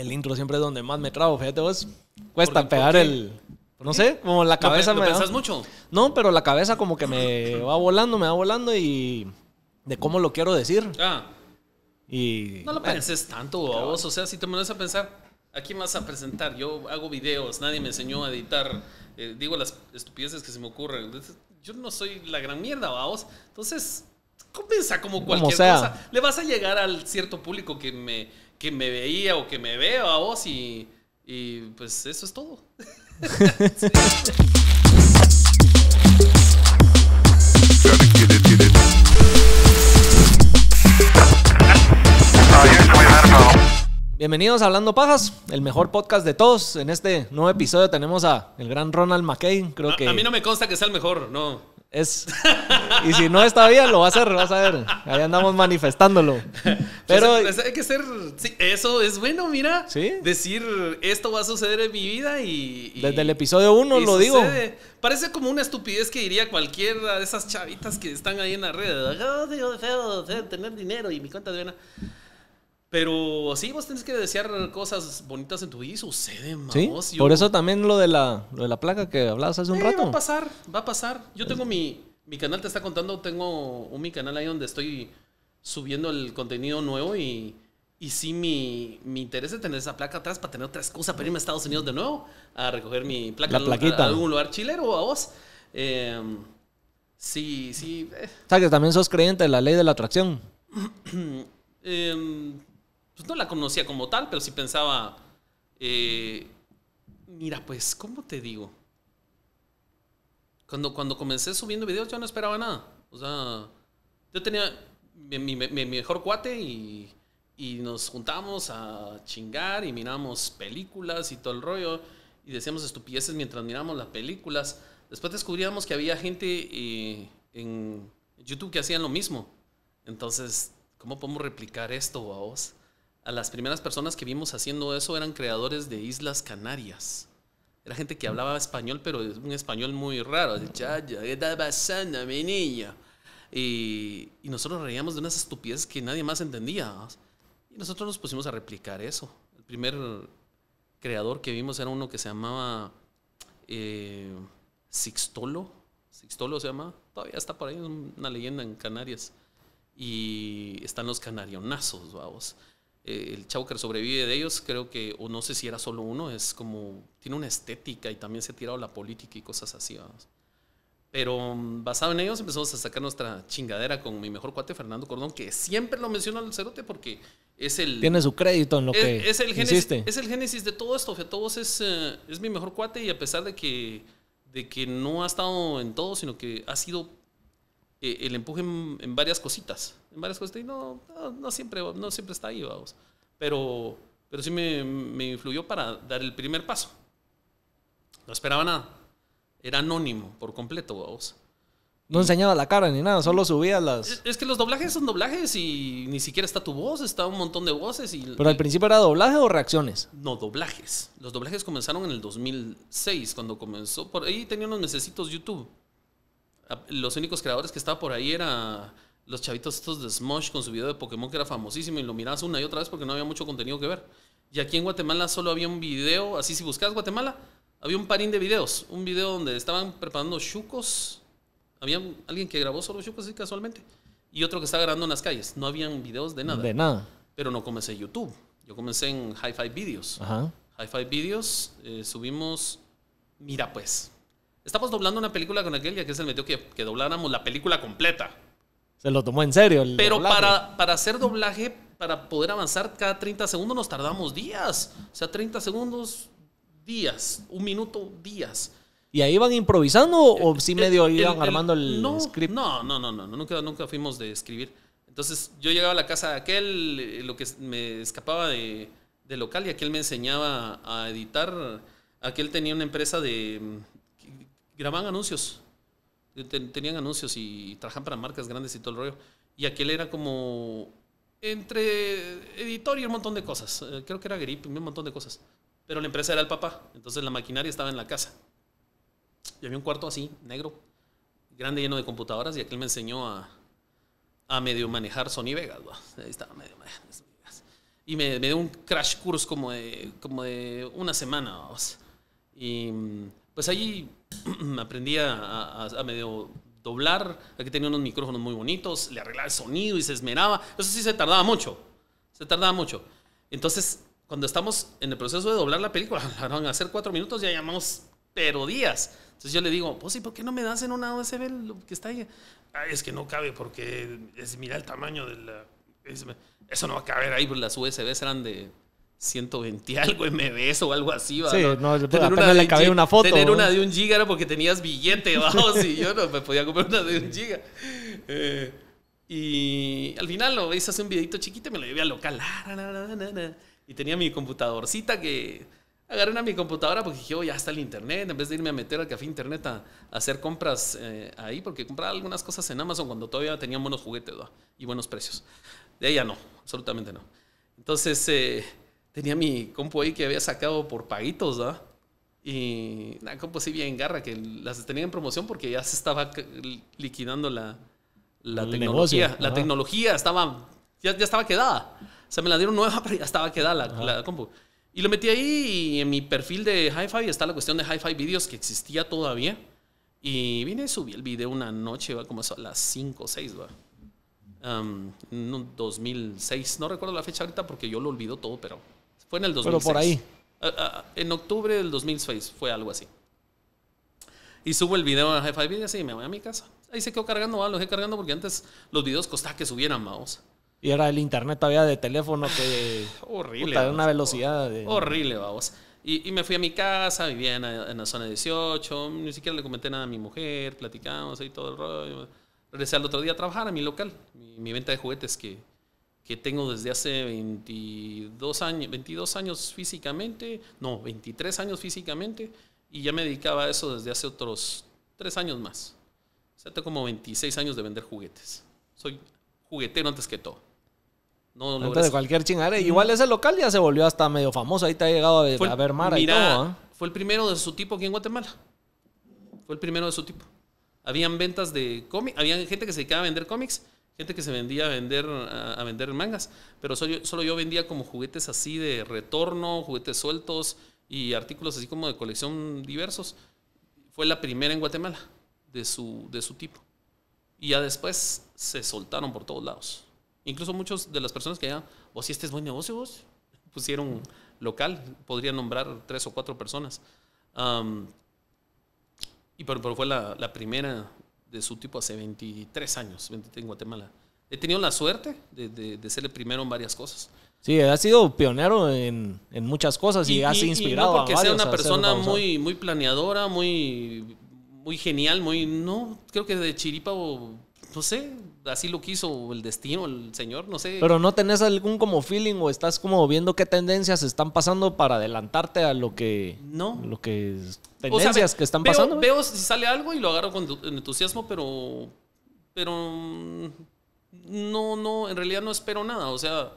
el intro siempre es donde más me trabo. Fíjate vos, cuesta pegar el... No sé, como la cabeza me... pensás mucho? No, pero la cabeza como que me va volando, me va volando y... De cómo lo quiero decir. Ah. Y... No lo penses tanto, vos. O sea, si te pones a pensar, ¿a quién vas a presentar. Yo hago videos, nadie me enseñó a editar. Eh, digo las estupideces que se me ocurren. Yo no soy la gran mierda, vos. Entonces, comienza como cualquier cosa. Le vas a llegar al cierto público que me que me veía o que me veo a vos y, y pues eso es todo. Bienvenidos a Hablando Pajas, el mejor podcast de todos. En este nuevo episodio tenemos a el gran Ronald McCain. Creo que... a mí no me consta que sea el mejor, no. Es, y si no está bien, lo va a hacer, vas a ver. Ahí andamos manifestándolo. Pero hay que ser. eso es bueno, mira. Decir esto va a suceder en mi vida y. Desde el episodio 1 lo digo. Parece como una estupidez que diría cualquiera de esas chavitas que están ahí en la red. de tener dinero y mi cuenta de buena. Pero sí, vos tenés que desear cosas bonitas en tu vida y sucede, mamá. Por eso también lo de la, placa que hablabas hace un eh, rato. Va a pasar, va a pasar. Yo tengo mi, mi canal, te está contando, tengo mi canal ahí donde estoy subiendo el contenido nuevo y, y sí mi, mi interés es tener esa placa atrás para tener otra excusa para irme a Estados Unidos de nuevo a recoger mi placa la plaquita. a, algún lugar chilero o a vos. Em, sí, sí. Eh. O sea, que también sos creyente de la ley de la atracción. eh, Pues, no la conocía como tal, pero sí pensaba, eh, mira, pues, ¿cómo te digo? Cuando, cuando comencé subiendo videos yo no esperaba nada. O sea, yo tenía mi, mejor cuate y, y nos juntábamos a chingar y miramos películas y todo el rollo y decíamos estupideces mientras mirábamos las películas. Después descubríamos que había gente eh, en YouTube que hacían lo mismo. Entonces, ¿cómo podemos replicar esto a vos? a las primeras personas que vimos haciendo eso eran creadores de Islas Canarias. Era gente que hablaba español, pero un español muy raro. mi Y, nosotros reíamos de unas estupideces que nadie más entendía. Y nosotros nos pusimos a replicar eso. El primer creador que vimos era uno que se llamaba eh, Sixtolo. Sixtolo se llama. Todavía está por ahí, una leyenda en Canarias. Y están los canarionazos, vamos eh, el chavo que sobrevive de ellos, creo que, o no sé si era solo uno, es como, tiene una estética y también se ha tirado la política y cosas así. Pero mm, basado en ellos empezamos a sacar nuestra chingadera con mi mejor cuate Fernando Cordón, que siempre lo menciona al cerote porque es el... Tiene su crédito en lo que es el génesis, Es el génesis de todo esto, que todos es, eh, es mi mejor cuate y a pesar de que, de que no ha estado en todo, sino que ha sido eh, el empuje en varias cositas en varias cosas. Y no, no, siempre, no siempre está ahí, vamos. Pero, pero sí me, influyó para dar el primer paso. No esperaba nada. Era anónimo por completo, vamos. No enseñaba la cara ni nada, solo subía las... Es, que los doblajes son doblajes y ni siquiera está tu voz, está un montón de voces y... ¿Pero al principio era doblaje o reacciones? No, doblajes. Los doblajes comenzaron en el 2006, cuando comenzó... Por ahí tenía unos necesitos YouTube. Ah, los únicos creadores que estaba por ahí era los chavitos estos de Smosh con su video de Pokémon que era famosísimo y lo mirabas una y otra vez porque no había mucho contenido que ver. Y aquí en Guatemala solo había un video, así si buscas Guatemala, había un parín de videos. Un video donde estaban preparando chucos. Había alguien que grabó solo chucos así casualmente. Y otro que estaba grabando en las calles. No habían videos de nada. De nada. Pero no comencé YouTube. Yo comencé en Hi-Fi Videos. Ajá. Hi-Fi Videos, eh, subimos... Mira pues, estamos doblando una película con aquel ya que se metió que, que dobláramos la película completa. Se lo tomó en serio. Pero para, para hacer doblaje, para poder avanzar cada 30 segundos nos tardamos días. O sea, 30 segundos, días. Un minuto, días. ¿Y ahí iban improvisando o eh, sí eh, medio iban armando el, script? No, no, no, no, nunca, nunca fuimos de escribir. Entonces yo llegaba a la casa de aquel, eh, lo que me escapaba de, de local y aquel me enseñaba a editar. Aquel tenía una empresa de... Mm, grababan anuncios tenían anuncios y, trabajaban para marcas grandes y todo el rollo. Y aquel era como entre editor y un montón de cosas. Eh, creo que era grip, un montón de cosas. Pero la empresa era el papá, entonces la maquinaria estaba en la casa. Y había un cuarto así, negro, grande, lleno de computadoras, y aquel me enseñó a, a medio manejar Sony Vegas. Ahí estaba medio Vegas. Y me, dio un crash course como de, como de una semana. Y mm, pues allí Aprendía a, medio doblar, aquí tenía unos micrófonos muy bonitos, le arreglaba el sonido y se esmeraba, eso sí se tardaba mucho, se tardaba mucho. Entonces, cuando estamos en el proceso de doblar la película, van a hacer cuatro minutos, ya llamamos pero días. Entonces yo le digo, pues sí, ¿por qué no me das en una USB lo que está ahí? Ah, es que no cabe porque es, mira el tamaño de la... eso no va a caber ahí, porque las USB eran de 120 algo MBS o algo así, Sí, no, tener le cabía una foto. Tener una de un giga era porque tenías billete, ¿vamos? y yo no me podía comprar una de un giga. Eh, y al final lo hice hace un videito chiquito y me lo llevé al local. Y tenía mi computadorcita que agarré una mi computadora porque dije, oh, ya está el internet. En vez de irme a meter al café internet a, hacer compras eh, ahí, porque compraba algunas cosas en Amazon cuando todavía tenían buenos juguetes y buenos precios. De ahí no, absolutamente no. Entonces... Eh, tenía mi compu ahí que había sacado por paguitos, ¿verdad? Y la compu sí bien garra, que las tenía en promoción porque ya se estaba liquidando la, la tecnología. La tecnología estaba, ya, ya, estaba quedada. O sea, me la dieron nueva, pero ya estaba quedada la, compu. Y lo metí ahí y en mi perfil de Hi-Fi está la cuestión de Hi-Fi Videos que existía todavía. Y vine y subí el video una noche, ¿va? como eso, a las 5 o 6, ¿va? 2006, no recuerdo la fecha ahorita porque yo lo olvido todo, pero fue en el 2006. Pero por ahí. Ah, ah, en octubre del 2006 fue algo así. Y subo el video a Hi-Fi y me voy a mi casa. Ahí se quedó cargando, ¿va? lo dejé cargando porque antes los videos costaba que subieran, vamos. Y era el internet todavía de teléfono que... horrible. una velocidad de... Horrible, vamos. Y, y, me fui a mi casa, vivía en, la zona 18, ni siquiera le comenté nada a mi mujer, platicamos ahí todo el rollo. Regresé al otro día a trabajar a mi local, mi venta de juguetes que que tengo desde hace 22 años, 22 años físicamente, no, 23 años físicamente, y ya me dedicaba a eso desde hace otros 3 años más. O sea, tengo como 26 años de vender juguetes. Soy juguetero antes que todo. No, antes de cualquier chingada. Igual ese local ya se volvió hasta medio famoso. Ahí te ha llegado a, ver Mara y todo. ¿ah? Fue el primero de su tipo aquí en Guatemala. Fue el primero de su tipo. Habían ventas de cómics, había gente que se dedicaba a vender cómics gente que se vendía a vender, a, vender mangas, pero solo, yo vendía como juguetes así de retorno, juguetes sueltos y artículos así como de colección diversos. Fue la primera en Guatemala de su, de su tipo. Y ya después se soltaron por todos lados. Incluso muchas de las personas que ya, o si este es buen negocio, vos pusieron local, podría nombrar tres o cuatro personas. y pero, fue la, la primera de su tipo hace 23 años, en Guatemala. He tenido la suerte de, de, ser el primero en varias cosas. Sí, ha sido pionero en, muchas cosas y, ha has inspirado y no porque sea una persona muy, muy planeadora, muy, muy genial, muy... No, creo que de chiripa o... No sé, así lo quiso el destino, el Señor, no sé. Pero no tenés algún como feeling o estás como viendo qué tendencias están pasando para adelantarte a lo que. No. Lo que. Tendencias que están pasando. Veo si sale algo y lo agarro con entusiasmo, pero. Pero. Mm, no, no, en realidad no espero nada. O sea,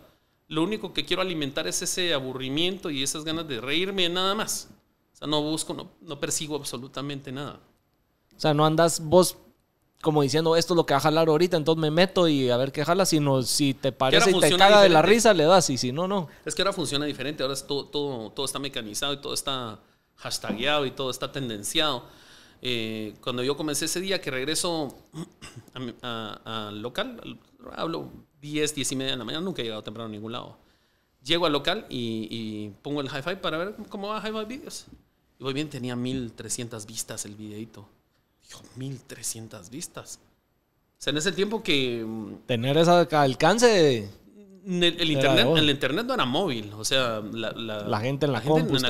lo único que quiero alimentar es ese aburrimiento y esas ganas de reírme nada más. O sea, no busco, no, no persigo absolutamente nada. O sea, no andas vos como diciendo, esto es lo que va a jalar ahorita, entonces me meto y a ver qué jala. Si, si te parece y te caga de la risa, le das. Y si no, no. Es que ahora funciona diferente. Ahora todo, todo, todo está mecanizado y todo está hashtagueado y todo está tendenciado. Eh, cuando yo comencé ese día que regreso al local, hablo 10, 10 y media de la mañana, nunca he llegado temprano a ningún lado. Llego al local y, pongo el hi-fi para ver cómo va hi-fi videos. Y voy bien, tenía 1300 vistas el videito. 1300 vistas. O sea, en ese tiempo que... Mm, Tener ese alcance... El, internet, el internet no era móvil, o sea, la, gente en la,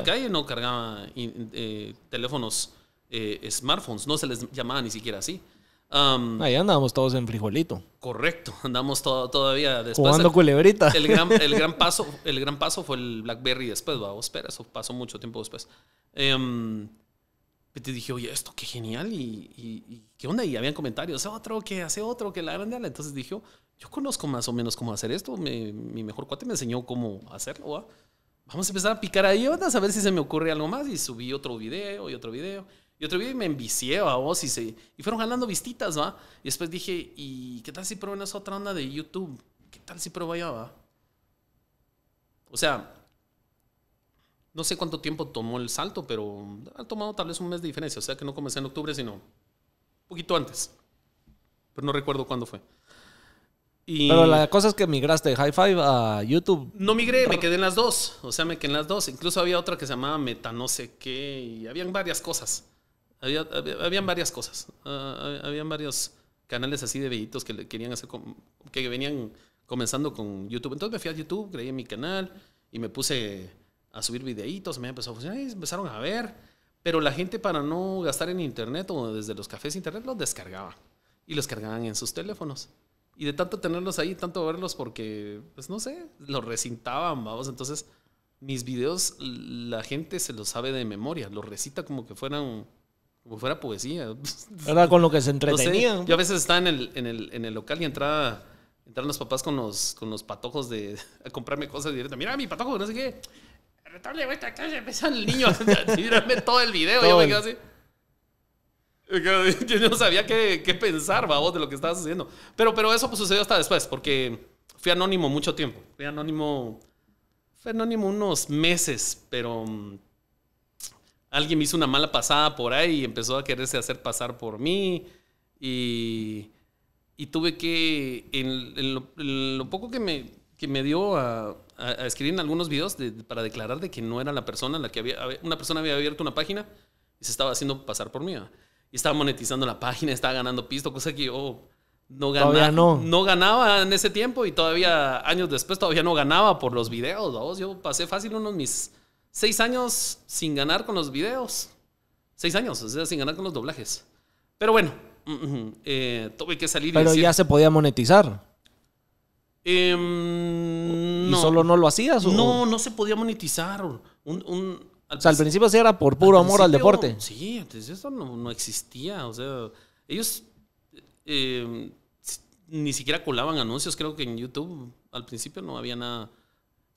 calle no cargaba eh, teléfonos, eh, smartphones, no se les llamaba ni siquiera así. Um, Ahí andábamos todos en frijolito. Correcto, andamos todavía después. Jugando culebrita. El gran, paso, el gran paso fue el Blackberry después, vamos, pero eso pasó mucho tiempo después. Em, te dije, oye, esto qué genial y, qué onda. Y había comentarios, otro que hace otro que la grande. Entonces dije, oh, yo conozco más o menos cómo hacer esto. mi mejor cuate me enseñó cómo hacerlo. ¿va? Vamos a empezar a picar ahí, a ver si se me ocurre algo más. Y subí otro video y otro video. Y otro video y me envicié a vos y, se, y fueron jalando vistitas, ¿va? Y después dije, ¿y qué tal si prueben esa otra onda de YouTube? ¿Qué tal si pruebo allá, va? O sea, no sé cuánto tiempo tomó el salto, pero ha tomado tal vez un mes de diferencia. O sea que no comencé en octubre, sino un poquito antes. Pero no recuerdo cuándo fue. pero la cosa es que migraste de hi a YouTube. No migré, me quedé en las dos. O sea, me quedé en las dos. Incluso había otra que se llamaba Meta no sé qué. Y habían varias cosas. Había, habían varias cosas. Ah, habían varios canales así de bellitos que querían hacer, que venían comenzando con YouTube. Entonces me fui a YouTube, creé mi canal y me puse a subir videitos, me empezó a funcionar empezaron a ver. Pero la gente para no gastar en internet o desde los cafés internet los descargaba y los cargaban en sus teléfonos. Y de tanto tenerlos ahí, tanto verlos porque, pues no sé, los recintaban, vamos. Entonces, mis videos, la gente se los sabe de memoria, los recita como que fueran como fuera poesía. Era con lo que se entretenían. yo a veces estaba en el, en el, en el local y entraba, entraban los papás con los, con los patojos de, a comprarme cosas directamente. Mira, mi patojo, no sé qué retorne vuestra clase Empezaron el niño a todo el video. yo me quedo así. Yo no sabía qué, qué pensar, babos, de lo que estabas haciendo. Pero, pero eso pues, sucedió hasta después, porque fui anónimo mucho tiempo. Fui anónimo, fui anónimo unos meses, pero mm, alguien me hizo una mala pasada por ahí y empezó a quererse hacer pasar por mí. Y, y tuve que, en, lo, en, lo, poco que me, que me dio a, a, escribir en algunos videos para declarar de que no era la persona la que había, una persona había abierto una página y se estaba haciendo pasar por mí. Y estaba monetizando la página, estaba ganando pisto, cosa que yo no ganaba, no. ganaba en ese tiempo y todavía años después todavía no ganaba por los videos. Yo pasé fácil unos mis seis años sin ganar con los videos. Seis años, o sea, sin ganar con los doblajes. Pero bueno, eh, tuve que salir. Pero ya se podía monetizar. Em, ¿Y solo no lo hacías? ¿o? No, no se podía monetizar. o sea, al principio sí era por puro amor al deporte. Sí, antes eso no, existía. O sea, ellos em, ni siquiera colaban anuncios, creo que en YouTube. Al principio no había nada.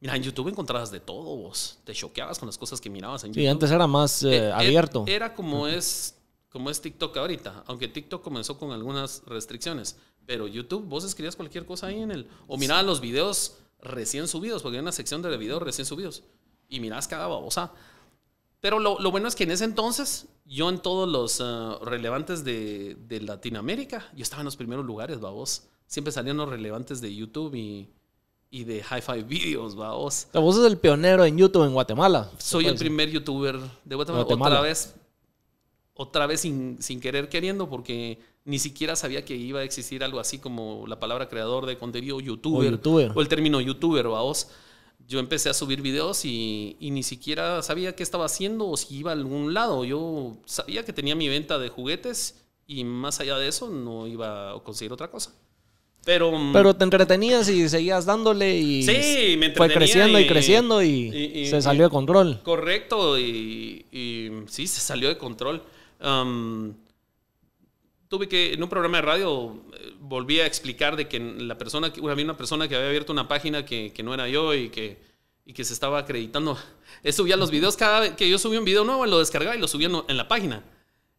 Mira, en YouTube encontrabas de todo vos. Te choqueabas con las cosas que mirabas en YouTube. Sí, antes era más eh, eh, eh, abierto. Era como es como es TikTok ahorita, aunque TikTok comenzó con algunas restricciones. Pero YouTube, vos escribías cualquier cosa ahí en el. O mirabas los videos recién subidos, porque hay una sección de videos recién subidos. Y mirabas cada babosa. Pero lo, bueno es que en ese entonces, yo en todos los ah, relevantes de, Latinoamérica, yo estaba en los primeros lugares, babos. Siempre salían los relevantes de YouTube y, y de Hi-Fi Videos, babos. Pero vos el pionero en YouTube en Guatemala. Soy el primer youtuber de Guatemala. Guatemala. Otra vez, otra vez sin, sin querer queriendo, porque ni siquiera sabía que iba a existir algo así como la palabra creador de contenido YouTuber, o, o el término YouTuber, vaos. Yo empecé a subir videos y, ni siquiera sabía qué estaba haciendo o si iba a algún lado. Yo sabía que tenía mi venta de juguetes y más allá de eso no iba a conseguir otra cosa. Pero, mm, Pero te entretenías y seguías dándole y sí, me fue creciendo y, creciendo y, se salió de control. Correcto, y, sí, se salió de control tuve que, en un programa de radio, eh, volví a explicar de que la persona, había una persona que había abierto una página que, que no era yo y que, y que se estaba acreditando. subía los videos cada vez que yo subía un video nuevo, lo descargaba y lo subía en la página.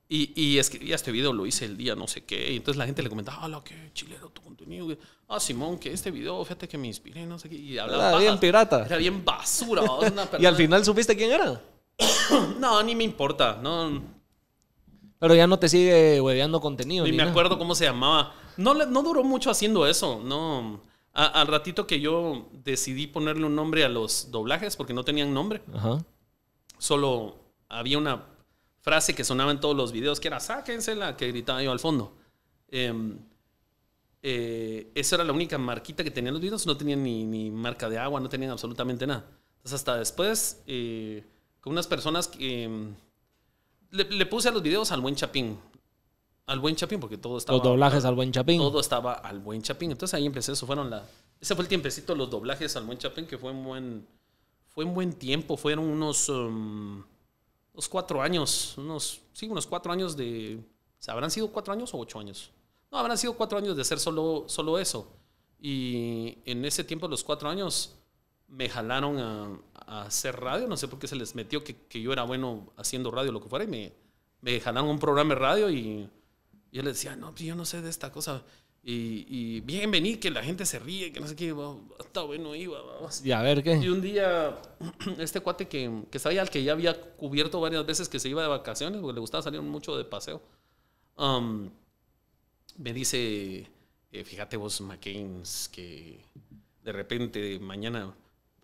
Y, y escribía este video, lo hice el día no sé qué. Y entonces la gente le comentaba, hola, qué chilero tu contenido. Ah, Simón, que este video, fíjate que me inspiré, no sé qué. Y hablaba. Era bien pirata. Era bien basura. y al final supiste quién era. no, ni me importa. No, pero ya no te sigue hueveando contenido. Y me acuerdo cómo se llamaba. No, no duró mucho haciendo eso. No. al ratito que yo decidí ponerle un nombre a los doblajes, porque no tenían nombre. Solo había una frase que sonaba en todos los videos, que era sáquensela, que gritaba yo al fondo. Em, eh, esa era la única marquita que tenían los videos. No tenían ni, marca de agua, no tenían absolutamente nada. Entonces, hasta después, eh, con unas personas que em, le, puse a los videos al buen Chapín. Al buen Chapín, porque todo estaba. Los doblajes al buen Chapín. Todo estaba al buen Chapín. Entonces ahí empecé, eso fueron la. Ese fue el tiempecito, los doblajes al buen Chapín, que fue un buen. Fue un buen tiempo, fueron unos. Um, unos cuatro años, unos. Sí, unos cuatro años de. O sea, ¿Habrán sido cuatro años o ocho años? No, habrán sido cuatro años de hacer solo, solo eso. Y en ese tiempo, los cuatro años, me jalaron a, hacer radio, no sé por qué se les metió que, yo era bueno haciendo radio, lo que fuera, y me, me jalaron un programa de radio y, yo les decía, no, pues, yo no sé de esta cosa. Y, y, que la gente se ríe, que no sé qué, está bueno, iba. Vamos. Y a ver qué. Y un día, este cuate que, que sabía al que ya había cubierto varias veces que se iba de vacaciones, porque le gustaba salir mucho de paseo, um, me dice, eh, fíjate vos, McCain, que de repente mañana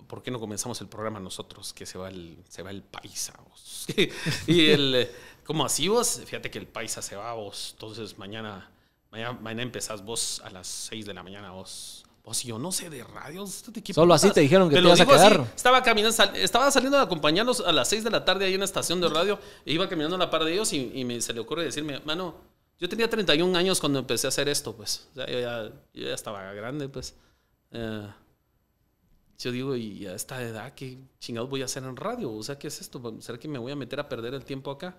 ¿por qué no comenzamos el programa nosotros? Que se va el, se va el paisa, vos. y el, eh, ¿cómo así vos? Fíjate que el paisa se va vos. Entonces mañana, mañana, empezás vos a las 6 de la mañana vos. Y yo no sé de radios. ¿este Solo así te dijeron que te, ibas a quedar. Estaba caminando, estaba saliendo a acompañarlos a las 6 de la tarde ahí en la estación de radio. E iba caminando a la par de ellos y, me, se le ocurre decirme, mano, yo tenía 31 años cuando empecé a hacer esto, pues. O yo ya, ya estaba grande, pues. Eh, yo digo, y a esta edad, ¿qué chingados voy a hacer en radio? O sea, ¿qué es esto? ¿Será que me voy a meter a perder el tiempo acá?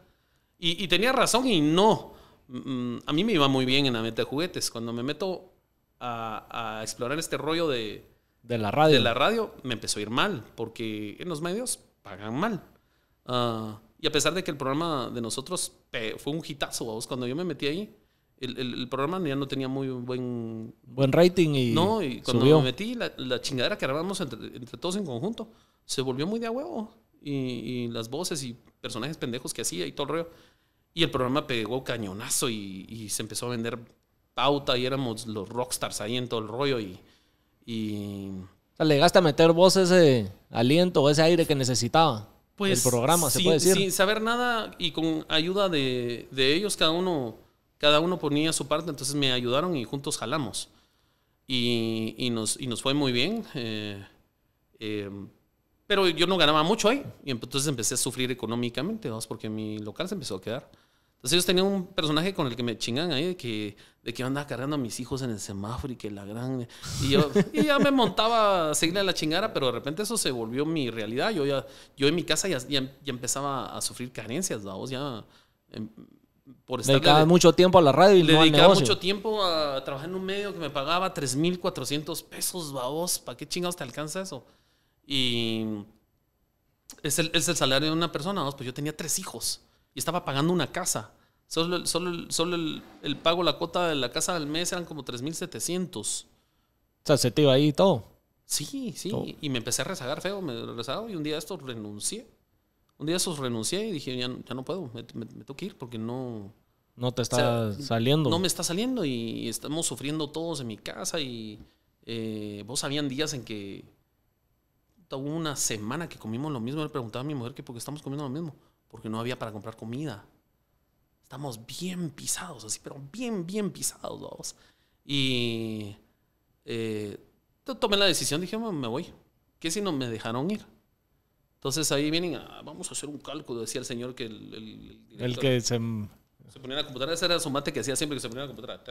Y, tenía razón y no. Mm, mm, a mí me iba muy bien en la meta de juguetes. Cuando me meto a, explorar este rollo de, de, la radio. de la radio, me empezó a ir mal, porque en los medios pagan mal. Ah, y a pesar de que el programa de nosotros fue un hitazo, ¿vos? cuando yo me metí ahí, el, el, programa ya no tenía muy buen... Buen rating y No, y cuando me metí, la, chingadera que grabamos entre, todos en conjunto se volvió muy de a huevo. Y, las voces y personajes pendejos que hacía y todo el rollo. Y el programa pegó cañonazo y, se empezó a vender pauta y éramos los rockstars ahí en todo el rollo y... y... le gasta meter vos ese aliento, o ese aire que necesitaba. Pues, el programa, se puede decir. Sin saber nada y con ayuda de, de ellos, cada uno cada uno ponía su parte, entonces me ayudaron y juntos jalamos. Y, y nos, y nos fue muy bien. Eh, em, pero yo no ganaba mucho ahí. Y em, entonces empecé a sufrir económicamente, ¿no? porque mi local se empezó a quedar. Entonces ellos tenían un personaje con el que me chingan ahí de que, de que andaba cargando a mis hijos en el semáforo y que la gran... Y yo y ya me montaba a seguirle a la chingada, pero de repente eso se volvió mi realidad. Yo ya yo en mi casa ya, ya, empezaba a sufrir carencias, ¿no? ya em, Dedicaba mucho tiempo a la radio y le no dedicaba mucho tiempo a trabajar en un medio que me pagaba 3,400 pesos, babos. ¿Para qué chingados te alcanza eso? Y es el, salario de una persona, Pues yo tenía tres hijos y estaba pagando una casa. Solo, el, pago, la cuota de la casa al mes eran como 3,700. O sea, se te iba ahí todo. Sí, sí. Y me empecé a rezagar feo, me rezagaba y un día esto renuncié. Un día esos renuncié y dije, ya, no puedo, me, tengo que ir porque no... No te está saliendo. No me está saliendo y estamos sufriendo todos en mi casa y eh, vos habían días en que hubo una semana que comimos lo mismo. Le preguntaba a mi mujer que porque estamos comiendo lo mismo, porque no había para comprar comida. Estamos bien pisados, así, pero bien, bien pisados todos. Y eh, tomé la decisión, dije, me voy. ¿Qué si no me dejaron ir? Entonces ahí vienen, a, vamos a hacer un cálculo, decía el señor que el... El, que se... Se ponía en la computadora, ese era su mate que hacía siempre que se ponía en la computadora.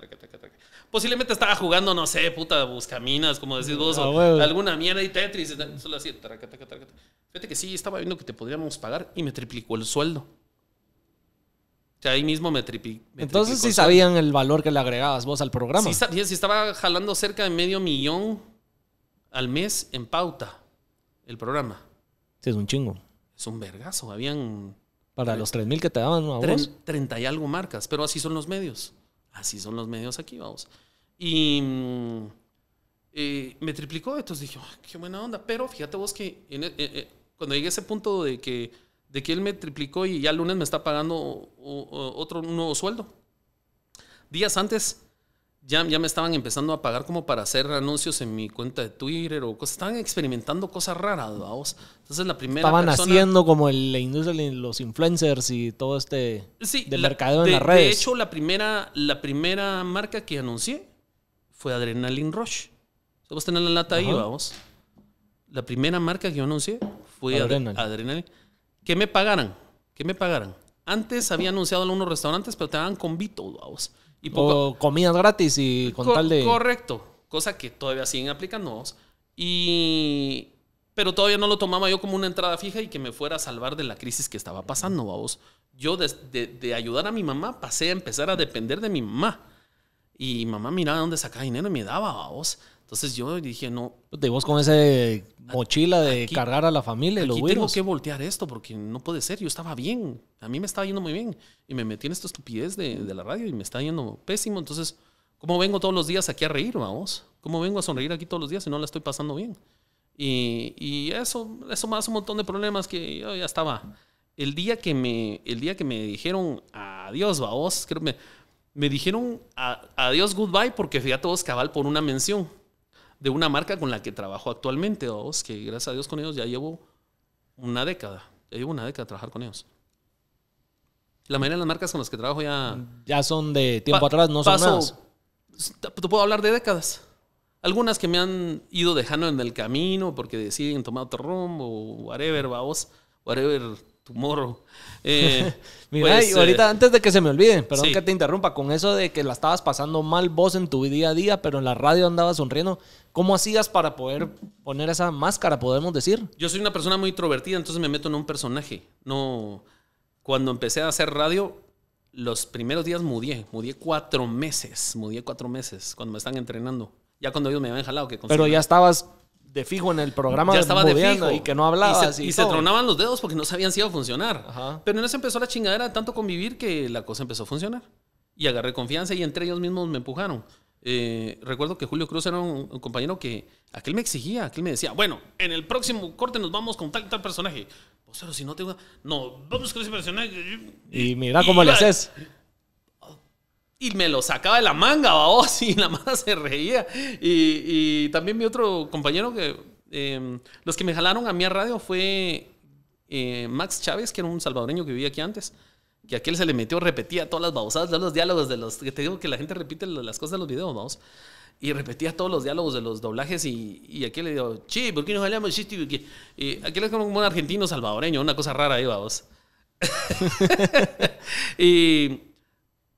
Posiblemente estaba jugando, no sé, puta, buscaminas, como decís vos, alguna mierda y Tetris. Solo así, Fíjate que sí, estaba viendo que te podríamos pagar y me triplicó el sueldo. O sea, ahí mismo me, Entonces triplicó. Entonces sí sabían el valor que le agregabas vos al programa. Sí, estaba jalando cerca de medio millón al mes en pauta el programa es un chingo. Es un vergazo. Habían. Para los 3.000 que te daban, ¿no? 30 y algo marcas, pero así son los medios. Así son los medios aquí, vamos. Y mm, eh, me triplicó, entonces dije, ah, qué buena onda. Pero fíjate vos que e, e, e, cuando llegué a ese punto de que, de que él me triplicó y ya el lunes me está pagando otro nuevo sueldo. Días antes ya, me estaban empezando a pagar como para hacer anuncios en mi cuenta de Twitter o cosas. Estaban experimentando cosas raras, vamos. Entonces la primera Estaban haciendo como el, la industria de los influencers y todo este... Sí, del la, mercado de, en las redes. De hecho, la primera, la primera marca que anuncié fue Adrenaline Rush. vos la lata ahí, vamos. La primera marca que yo anuncié fue Adrenaline. Que me pagaran, que me pagaran. Antes había anunciado algunos restaurantes, pero te daban Vito, vamos. Y o comidas gratis y con tal de... Correcto, cosa que todavía siguen aplicando Y... Pero todavía no lo tomaba yo como una entrada fija y que me fuera a salvar de la crisis que estaba pasando, vamos. Yo de, ayudar a mi mamá pasé a empezar a depender de mi mamá. Y mamá miraba dónde sacaba dinero y me daba, vamos. Entonces yo dije, no. Te vos con esa eh, mochila de cargar a la familia y tengo que voltear esto porque no puede ser. Yo estaba bien. A mí me estaba yendo muy bien. Y me metí en esta estupidez de, la radio y me está yendo pésimo. Entonces, ¿cómo vengo todos los días aquí a reír, vamos? ¿Cómo vengo a sonreír aquí todos los días si no la estoy pasando bien? Y, eso, eso más un montón de problemas que yo ya estaba. El día que me, el día que me dijeron adiós, vamos, vos, me, dijeron adiós, goodbye, porque fíjate vos todos cabal por una mención de una marca con la que trabajo actualmente, vos, que gracias a Dios con ellos ya llevo una década. Ya llevo una década trabajar con ellos. La mayoría de las marcas con las que trabajo ya. Ya son de tiempo atrás, no son nuevas. Te puedo hablar de décadas. Algunas que me han ido dejando en el camino porque deciden tomar otro rumbo, whatever, vamos, whatever tu morro. Eh, Mira, pues, eh, ahorita antes de que se me olvide, perdón que te interrumpa, con eso de que la estabas pasando mal vos en tu día a día, pero en la radio andabas sonriendo, ¿cómo hacías para poder poner esa máscara, podemos decir? Yo soy una persona muy introvertida, entonces me meto en un personaje. No, cuando empecé a hacer radio, los primeros días mudé. Mudé cuatro meses, Mudé cuatro meses cuando me están entrenando. Ya cuando ellos me habían jalado que Pero ya estabas de fijo en el programa. Ya estaba de fijo. Y que no hablaba. Y se, tronaban los dedos porque no sabían si iba a funcionar. Pero en eso empezó la chingadera de tanto convivir que la cosa empezó a funcionar. Y agarré confianza y entre ellos mismos me empujaron. Eh, recuerdo que Julio Cruz era un, compañero que aquel me exigía, aquel me decía, bueno, en el próximo corte nos vamos con tal tal personaje. Pero si no tengo. No, vamos con ese personaje. Y mira cómo le haces y me lo sacaba de la manga, babos, y la mano se reía. Y, también mi otro compañero que. Em, los que me jalaron a mi radio fue eh, Max Chávez, que era un salvadoreño que vivía aquí antes. Que aquel se le metió, repetía todas las babosadas, todos los diálogos de los. Que te digo que la gente repite las cosas de los videos, vamos. Y repetía todos los diálogos de los doblajes. Y, y aquel le digo sí ¿por qué nos jalamos Y aquel es como un argentino salvadoreño, una cosa rara ahí, vamos. y.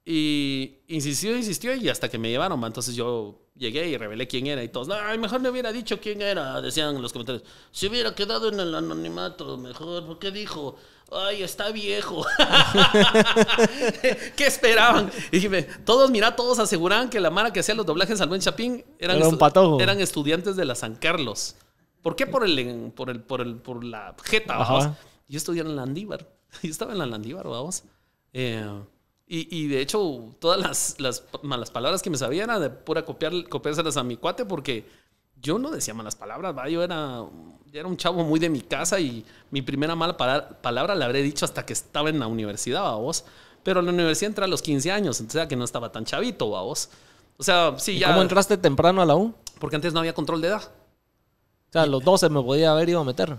Y insistió, insistió y hasta que me llevaron, Entonces yo llegué y revelé quién era y todos, ay, mejor me hubiera dicho quién era, decían en los comentarios. si hubiera quedado en el anonimato, mejor, ¿por dijo? Ay, está viejo. ¿Qué esperaban? Y dije, todos, mira, todos aseguraban que la mara que hacía los doblajes al buen Chapín eran, eran estudiantes de la San Carlos. ¿Por qué? Por el, por el, por el, por la jeta, vamos. Yo estudié en la Landívar. Yo estaba en la Andívar, vamos. Eh, y, y, de hecho, todas las, malas palabras que me sabían era de pura copiárselas a mi cuate porque yo no decía malas palabras, ¿va? yo era, era un chavo muy de mi casa y mi primera mala palabra la habré dicho hasta que estaba en la universidad, ¿va vos? Pero en la universidad entra a los 15 años, entonces ya que no estaba tan chavito, ¿va vos? O sea, sí, ya... ¿Cómo entraste temprano a la U? Porque antes no había control de edad. O sea, a los 12 me podía haber ido a meter.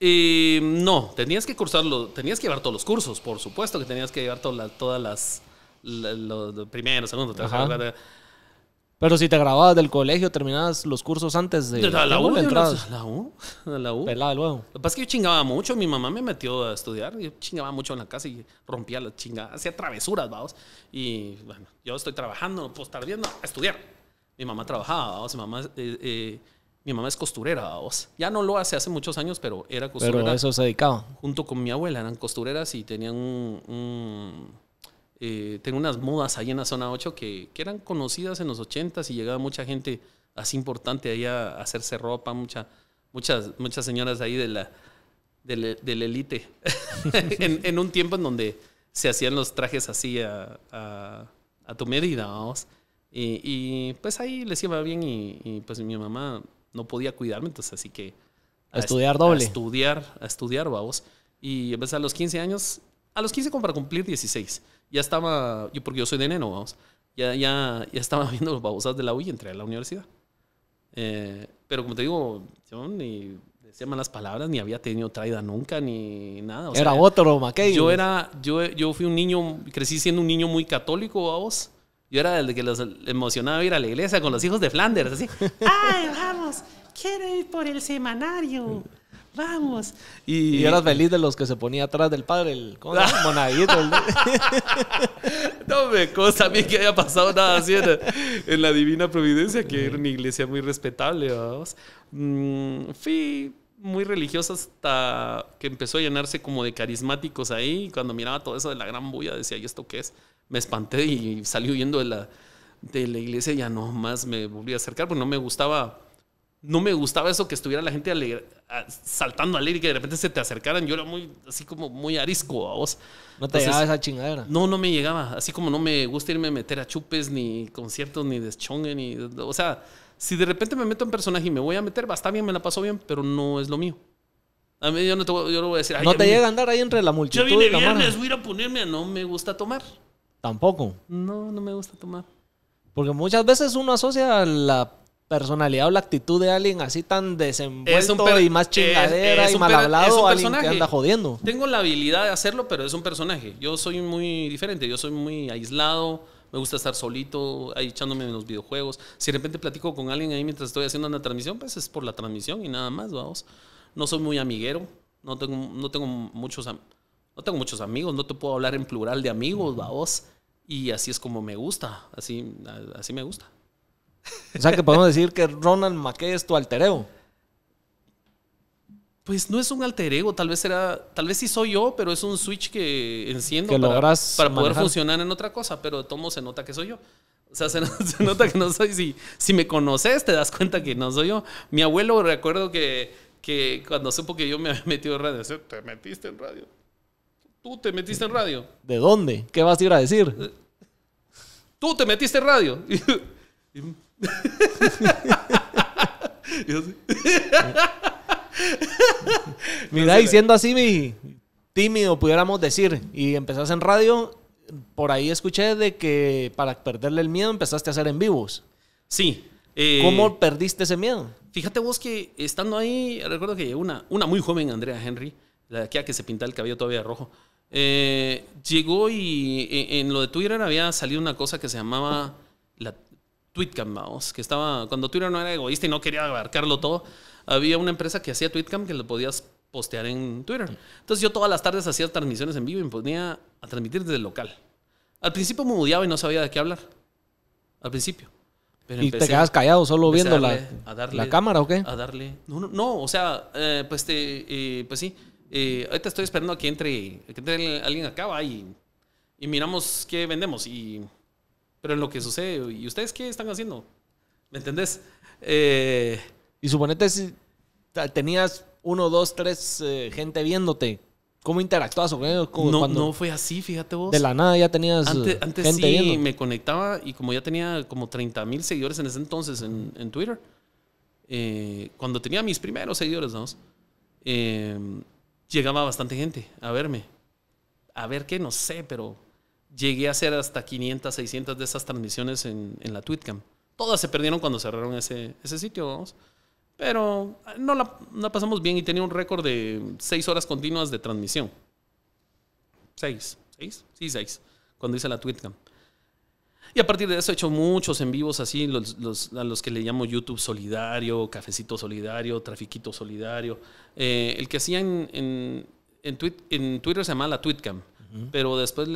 Y eh, no, tenías que cursarlo, tenías que llevar todos los cursos, por supuesto que tenías que llevar todas las, todas las los primeros, segundo, tercero. Pero si te grababas del colegio, terminabas los cursos antes de... La, la U, la, la, U, la U. Pelada luego. Lo que pasa es que yo chingaba mucho, mi mamá me metió a estudiar, yo chingaba mucho en la casa y rompía la chingada, hacía travesuras, vamos. Y bueno, yo estoy trabajando, pues tardiendo a estudiar. Mi mamá trabajaba, vamos, mi mamá... Eh, eh, mi mamá es costurera, vos. Ya no lo hace hace muchos años, pero era costurera. Pero a eso se dedicaba. Junto con mi abuela eran costureras y tenían un, eh, tengo unas mudas ahí en la zona 8 que, eran conocidas en los 80s y llegaba mucha gente así importante ahí a, hacerse ropa, mucha, muchas, muchas señoras ahí de la del elite, en, en, un tiempo en donde se hacían los trajes así a, a, tu medida, vamos. Y, pues ahí les iba bien y pues mi mamá no podía cuidarme, entonces así que... A estudiar doble. A estudiar, a estudiar, vamos. Y empecé a los 15 años, a los 15 como para cumplir 16. Ya estaba, yo porque yo soy de neno, vamos. Ya, ya, ya estaba viendo los babosas de la U y entré a la universidad. Eh, pero como te digo, yo ni decía malas palabras, ni había tenido traída nunca, ni nada. era otro, Mackey. Yo era, yo, yo fui un niño, crecí siendo un niño muy católico, vamos. Yo era el que los emocionaba ir a la iglesia con los hijos de Flanders, así. ¡Ay, vamos! Quiero ir por el semanario. Vamos. Y, era eras feliz de los que se ponía atrás del padre, el, ¿cómo monaguito. no me consta a mí que haya pasado nada así en, la Divina Providencia, que era una iglesia muy respetable. Vamos. Mm, fui muy religiosa hasta que empezó a llenarse como de carismáticos ahí. Cuando miraba todo eso de la gran bulla, decía, ¿y esto qué es? me espanté y salí huyendo de la, de la iglesia. Ya no más me volví a acercar porque no me gustaba. No me gustaba eso que estuviera la gente saltando alegre y que de repente se te acercaran. Yo era muy, así como muy arisco a vos. ¿No te llegaba esa chingadera? No, no me llegaba. Así como no me gusta irme a meter a chupes, ni conciertos, ni deschongue, ni. O sea, si de repente me meto en personaje y me voy a meter, va, está bien, me la paso bien, pero no es lo mío. yo no te, voy a decir. No te llega a andar ahí entre la multitud. Yo vine viernes, voy a ir a ponerme no me gusta tomar. Tampoco. No, no me gusta tomar. Porque muchas veces uno asocia la personalidad o la actitud de alguien así tan desenvuelto y más chingadera y mal hablado alguien que anda jodiendo. Tengo la habilidad de hacerlo, pero es un personaje. Yo soy muy diferente, yo soy muy aislado, me gusta estar solito, ahí echándome en los videojuegos. Si de repente platico con alguien ahí mientras estoy haciendo una transmisión, pues es por la transmisión y nada más, vamos. No soy muy amiguero, no tengo, no tengo muchos amigos no tengo muchos amigos, no te puedo hablar en plural de amigos, va vos. Y así es como me gusta, así, así me gusta. O sea que podemos decir que Ronald McKay es tu alter Pues no es un alter ego, tal vez era, tal vez sí soy yo, pero es un switch que enciendo para, poder funcionar en otra cosa, pero tomo se nota que soy yo. O sea, se, nota que no soy, si, si me conoces te das cuenta que no soy yo. Mi abuelo recuerdo que, que cuando supo que yo me había metido en radio, te metiste en radio Tú te metiste en radio. ¿De dónde? ¿Qué vas a ir a decir? Eh, tú te metiste en radio. Mira, y siendo así, mi tímido, pudiéramos decir, y empezaste en radio, por ahí escuché de que para perderle el miedo empezaste a hacer en vivos. Sí. Eh, ¿Cómo perdiste ese miedo? Fíjate vos que estando ahí, recuerdo que una, una muy joven, Andrea Henry, la de que se pinta el cabello todavía rojo, eh, llegó y eh, en lo de Twitter había salido una cosa que se llamaba la TweetCam, vamos, que estaba, cuando Twitter no era egoísta y no quería abarcarlo todo, había una empresa que hacía Twitcam que lo podías postear en Twitter. Entonces yo todas las tardes hacía transmisiones en vivo y me ponía a transmitir desde el local. Al principio me mudiaba y no sabía de qué hablar. Al principio. ¿Y te quedabas callado solo viendo la, cámara o qué? A darle. No, o sea, eh, pues, pues sí ahorita estoy esperando a que entre, entre alguien acá y, y miramos qué vendemos. Y, pero en lo que sucede, ¿y ustedes qué están haciendo? ¿Me entendés? Eh, y suponete si tenías uno, dos, tres eh, gente viéndote. ¿Cómo interactuabas con ellos? No, no fue así, fíjate vos. De la nada ya tenías eh, antes, antes gente sí me conectaba y como ya tenía como 30 mil seguidores en ese entonces en, en Twitter, cuando tenía mis primeros seguidores, ¿No? Eh llegaba bastante gente a verme. A ver qué, no sé, pero llegué a hacer hasta 500, 600 de esas transmisiones en, la Twitcam. Todas se perdieron cuando cerraron ese, ese sitio, Pero ah, no la, pasamos bien y tenía un récord de 6 horas continuas de transmisión. 6, 6, sí, 6, cuando hice la Twitcam. Y a partir de eso he hecho muchos en vivos así, los, los, a los que le llamo YouTube Solidario, Cafecito Solidario, Trafiquito Solidario. Eh, el que hacía en, en, Twitter se llamaba la Tweetcam, pero después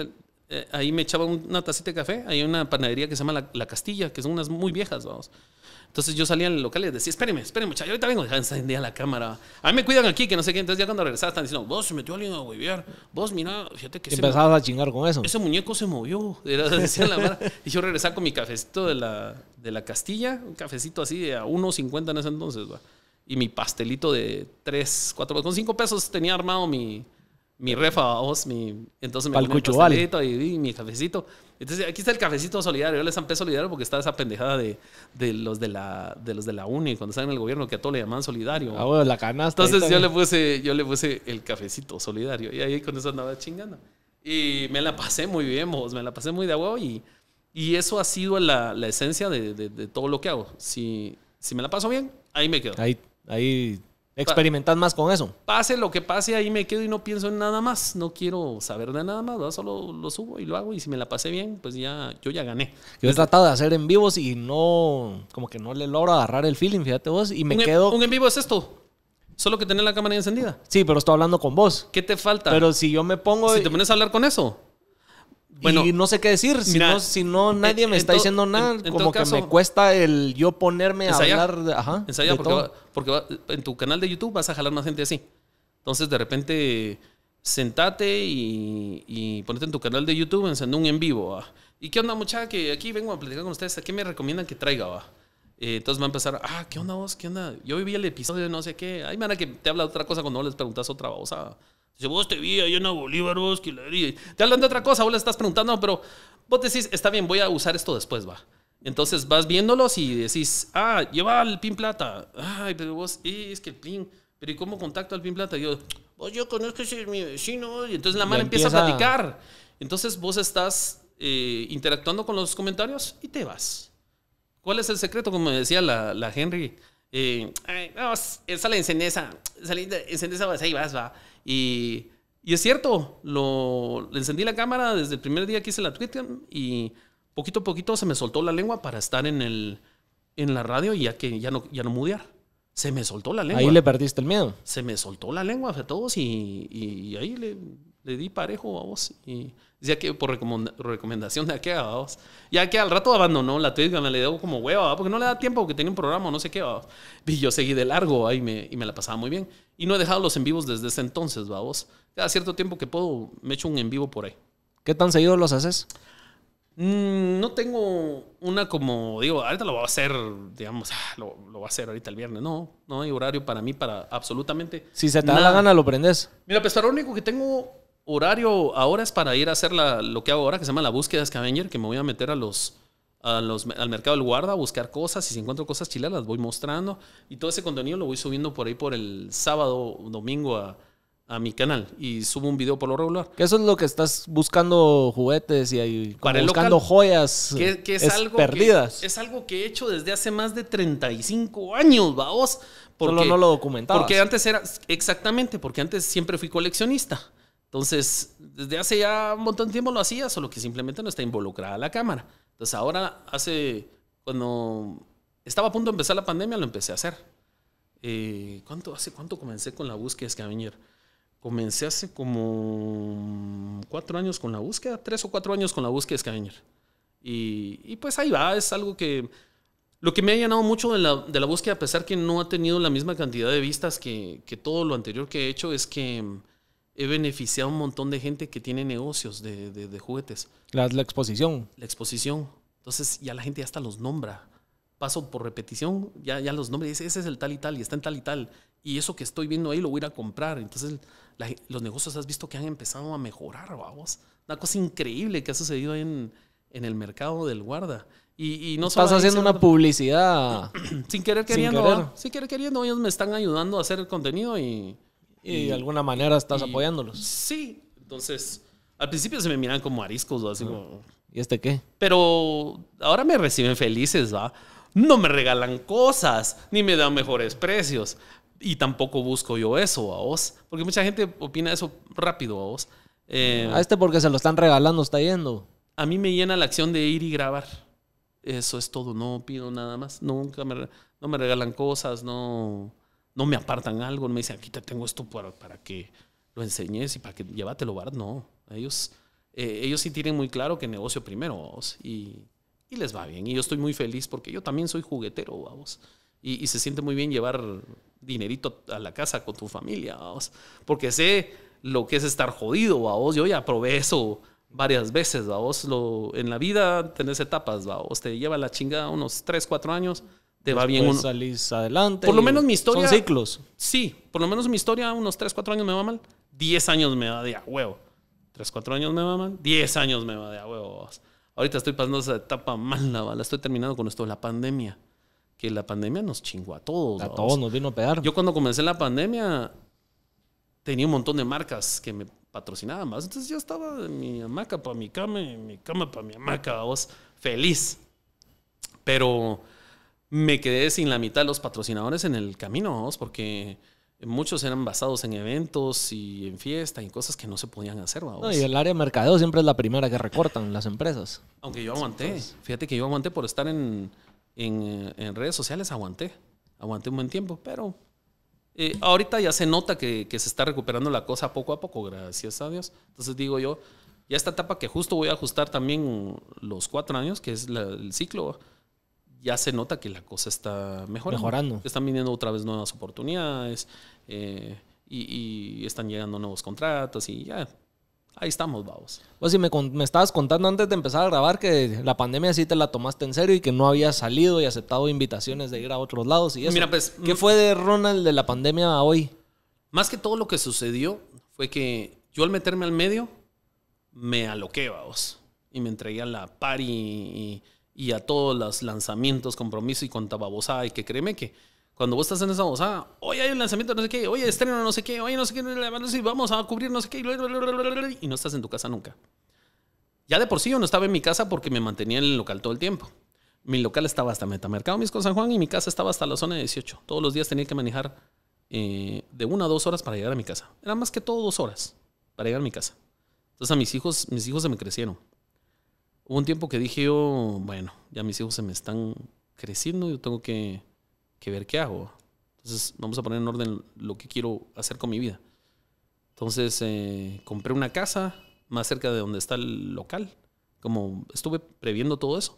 eh, ahí me echaba una tacita de café. Hay una panadería que se llama La, la Castilla, que son unas muy viejas, vamos. Entonces yo salía al local y decía, espérenme, espérenme, muchacho ahorita vengo. Ya encendía la cámara. A mí me cuidan aquí, que no sé qué. Entonces ya cuando regresaba están diciendo, vos se metió alguien a huevear. Vos, mira, fíjate que... Empezabas a chingar con eso. Ese muñeco se movió. la Y yo regresaba con mi cafecito de la, de la Castilla, un cafecito así de a 1.50 en ese entonces, Y mi pastelito de 3, 4, con 5 pesos tenía armado mi, mi refa, vos, mi... Entonces me y, mi cafecito. Entonces, aquí está el cafecito solidario. Yo le estampé solidario porque está esa pendejada de, de, los, de, la, de los de la UNI, cuando están en el gobierno, que a todo le llaman solidario. Ah, bueno, la canasta. Entonces yo le, puse, yo le puse el cafecito solidario. Y ahí con eso andaba chingando. Y me la pasé muy bien, vos. Me la pasé muy de huevo y, y eso ha sido la, la esencia de, de, de, todo lo que hago. Si, si me la paso bien, ahí me quedo. Ahí, ahí Experimentad más con eso. Pase lo que pase, ahí me quedo y no pienso en nada más. No quiero saber de nada más, solo lo subo y lo hago. Y si me la pasé bien, pues ya yo ya gané. Yo he tratado de hacer en vivos y no, como que no le logro agarrar el feeling, fíjate vos, y me quedo. un en vivo es esto. Solo que tener la cámara encendida. Sí, pero estoy hablando con vos. ¿Qué te falta? Pero si yo me pongo. Si te pones a hablar con eso y no sé qué decir. Si, no, eh, nadie me está diciendo nada, como que me cuesta el yo ponerme a hablar. ajá, porque, en tu canal de YouTube vas a jalar más gente así. Entonces, de repente, sentate y, y ponete en tu canal de YouTube, encendé un en vivo. ¿Y qué onda, muchacha? Que aquí vengo a platicar con ustedes. ¿A qué me recomiendan que traiga? Eh, entonces va a empezar, ah, ¿qué onda vos? ¿Qué onda? Yo viví el episodio de no sé qué. Ay, a que te habla otra cosa cuando les preguntas otra cosa si vos te vi ahí en Bolívar, vos que la Te hablan de otra cosa, vos le estás preguntando, pero vos decís, está bien, voy a usar esto después, va. Entonces vas viéndolos y decís, ah, lleva el pin plata. Ay, pero vos, eh, es que el pin, pero ¿y cómo contacto al pin plata? yo, vos yo conozco a mi vecino. Y entonces la mano empieza, a platicar. Entonces vos estás eh, interactuando con los comentarios y te vas. ¿Cuál es el secreto? Como decía la, Henry, eh, vamos, esa la salí de vas ahí vas, va. Y, es cierto, lo, encendí la cámara desde el primer día que hice la Twitter y poquito a poquito se me soltó la lengua para estar en, el, en la radio y ya que ya no, ya no mudear. Se me soltó la lengua. Ahí le perdiste el miedo. Se me soltó la lengua a todos y ahí le, le di parejo a vos y decía que por recomendación de aquella, vos. Ya que al rato abandonó la Twitch, me le dio como hueva, porque no le da tiempo, porque tenía un programa, no sé qué, ¿va? Y yo seguí de largo ahí y me, y me la pasaba muy bien. Y no he dejado los en vivos desde ese entonces, ¿va vos. Cada cierto tiempo que puedo, me echo un en vivo por ahí. ¿Qué tan seguido los haces? Mm, no tengo una como, digo, ahorita lo voy a hacer, digamos, ah, lo, lo voy a hacer ahorita el viernes. No, no hay horario para mí, para absolutamente. Si se te da la gana, lo prendes. Mira, pues lo único que tengo horario ahora es para ir a hacer lo que hago ahora, que se llama la búsqueda de scavenger, que me voy a meter a los, al mercado del guarda a buscar cosas. Y si encuentro cosas chilenas las voy mostrando. Y todo ese contenido lo voy subiendo por ahí por el sábado, domingo a, mi canal. Y subo un video por lo regular. Que eso es lo que estás buscando Juguetes y, ahí buscando joyas que, es perdidas. es algo que he hecho desde hace más de 35 años, Vamos Solo no lo documentaba. Porque antes era, exactamente, porque antes siempre fui coleccionista. Entonces, desde hace ya un montón de tiempo lo hacía, solo que simplemente no está involucrada la cámara. Entonces, ahora hace, cuando estaba a punto de empezar la pandemia, lo empecé a hacer. Eh, ¿Cuánto hace cuánto comencé con la búsqueda de Scavenger? Comencé hace como cuatro años con la búsqueda, tres o cuatro años con la búsqueda de Scavenger. Y, y pues ahí va, es algo que... Lo que me ha llenado mucho de la, de la búsqueda, a pesar que no ha tenido la misma cantidad de vistas que, que todo lo anterior que he hecho, es que he beneficiado a un montón de gente que tiene negocios de, de, juguetes. La, exposición. La exposición. Entonces ya la gente ya hasta los nombra. Paso por repetición, ya, ya los nombres, dice, ese es el tal y tal, y está en tal y tal. Y eso que estoy viendo ahí lo voy a ir a comprar. Entonces los negocios has visto que han empezado a mejorar, vamos. Una cosa increíble que ha sucedido en, en el mercado del guarda. Y, no Estás haciendo una publicidad. Sin querer queriendo. Sin ¿ah? querer. Sin querer queriendo, ellos me están ayudando a hacer el contenido y y, de alguna manera estás apoyándolos. Sí, entonces al principio se me miran como ariscos, así ¿Y este qué? Pero ahora me reciben felices, ¿va? No me regalan cosas, ni me dan mejores precios. Y tampoco busco yo eso, a vos. Porque mucha gente opina eso rápido, a vos. Eh, a este porque se lo están regalando, está yendo. A mí me llena la acción de ir y grabar. Eso es todo, no pido nada más. Nunca no me regalan cosas, no no me apartan algo, no me dicen, aquí te tengo esto para, que lo enseñes y para que llévatelo, bar. No, ellos, eh, ellos sí tienen muy claro que negocio primero, y, les va bien. Y yo estoy muy feliz porque yo también soy juguetero, vamos. Y, y se siente muy bien llevar dinerito a la casa con tu familia, vamos. Porque sé lo que es estar jodido, vamos. Yo ya probé eso varias veces, vos Lo, en la vida tenés etapas, vos. Te lleva la chingada unos 3, 4 años te va bien. Uno. salís adelante. Por lo menos mi historia. Son ciclos. Sí, por lo menos mi historia, unos 3, 4 años me va mal. 10 años me va de a huevo. 3, 4 años me va mal. 10 años me va de a huevo. Ahorita estoy pasando esa etapa mal la estoy terminando con esto de la pandemia. Que la pandemia nos chingó a todos. A todos nos vino a pegar. Yo cuando comencé la pandemia tenía un montón de marcas que me patrocinaban más. Entonces yo estaba de mi hamaca para mi cama, mi cama para mi hamaca, vos, feliz. Pero me quedé sin la mitad de los patrocinadores en el camino, vamos, porque muchos eran basados en eventos y en fiesta y cosas que no se podían hacer. vamos. y el área de mercadeo siempre es la primera que recortan las empresas. Aunque yo aguanté, pues fíjate que yo aguanté por estar en, eh, en, redes sociales, aguanté, aguanté un buen tiempo, pero eh, ahorita ya se nota que, se está recuperando la cosa poco a poco, gracias a Dios. Entonces digo yo, ya esta etapa que justo voy a ajustar también los cuatro años, que es el ciclo, ya se nota que la cosa está mejorando. Están viniendo otra vez nuevas oportunidades eh, y, están llegando nuevos contratos y ya. Ahí estamos, vamos. Pues si me, estabas contando antes de empezar a grabar que la pandemia sí te la tomaste en serio y que no habías salido y aceptado invitaciones de ir a otros lados y eso. Mira, pues, ¿Qué mm, fue de Ronald de la pandemia a hoy? Más que todo lo que sucedió fue que yo al meterme al medio me aloqué, vamos. Y me entregué a la pari y y a todos los lanzamientos, compromiso y contababosada Y que créeme que cuando vos estás en esa babosada, hoy hay un lanzamiento no sé qué, hoy estreno no sé qué, hoy no sé qué, vamos a cubrir no sé qué, y no estás en tu casa nunca. Ya de por sí yo no estaba en mi casa porque me mantenía en el local todo el tiempo. Mi local estaba hasta Metamercado Misco San Juan y mi casa estaba hasta la zona 18. Todos los días tenía que manejar eh, de una a dos horas para llegar a mi casa. Era más que todo dos horas para llegar a mi casa. Entonces a mis hijos, mis hijos se me crecieron. Hubo un tiempo que dije yo, bueno, ya mis hijos se me están creciendo, yo tengo que, ver qué hago. Entonces, vamos a poner en orden lo que quiero hacer con mi vida. Entonces, eh, compré una casa más cerca de donde está el local. Como estuve previendo todo eso.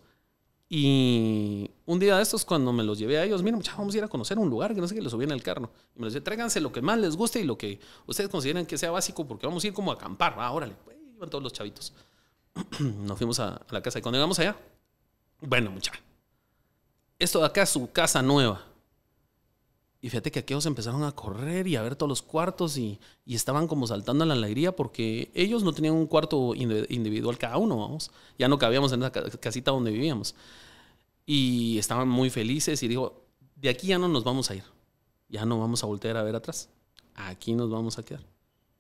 Y un día de estos, cuando me los llevé a ellos, mira, muchachos, vamos a ir a conocer un lugar, que no sé qué, les subía en el carro. Y me los dije, tráiganse lo que más les guste y lo que ustedes consideran que sea básico, porque vamos a ir como a acampar. Ah, órale, iban todos los chavitos. nos fuimos a, la casa. Y cuando llegamos allá, bueno, muchacho, esto de acá es su casa nueva. Y fíjate que aquellos empezaron a correr y a ver todos los cuartos y, y estaban como saltando a la alegría porque ellos no tenían un cuarto individual cada uno, vamos. Ya no cabíamos en la casita donde vivíamos. Y estaban muy felices y dijo, de aquí ya no nos vamos a ir. Ya no vamos a voltear a ver atrás. Aquí nos vamos a quedar.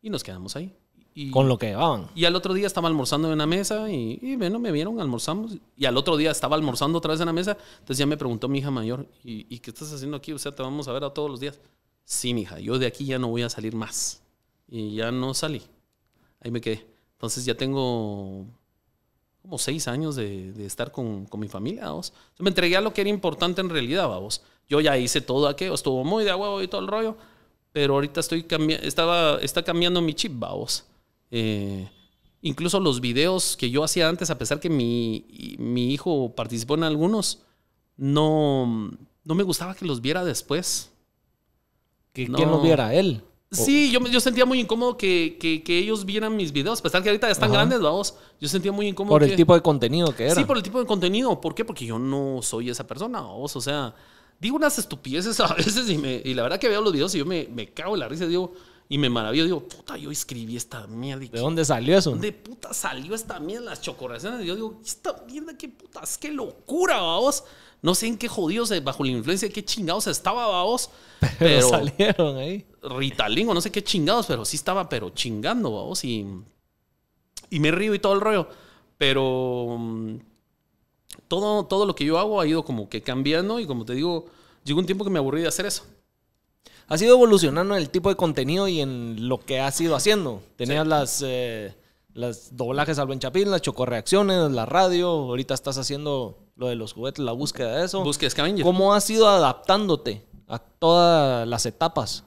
Y nos quedamos ahí. Y, con lo que llevaban. Y al otro día estaba almorzando en la mesa y, bueno, me vieron, almorzamos. Y al otro día estaba almorzando otra vez en la mesa. Entonces ya me preguntó mi hija mayor, ¿y, qué estás haciendo aquí? O sea, te vamos a ver a todos los días. Sí, hija yo de aquí ya no voy a salir más. Y ya no salí. Ahí me quedé. Entonces ya tengo como seis años de, estar con, mi familia, vos. me entregué a lo que era importante en realidad, vos. Yo ya hice todo aquello, estuvo muy de huevo y todo el rollo. Pero ahorita estoy estaba, está cambiando mi chip, vos eh, incluso los videos que yo hacía antes, a pesar que mi, mi hijo participó en algunos, no, no me gustaba que los viera después. ¿Que no. viera? ¿Él? Sí, yo, sentía muy incómodo que, ellos vieran mis videos, a pesar que ahorita están grandes, vamos. Yo sentía muy incómodo. Por el tipo de contenido que era. Sí, por el tipo de contenido. ¿Por qué? Porque yo no soy esa persona, vos. O sea, digo unas estupideces a veces y, y la verdad que veo los videos y yo me, me cago en la risa. Digo, y me maravilló, digo, puta, yo escribí esta mierda. ¿De dónde salió eso? ¿De puta salió esta mierda? Las chocoraciones. Yo digo, esta mierda, qué putas, qué locura, vamos. No sé en qué jodidos, eh, bajo la influencia, qué chingados estaba, vamos. Pero, salieron ahí. Ritalingo, no sé qué chingados, pero sí estaba, pero chingando, vamos. Y, y me río y todo el rollo. Pero mm, todo, todo lo que yo hago ha ido como que cambiando y como te digo, llegó un tiempo que me aburrí de hacer eso has ido evolucionando en el tipo de contenido y en lo que has ido haciendo. Tenías eh, las, doblajes al buen chapín, las chocorreacciones, la radio, ahorita estás haciendo lo de los juguetes, la búsqueda de eso. ¿Cómo has ido adaptándote a todas las etapas?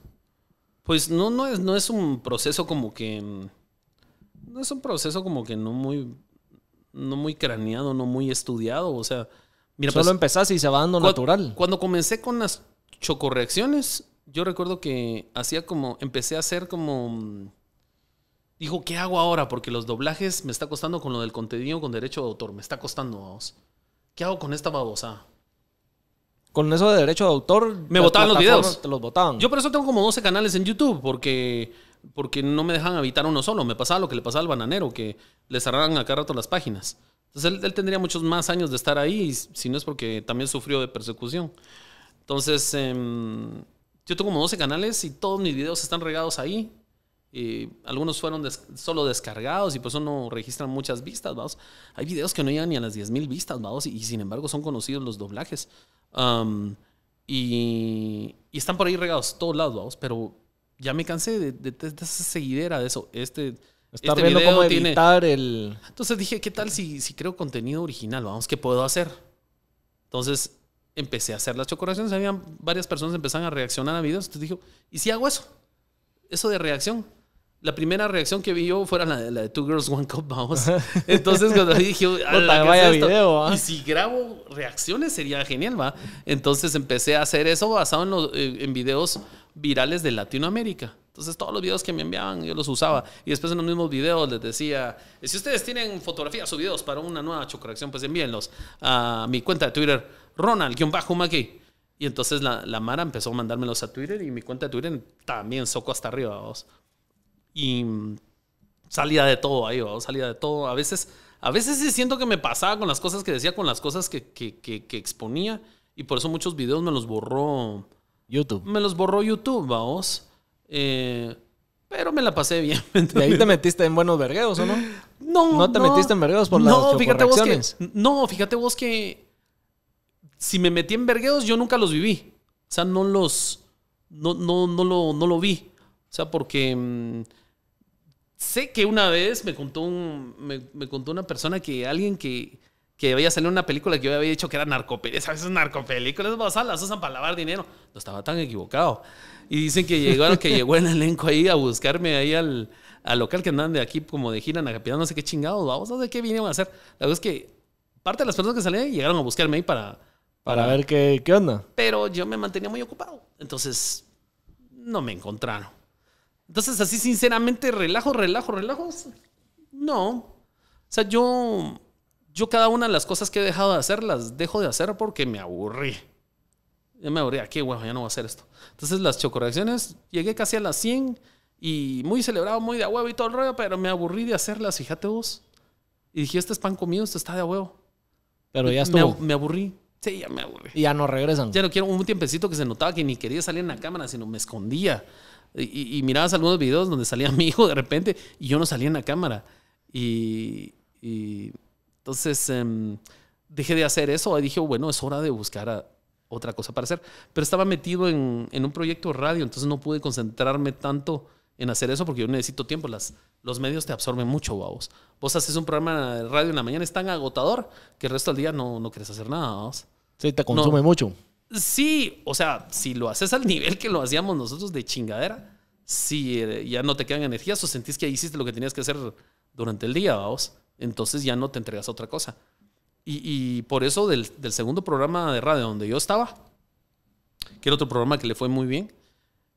Pues no, no es, no es un proceso como que... No es un proceso como que no muy... No muy craneado, no muy estudiado, o sea... Mira, Solo pues, empezás y se va dando natural. Cuando comencé con las chocorreacciones, yo recuerdo que hacía como, empecé a hacer como, dijo, ¿qué hago ahora? Porque los doblajes me está costando con lo del contenido con derecho de autor, me está costando, vamos. ¿Qué hago con esta babosa? Con eso de derecho de autor... Me botaban los videos. Te los botaban. Yo por eso tengo como 12 canales en YouTube, porque, porque no me dejan habitar uno solo. Me pasaba lo que le pasaba al bananero, que le cerraran cada rato las páginas. Entonces él, tendría muchos más años de estar ahí, si no es porque también sufrió de persecución. Entonces... Em, yo tengo como 12 canales y todos mis videos están regados ahí. Y algunos fueron solo descargados y por eso no registran muchas vistas, vamos. Hay videos que no llegan ni a las 10.000 vistas, vamos, y, sin embargo son conocidos los doblajes. y, están por ahí regados, todos lados, vamos, pero ya me cansé de, de, esa seguidera de eso. Este, Estar este viendo cómo editar el... Entonces dije, ¿qué tal si, si creo contenido original, vamos, qué puedo hacer? Entonces empecé a hacer las chocorreacciones. Habían varias personas empezaban a reaccionar a videos. Entonces dijo, ¿y si hago eso? Eso de reacción. La primera reacción que vi yo fuera la de, Two Girls One Cup, vamos. Entonces cuando dije, vaya video, y si grabo reacciones sería genial, va. Entonces empecé a hacer eso basado en, eh, en videos virales de Latinoamérica. Entonces todos los videos que me enviaban yo los usaba y después en los mismos videos les decía, si ustedes tienen fotografías o videos para una nueva chocorrección, pues envíenlos a mi cuenta de Twitter Ronald-Mackey. Y entonces la, Mara empezó a mandármelos a Twitter y mi cuenta de Twitter también soco hasta arriba, vamos. Y mm, salía de todo ahí, vamos, salía de todo. A veces, a veces sí siento que me pasaba con las cosas que decía, con las cosas que, exponía. Y por eso muchos videos me los borró. YouTube. Me los borró YouTube, vamos. Eh, pero me la pasé bien. ¿Y ahí te metiste en buenos vergueos o no? No. No te metiste en vergueos por no, las fíjate vos que, No, fíjate vos que si me metí en verguedos, yo nunca los viví. O sea, no los. No, no, no, lo, no lo vi. O sea, porque. Mm, sé que una vez me contó, me, contó una persona que alguien que, que había salido una película que yo había dicho que era narcopelícula. Esas narcopelículas sea, las usan para lavar dinero. No estaba tan equivocado. Y dicen que llegaron, que llegó el elenco ahí a buscarme ahí al, local que andan de aquí como de gira en no sé qué chingados, vamos, no sé qué vinieron a hacer. La verdad es que parte de las personas que salían llegaron a buscarme ahí para para, ver qué, onda. Pero yo me mantenía muy ocupado. Entonces, no me encontraron. Entonces, así sinceramente, relajo, relajo, relajo. No. O sea, yo, yo cada una de las cosas que he dejado de hacer, las dejo de hacer porque me aburrí. Ya me aburrí, aquí huevo, ya no voy a hacer esto. Entonces, las chocorreacciones, llegué casi a las 100 y muy celebrado, muy de a huevo y todo el rollo, pero me aburrí de hacerlas, fíjate vos. Y dije, este es pan comido, Esto está de a huevo. Pero ya estuvo. me aburrí. Sí, ya me voy. Y ya no regresan. Ya no quiero un tiempecito que se notaba que ni quería salir en la cámara, sino me escondía. Y, mirabas algunos videos donde salía mi hijo de repente y yo no salía en la cámara. Y, entonces em, dejé de hacer eso. dije, bueno, es hora de buscar otra cosa para hacer. Pero estaba metido en, en un proyecto radio, entonces no pude concentrarme tanto en hacer eso porque yo necesito tiempo. Las, los medios te absorben mucho, vamos. Vos haces un programa de radio en la mañana, es tan agotador que el resto del día no, no quieres hacer nada, vamos. Sí, te consume mucho. Sí, o sea, si lo haces al nivel que lo hacíamos nosotros de chingadera, si sí, eh, ya no te quedan energías o sentís que hiciste lo que tenías que hacer durante el día, vamos, entonces ya no te entregas a otra cosa. Y, por eso del, segundo programa de radio donde yo estaba, que era otro programa que le fue muy bien,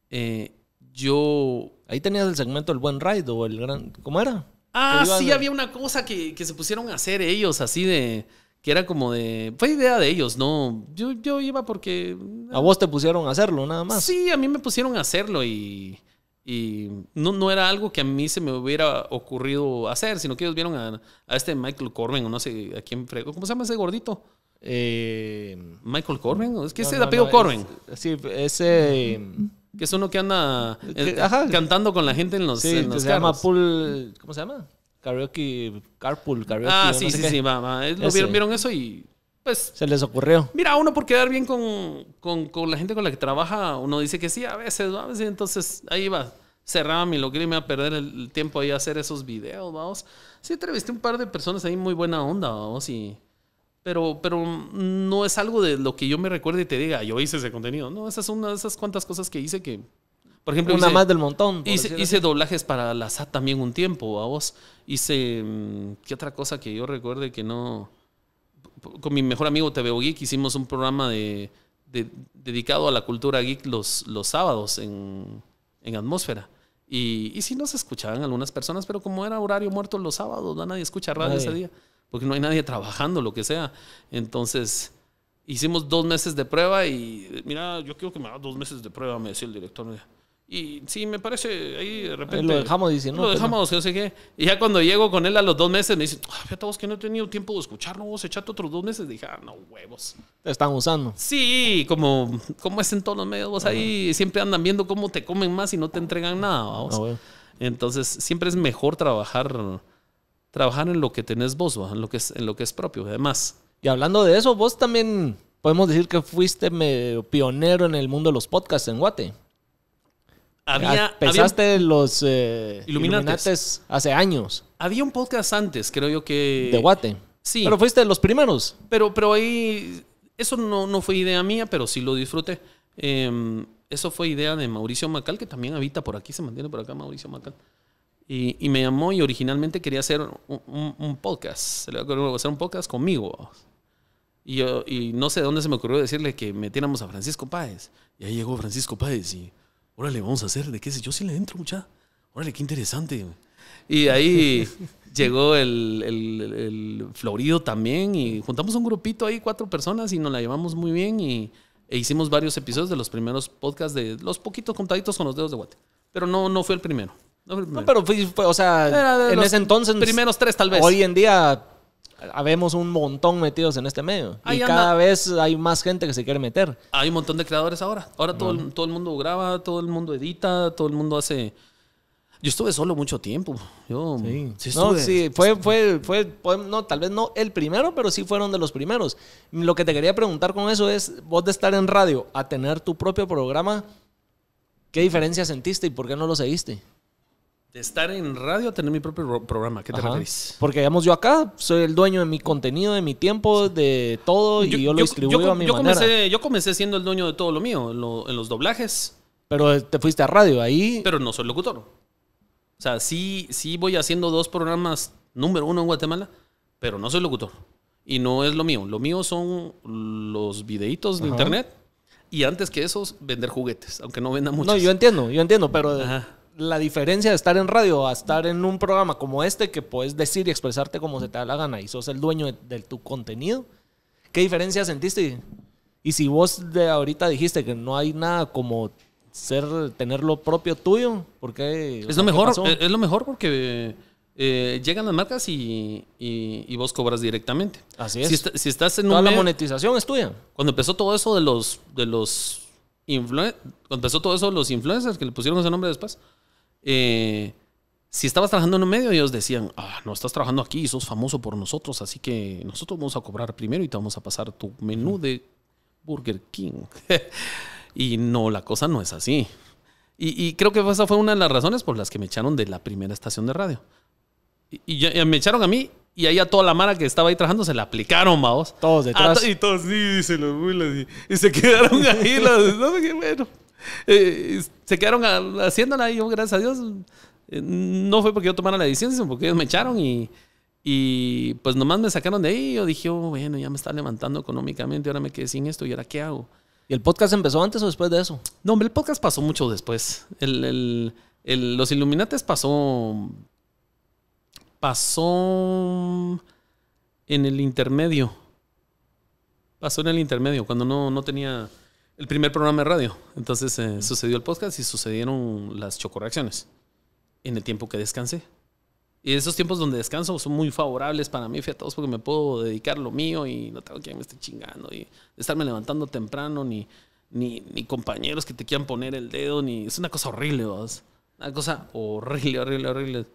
eh, yo Ahí tenías el segmento El Buen Ride o el gran. ¿Cómo era? Ah, sí, había una cosa que, se pusieron a hacer ellos, así de. que era como de. Fue idea de ellos, ¿no? Yo, iba porque. A vos te pusieron a hacerlo, nada más. Sí, a mí me pusieron a hacerlo y. Y no, no era algo que a mí se me hubiera ocurrido hacer, sino que ellos vieron a, este Michael Corbin, o no sé a quién ¿Cómo se llama ese gordito? Eh, Michael Corbin, es que ese apego apellido sí, ese. Que es uno que anda eh, cantando con la gente en los, sí, se llama pool, ¿Cómo se llama? Karaoke, carpool, karaoke. Ah, sí, sí, sí, Lo vieron, eso y pues... Se les ocurrió. Mira, uno por quedar bien con, la gente con la que trabaja, uno dice que sí, a veces, a veces. Entonces, ahí va. Cerraba mi logro y me iba a perder el tiempo ahí a hacer esos videos, vamos. Sí, entrevisté un par de personas ahí muy buena onda, vamos, y... Pero, pero no es algo de lo que yo me recuerde y te diga, yo hice ese contenido. No, esas son de esas cuantas cosas que hice que, por ejemplo, una más del montón. Hice, doblajes para la SAT también un tiempo, a vos. Hice, mm, ¿qué otra cosa que yo recuerde que no? Con mi mejor amigo TVO Geek hicimos un programa de, dedicado a la cultura geek los, los sábados en, Atmósfera. Y, y sí nos escuchaban algunas personas, pero como era horario muerto los sábados, nadie escucha radio ese día porque no hay nadie trabajando, lo que sea. Entonces, hicimos dos meses de prueba y, mira, yo quiero que me haga dos meses de prueba, me decía el director. Y sí, me parece, ahí de repente... lo dejamos, diciendo. Lo pues dejamos, yo sé qué. Y ya cuando llego con él a los dos meses, me dice, ah, fíjate vos que no he tenido tiempo de escucharlo, vos echate otros dos meses. Dije, ah, no, huevos. Te están usando. Sí, como, como es en todos los medios, vos ahí siempre andan viendo cómo te comen más y no te entregan nada, ah, Entonces, siempre es mejor trabajar trabajar en lo que tenés vos, en lo que es, en lo que es propio, además. Y hablando de eso, vos también podemos decir que fuiste pionero en el mundo de los podcasts en Guate. Había, ah, Pensaste en los eh, iluminantes hace años. Había un podcast antes, creo yo que. De Guate. Sí. Pero fuiste de los primeros. Pero, pero ahí. Eso no, no fue idea mía, pero sí lo disfruté. Em, eso fue idea de Mauricio Macal, que también habita por aquí, se mantiene por acá Mauricio Macal. Y, me llamó y originalmente quería hacer un, podcast. Se le ocurrió hacer un podcast conmigo. Y, yo, y no sé de dónde se me ocurrió decirle que metiéramos a Francisco Páez. Y ahí llegó Francisco Páez y, órale, vamos a hacer, ¿de qué sé yo? Sí le entro, mucha. Órale, qué interesante. Y ahí llegó el, el, Florido también y juntamos un grupito ahí, cuatro personas y nos la llevamos muy bien y, e hicimos varios episodios de los primeros podcasts de los poquitos contaditos con los dedos de guate. Pero no, no fue el primero. No, pero fue, o sea, en ese entonces. Primeros tres, tal vez. Hoy en día habemos un montón metidos en este medio. y cada vez hay más gente que se quiere meter. Hay un montón de creadores ahora. Ahora todo, el, todo el mundo graba, todo el mundo edita, todo el mundo hace. Yo estuve solo mucho tiempo. sí, No, sí, fue, fue, fue, no, tal vez no el primero, pero sí fueron de los primeros. Lo que te quería preguntar con eso es, vos de estar en radio a tener tu propio programa, ¿qué diferencia sentiste y por qué no lo seguiste? De estar en radio a tener mi propio programa, ¿qué te referís? Porque digamos, yo acá soy el dueño de mi contenido, de mi tiempo, de todo, y yo, lo escribo yo, a mi manera. Comencé, yo comencé siendo el dueño de todo lo mío, en, los doblajes. Pero eh, te fuiste a radio, ahí... Pero no soy locutor. O sea, sí, sí voy haciendo dos programas número uno en Guatemala, pero no soy locutor. Y no es lo mío. Lo mío son los videitos de internet y antes que esos vender juguetes, aunque no venda mucho. No, yo entiendo, yo entiendo, pero la diferencia de estar en radio a estar en un programa como este que puedes decir y expresarte como se te da la gana y sos el dueño de, tu contenido? ¿Qué diferencia sentiste? Y si vos de ahorita dijiste que no hay nada como ser tener lo propio tuyo, ¿por qué? Es lo mejor, eh, es lo mejor porque eh, llegan las marcas y, vos cobras directamente. Así es. Si, estás en Toda la monetización es tuya. Cuando empezó todo eso de los de los cuando empezó todo eso de los influencers que le pusieron ese nombre después, eh, si estabas trabajando en un medio, ellos decían, ah, no estás trabajando aquí y sos famoso por nosotros, así que nosotros vamos a cobrar primero y te vamos a pasar tu menú de Burger King. y no, la cosa no es así. Y, creo que esa fue una de las razones por las que me echaron de la primera estación de radio. Y, me echaron a mí y ahí a toda la mara que estaba ahí trabajando se la aplicaron, vamos. Todos detrás. y todos, sí, se Y, se quedaron ahí. los, no, bueno, eh, se quedaron haciéndola y yo, oh, gracias a Dios, eh, no fue porque yo tomara la decisión, sino porque ellos me echaron y, pues nomás me sacaron de ahí. Y yo dije, oh, bueno, ya me está levantando económicamente, ahora me quedé sin esto y ahora qué hago. ¿Y el podcast empezó antes o después de eso? No, el podcast pasó mucho después. El, los Illuminates pasó. Pasó en el intermedio. Pasó en el intermedio, cuando no, no tenía el primer programa de radio. Entonces eh, sucedió el podcast y sucedieron las chocorreacciones en el tiempo que descansé. Y esos tiempos donde descanso son muy favorables para mí, fíjate, porque me puedo dedicar lo mío y no tengo que me esté chingando y estarme levantando temprano, ni, ni, compañeros que te quieran poner el dedo, ni. Es una cosa horrible, vos. Una cosa horrible, horrible, horrible.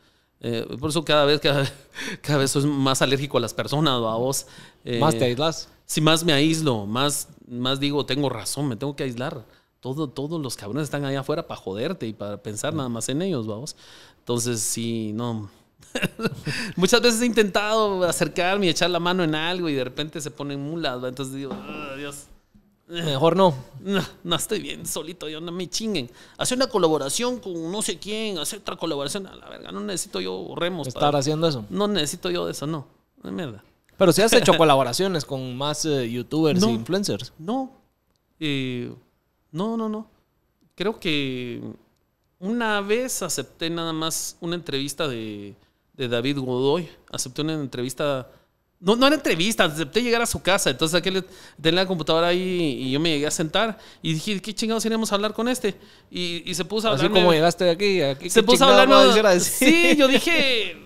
Eh, por eso cada vez, cada, cada, vez soy más alérgico a las personas, a vos. Eh, ¿Más te aislas? si más me aíslo, más, más digo, tengo razón, me tengo que aislar. Todo, todos los cabrones están ahí afuera para joderte y para pensar nada más en ellos, vamos. Entonces, sí, no. Muchas veces he intentado acercarme y echar la mano en algo y de repente se ponen mulas, entonces digo, adiós ah, Dios. Mejor no. no. estoy bien solito, yo no me chinguen. Hacer una colaboración con no sé quién, hacer otra colaboración, a la verga, no necesito yo remos. Estar haciendo eso. No necesito yo de eso, no. No mierda. Pero si has hecho colaboraciones con más eh, youtubers e influencers. No. Eh, no, no, no. Creo que una vez acepté nada más una entrevista de, de David Godoy. Acepté una entrevista no, no era entrevista, acepté llegar a su casa. Entonces aquel tenía la computadora ahí y yo me llegué a sentar y dije, ¿qué chingados iremos a hablar con este? Y, se puso a hablar. Así como llegaste aquí, se puso a hablar. Sí, yo dije,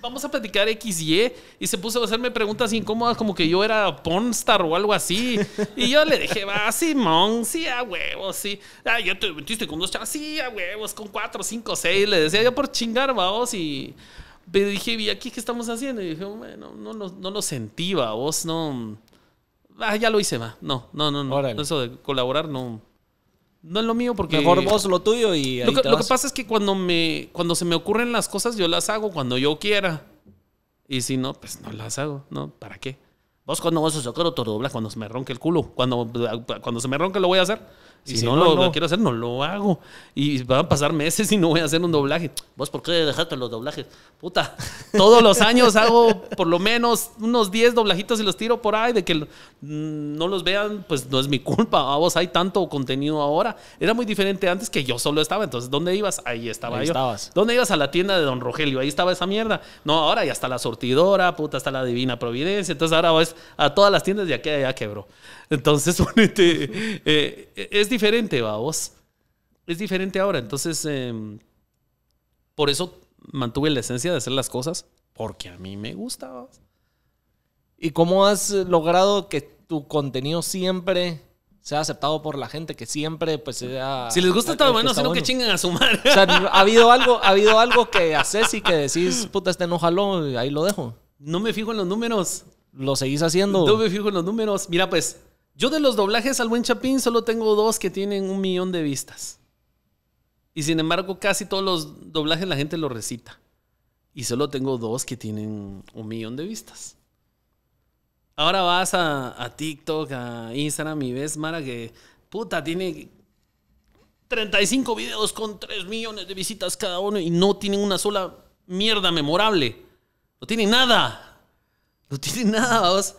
vamos a platicar XY. y se puso a hacerme preguntas incómodas como que yo era Ponstar o algo así. Y yo le dije, va, simon sí, a huevos, sí. Ah, ya te metiste con dos chavas, sí, a huevos, con cuatro, cinco, seis. Le decía yo por chingar, vamos. Y pero dije, ¿y aquí qué estamos haciendo? Y dije, bueno, no, no, no lo sentí, va, vos no... Ah, ya lo hice, va. No, no, no, no. Eso de colaborar no... No es lo mío porque... Mejor vos lo tuyo y... lo, que, pasa es que cuando, me, cuando se me ocurren las cosas, yo las hago cuando yo quiera. Y si no, pues no las hago, ¿no? ¿Para qué? Vos cuando vos yo os cuando se me ronque el culo. Cuando, cuando se me ronque lo voy a hacer si, no, lo, quiero hacer, no lo hago. Y van a pasar meses y no voy a hacer un doblaje. ¿Vos por qué dejaste los doblajes? Puta, todos los años hago por lo menos unos 10 doblajitos y los tiro por ahí. De que mm, no los vean, pues no es mi culpa. A vos hay tanto contenido ahora. Era muy diferente antes que yo solo estaba. Entonces, ¿dónde ibas? Ahí estaba yo. ¿Dónde ibas? A la tienda de Don Rogelio. Ahí estaba esa mierda. No, ahora ya está la sortidora, puta, está la Divina Providencia. Entonces, ahora vas a todas las tiendas y aquí ya quebró. Entonces, eh, es diferente, vos Es diferente ahora. Entonces, em, por eso mantuve la esencia de hacer las cosas, porque a mí me gusta. ¿Y cómo has logrado que tu contenido siempre sea aceptado por la gente, que siempre pues sea... Si les gusta eh, está bueno, sino que chingan a su madre. O sea, ¿ha habido, algo, ha habido algo que haces y que decís, puta, este no ahí lo dejo. No me fijo en los números. Lo seguís haciendo. No me fijo en los números. Mira, pues, yo de los doblajes al buen Chapín solo tengo dos que tienen un millón de vistas. Y sin embargo, casi todos los doblajes la gente los recita. Y solo tengo dos que tienen un millón de vistas. Ahora vas a, TikTok, a Instagram y ves, Mara, que puta, tiene 35 videos con 3 millones de visitas cada uno y no tienen una sola mierda memorable. No tiene nada. No tiene nada, vos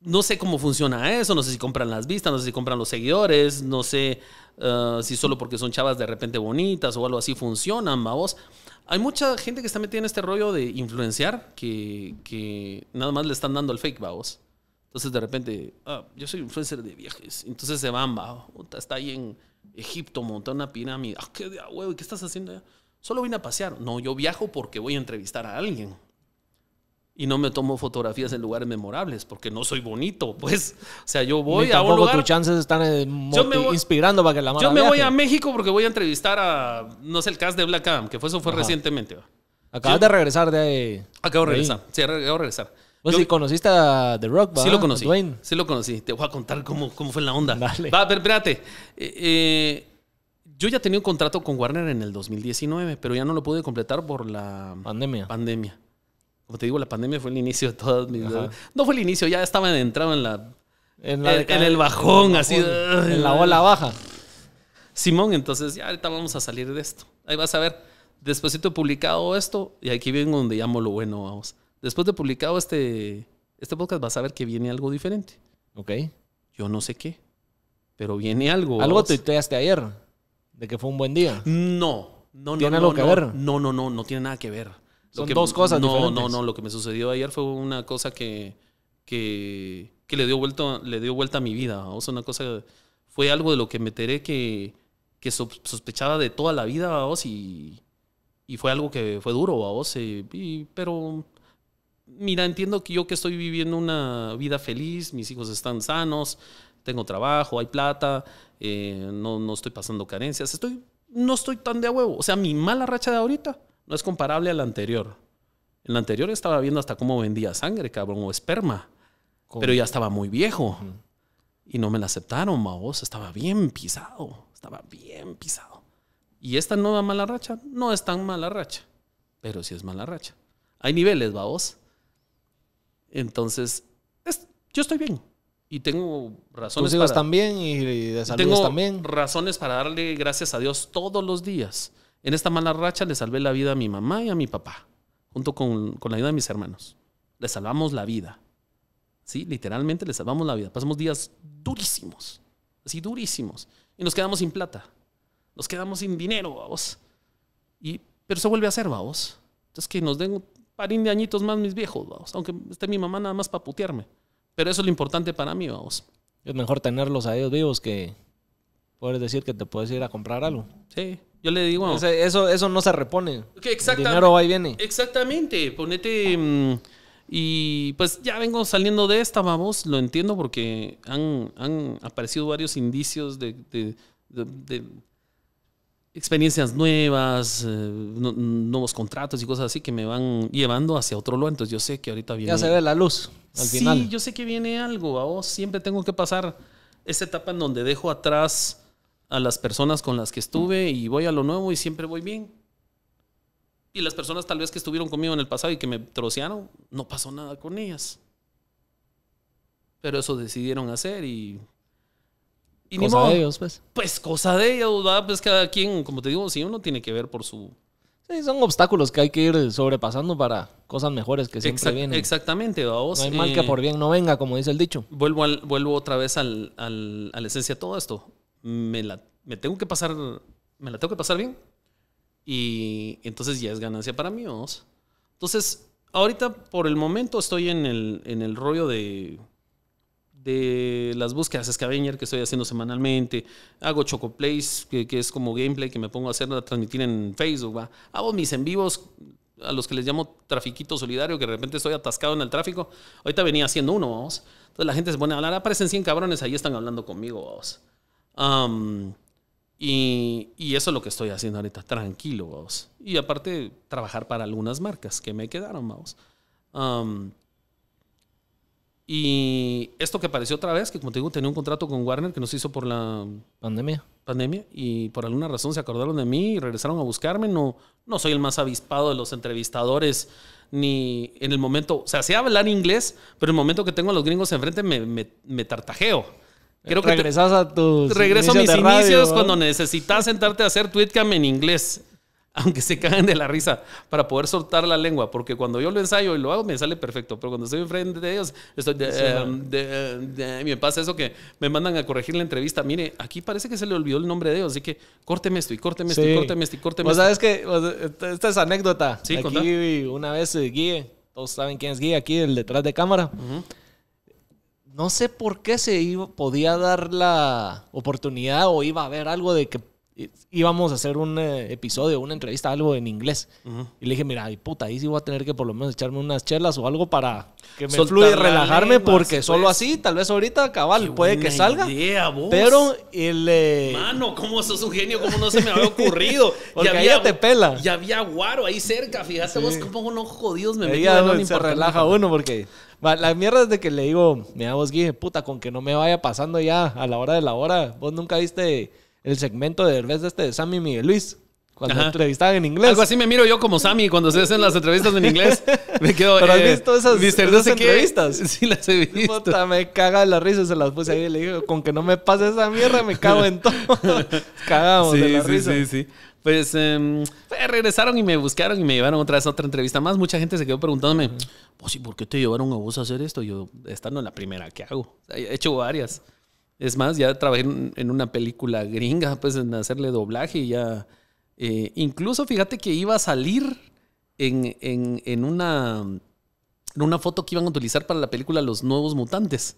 no sé cómo funciona eso, no sé si compran las vistas, no sé si compran los seguidores, no sé eh, si solo porque son chavas de repente bonitas o algo así funcionan, vamos. Hay mucha gente que está metida en este rollo de influenciar que, nada más le están dando el fake, vamos. Entonces de repente, ah, yo soy influencer de viajes. Entonces se van, va, está ahí en Egipto, montando una pirámide. Ah, qué diablos ¿qué estás haciendo Solo vine a pasear. No, yo viajo porque voy a entrevistar a alguien y no me tomo fotografías en lugares memorables porque no soy bonito, pues. O sea, yo voy a un lugar. tus chances están eh, inspirando para que la Yo me voy a México porque voy a entrevistar a, no sé, el cast de Black Adam, que fue eso fue recientemente. Acabas de regresar de. Acabo de regresar. Sí, acabo de regresar. Pues sí conociste a The Rock, Sí lo conocí. Sí lo conocí. Te voy a contar cómo, cómo fue la onda. Dale. Va, espérate. Eh, eh, yo ya tenía un contrato con Warner en el 2019, pero ya no lo pude completar por la pandemia. pandemia como te digo, la pandemia fue el inicio de todas mis... No fue el inicio, ya estaba entrado en la... En, el, bajón, así. En la ola baja. Simón, entonces ya ahorita vamos a salir de esto. Ahí vas a ver. Después de publicado esto, y aquí vengo donde llamo lo bueno, vamos. Después de publicado este, este podcast, vas a ver que viene algo diferente. Ok. Yo no sé qué, pero viene algo. Algo te tuiteaste ayer, de que fue un buen día. No, no, ¿Tiene algo que ver? No, no, no, no tiene nada que ver dos cosas no, No, no, lo que me sucedió ayer fue una cosa que, que, le, dio vuelta, le dio vuelta a mi vida. O sea, una cosa, fue algo de lo que me enteré que, sospechaba de toda la vida, vamos, y, y fue algo que fue duro, o eh, pero mira, entiendo que yo que estoy viviendo una vida feliz, mis hijos están sanos, tengo trabajo, hay plata, eh, no, no estoy pasando carencias, estoy, no estoy tan de a huevo, o sea, mi mala racha de ahorita no es comparable al anterior. En la anterior estaba viendo hasta cómo vendía sangre, cabrón, o esperma. Pero ya estaba muy viejo. Y no me la aceptaron, maos. Estaba bien pisado. Estaba bien pisado. Y esta nueva mala racha no es tan mala racha. Pero sí es mala racha. Hay niveles, vos Entonces, yo estoy bien y tengo razones Tus hijos para, también y, de también. Tengo razones para darle gracias a Dios todos los días. En esta mala racha le salvé la vida a mi mamá y a mi papá, junto con, la ayuda de mis hermanos. Le salvamos la vida. Sí, literalmente le salvamos la vida. Pasamos días durísimos, así durísimos. Y nos quedamos sin plata. Nos quedamos sin dinero, vamos. Y, pero se vuelve a ser, vamos. Entonces que nos den un parín de añitos más mis viejos, vamos. Aunque esté mi mamá nada más para putearme. Pero eso es lo importante para mí, vamos. Es mejor tenerlos a ellos vivos que poder decir que te puedes ir a comprar algo. Sí. Yo le digo. sea, eso, eso no se repone. Okay, exactamente, va y viene. Exactamente. Ponete. Mm, y pues ya vengo saliendo de esta, vamos. Lo entiendo porque han, aparecido varios indicios de, de, experiencias nuevas, eh, nuevos contratos y cosas así que me van llevando hacia otro lado Entonces yo sé que ahorita viene. Ya se ve la luz sí, yo sé que viene algo. Vamos, Siempre tengo que pasar esa etapa en donde dejo atrás a las personas con las que estuve y voy a lo nuevo y siempre voy bien. Y las personas tal vez que estuvieron conmigo en el pasado y que me trocearon, no pasó nada con ellas. Pero eso decidieron hacer y... y cosa de ellos, pues. Pues cosa de ellos, ¿verdad? Pues cada quien, como te digo, si uno tiene que ver por su... Sí, son obstáculos que hay que ir sobrepasando para cosas mejores que siempre vienen. Exactamente, vamos. No hay mal que eh, por bien no venga, como dice el dicho. Vuelvo, vuelvo otra vez al, a la esencia de todo esto me la, me tengo que pasar, me la tengo que pasar bien. Y entonces ya es ganancia para mí. Entonces, ahorita por el momento estoy en el, en el rollo de, de las búsquedas Scavenger que estoy haciendo semanalmente. Hago Chocoplace que, que es como gameplay que me pongo a hacer, a transmitir en Facebook. Hago mis en vivos a los que les llamo trafiquito solidario, que de repente estoy atascado en el tráfico. Ahorita venía haciendo uno, Entonces la gente se pone a hablar, aparecen ah, 100 cabrones, ahí están hablando conmigo, y, eso es lo que estoy haciendo ahorita, tranquilo, vamos. Y aparte, trabajar para algunas marcas que me quedaron, vamos. y esto que apareció otra vez, que como te digo, tenía un contrato con Warner que nos hizo por la pandemia. Pandemia. Y por alguna razón se acordaron de mí y regresaron a buscarme. No, no soy el más avispado de los entrevistadores, ni en el momento, o sea, sé hablar inglés, pero en el momento que tengo a los gringos enfrente me, me tartajeo que regresas a tus. Regreso a mis inicios cuando necesitas sentarte a hacer tweetcam en inglés, aunque se caen de la risa, para poder soltar la lengua, porque cuando yo lo ensayo y lo hago me sale perfecto, pero cuando estoy enfrente de ellos, estoy de, em, em, me pasa eso que me mandan a corregir la entrevista. Mire, aquí parece que se le olvidó el nombre de ellos, así que córteme esto y córteme esto y córteme esto y córteme esto. sabes que esta es anécdota. aquí una vez Guille, todos saben quién es Guille aquí, el detrás de cámara no sé por qué se iba, podía dar la oportunidad o iba a haber algo de que íbamos a hacer un eh, episodio, una entrevista, algo en inglés. Y le dije, mira, ay, puta, ahí sí voy a tener que por lo menos echarme unas chelas o algo para que me fluya y relajarme, porque solo pues". así, tal vez ahorita, cabal, puede que salga. Pero el. Eh, Mano, ¿cómo sos un genio? ¿Cómo no se me había ocurrido? porque ya te pela. Ya había guaro ahí cerca, fíjate vos, cómo ojo, jodidos me metía. No, se relaja uno, porque. La mierda es de que le digo, mira vos, Guille, puta, con que no me vaya pasando ya a la hora de la hora. Vos nunca viste el segmento de de este de Sammy Miguel Luis. Cuando entrevistaban en inglés. Algo así me miro yo como Sammy cuando se hacen las entrevistas en inglés. Me quedo. ¿Pero has eh, visto esas, entrevistas? Sí, las he visto. Puta, me caga la risa. Se las puse ahí y le digo, con que no me pase esa mierda, me cago en todo. Cagamos de la sí, risa. Sí, sí, sí. Pues, em, pues regresaron y me buscaron y me llevaron otra vez a otra entrevista más. Mucha gente se quedó preguntándome, pues, ¿y por qué te llevaron a vos a hacer esto? Yo, estando en la primera ¿Qué hago. He hecho varias. Es más, ya trabajé en una película gringa, pues en hacerle doblaje ya. Eh, incluso fíjate que iba a salir en, una, en una foto que iban a utilizar para la película Los Nuevos Mutantes.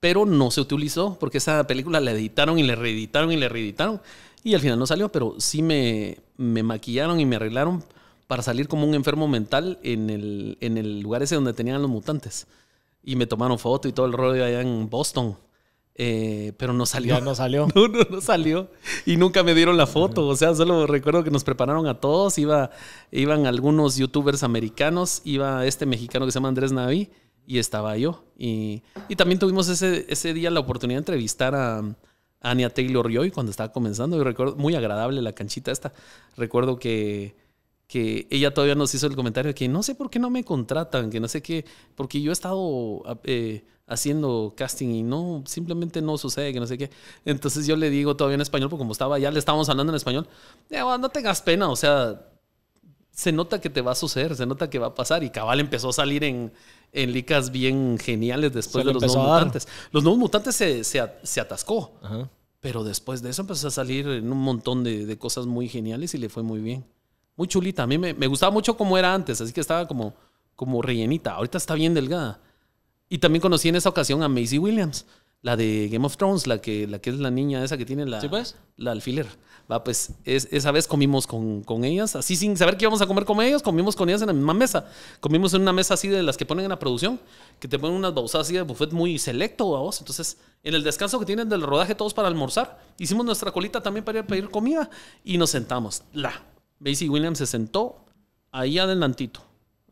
Pero no se utilizó porque esa película la editaron y la reeditaron y la reeditaron. Y al final no salió, pero sí me, me maquillaron y me arreglaron para salir como un enfermo mental en el, en el lugar ese donde tenían los mutantes. Y me tomaron foto y todo el rollo allá en Boston. Eh, pero no salió. no salió. No, salió. Y nunca me dieron la foto. O sea, solo recuerdo que nos prepararon a todos. Iba, iban algunos youtubers americanos, iba este mexicano que se llama Andrés Navi y estaba yo. Y, también tuvimos ese, ese, día la oportunidad de entrevistar a, Ania Anya Taylor Joy cuando estaba comenzando. Y recuerdo, muy agradable la canchita esta. Recuerdo que que ella todavía nos hizo el comentario que no sé por qué no me contratan, que no sé qué, porque yo he estado eh, haciendo casting y no, simplemente no sucede, que no sé qué. Entonces yo le digo todavía en español, porque como estaba ya le estábamos hablando en español, eh, no tengas pena, o sea, se nota que te va a suceder, se nota que va a pasar. Y Cabal empezó a salir en, en licas bien geniales después de los nuevos mutantes. Los nuevos mutantes se, se, se atascó, pero después de eso empezó a salir en un montón de, de, cosas muy geniales y le fue muy bien. Muy chulita, a mí me, me gustaba mucho como era antes, así que estaba como, como rellenita. Ahorita está bien delgada. Y también conocí en esa ocasión a Maisie Williams, la de Game of Thrones, la que, la que es la niña esa que tiene la, pues? alfiler. Va, pues esa vez comimos con, ellas, así sin saber que íbamos a comer con ellas, comimos con ellas en la misma mesa. Comimos en una mesa así de las que ponen en la producción, que te ponen unas bausas así de buffet muy selecto a vos. Entonces, en el descanso que tienen del rodaje todos para almorzar, hicimos nuestra colita también para ir a pedir comida y nos sentamos. La Macy Williams se sentó ahí adelantito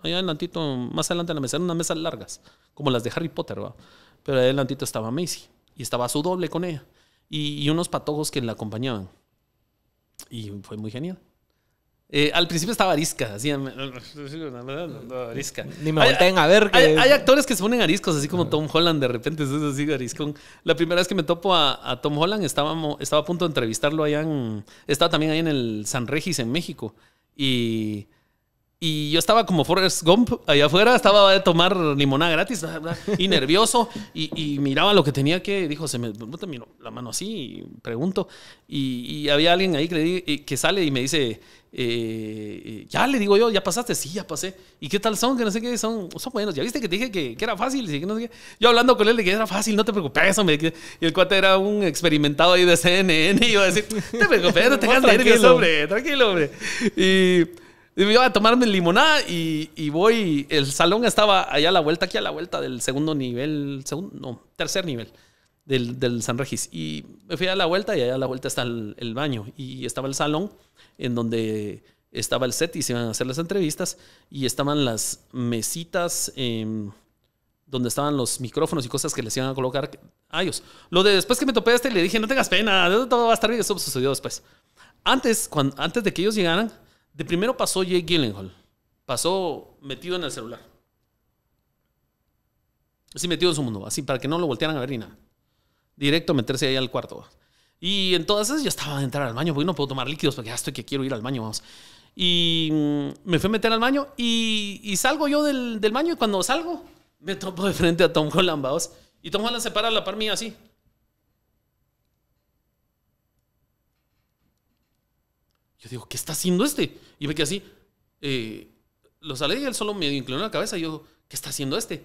allá adelantito, más adelante en la mesa, eran unas mesas largas, como las de Harry Potter, ¿va? Pero allá adelantito estaba Macy y estaba su doble con ella y, unos patojos que la acompañaban. Y fue muy genial. Eh, al principio estaba arisca, así. arisca. Ni me volteen a ver. Que... Hay, actores que se ponen ariscos, así como ah. Tom Holland, de repente es así ariscón. La primera vez que me topo a, Tom Holland, estaba, estaba a punto de entrevistarlo allá en. Estaba también ahí en el San Regis, en México. Y y yo estaba como Forrest Gump allá afuera, estaba de tomar limonada gratis y nervioso y, miraba lo que tenía que, dijo, se me terminó la mano así y pregunto. Y, había alguien ahí eh, que, sale y me dice, eh, ya le digo yo, ya pasaste, sí, ya pasé. ¿Y qué tal son? Que no sé qué, son, son buenos. Ya viste que te dije que, era fácil, Yo hablando con él de que era fácil, no te preocupes, Y el cuate era un experimentado ahí de CNN y yo a decir, te preocupes, no te hagas nervios, hombre, tranquilo, hombre. Y... Y me iba a tomarme limonada y, y, voy. El salón estaba allá a la vuelta, aquí a la vuelta del segundo nivel, segundo, no, tercer nivel del, del San Regis. Y me fui a la vuelta y allá a la vuelta está el, baño. Y estaba el salón en donde estaba el set y se iban a hacer las entrevistas. Y estaban las mesitas em, donde estaban los micrófonos y cosas que les iban a colocar a ellos. Lo de después que me topé a este, le dije, no tengas pena, todo va a estar bien. Eso sucedió después. Antes, cuando, antes de que ellos llegaran de primero pasó Jake Gyllenhaal. Pasó metido en el celular. Así metido en su mundo, así para que no lo voltearan a ver ni Directo a meterse ahí al cuarto. Y entonces ya estaba de entrar al baño, porque no puedo tomar líquidos, porque ya estoy que quiero ir al baño, vamos. Y mm, me fui a meter al baño y, salgo yo del, baño y cuando salgo me topo de frente a Tom Holland, Y Tom Holland se para a la par así. Yo digo, ¿qué está haciendo este? Y me que así. Eh, lo salí y él solo me inclinó la cabeza. Y yo, ¿qué está haciendo este?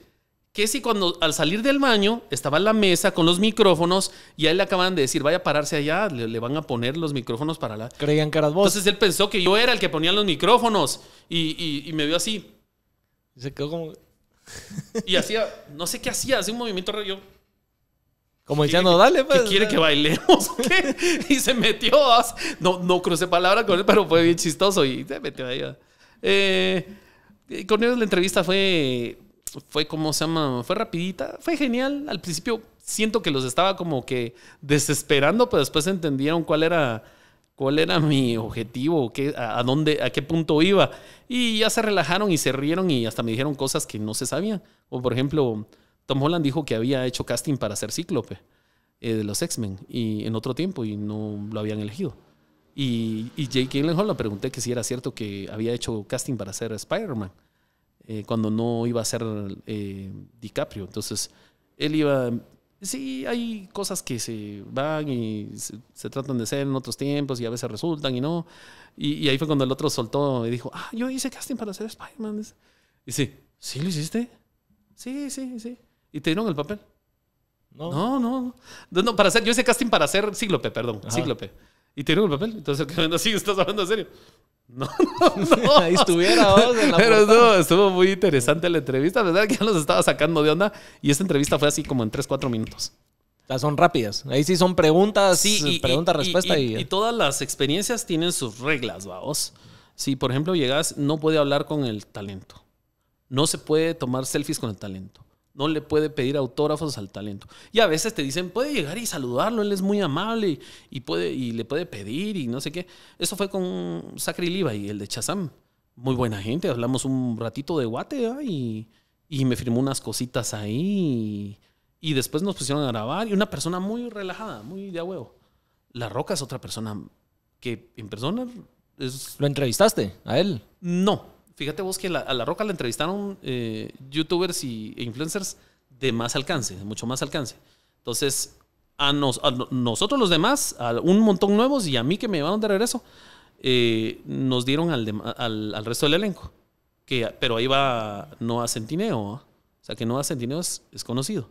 Que si cuando al salir del baño estaba en la mesa con los micrófonos y a él le acaban de decir, vaya a pararse allá, le, van a poner los micrófonos para la. Creían que eras vos. Entonces él pensó que yo era el que ponía los micrófonos y, me vio así. Se quedó como. y hacía, no sé qué hacía, hace un movimiento. Yo, como no dale, pues, ¿Qué quiere que bailemos? Y se metió. No, no crucé palabra con él, pero fue bien chistoso y se metió ahí. Eh, con ellos la entrevista fue, fue como se llama, fue rapidita, fue genial. Al principio siento que los estaba como que desesperando, pero después entendieron cuál era, cuál era mi objetivo, qué, dónde, a qué punto iba. Y ya se relajaron y se rieron y hasta me dijeron cosas que no se sabían. O por ejemplo Tom Holland dijo que había hecho casting para ser Cíclope eh, de los X-Men y en otro tiempo y no lo habían elegido. Y, Jake Gyllenhaal le pregunté que si era cierto que había hecho casting para ser Spider-Man eh, cuando no iba a ser eh, DiCaprio. Entonces él iba. Sí, hay cosas que se van y se, tratan de ser en otros tiempos y a veces resultan y no. Y, ahí fue cuando el otro soltó y dijo: Ah, yo hice casting para ser Spider-Man. Y sí, ¿sí lo hiciste? Sí, sí, sí. ¿Y te dieron el papel? No. No, no. para hacer, yo hice casting para hacer Cíclope, perdón, Cíclope. ¿Y te dieron el papel? Entonces, ¿Estás hablando en serio? No, no, Ahí estuviera vos en la Pero no, estuvo muy interesante la entrevista. La verdad que ya los estaba sacando de onda. Y esta entrevista fue así como en 3, 4 minutos. Las son rápidas. Ahí sí son preguntas, sí, pregunta-respuesta. Y, y, y, todas las experiencias tienen sus reglas, vamos. Si, por ejemplo, llegas, no puede hablar con el talento. No se puede tomar selfies con el talento. No le puede pedir autógrafos al talento. Y a veces te dicen, puede llegar y saludarlo, él es muy amable y, puede, y le puede pedir y no sé qué. Eso fue con Sacri Liva y el de Chazam. Muy buena gente, hablamos un ratito de guate y, me firmó unas cositas ahí. Y, después nos pusieron a grabar y una persona muy relajada, muy de a huevo. La Roca es otra persona que en persona es... ¿Lo entrevistaste a él? No, fíjate vos que a La Roca la entrevistaron eh, youtubers y, e influencers de más alcance, de mucho más alcance. Entonces, a, nos, nosotros los demás, a un montón nuevos y a mí que me llevaron de regreso, eh, nos dieron al, al, resto del elenco. Que, pero ahí va Noah Centineo. ¿ah? O sea que Noah Centineo es, conocido.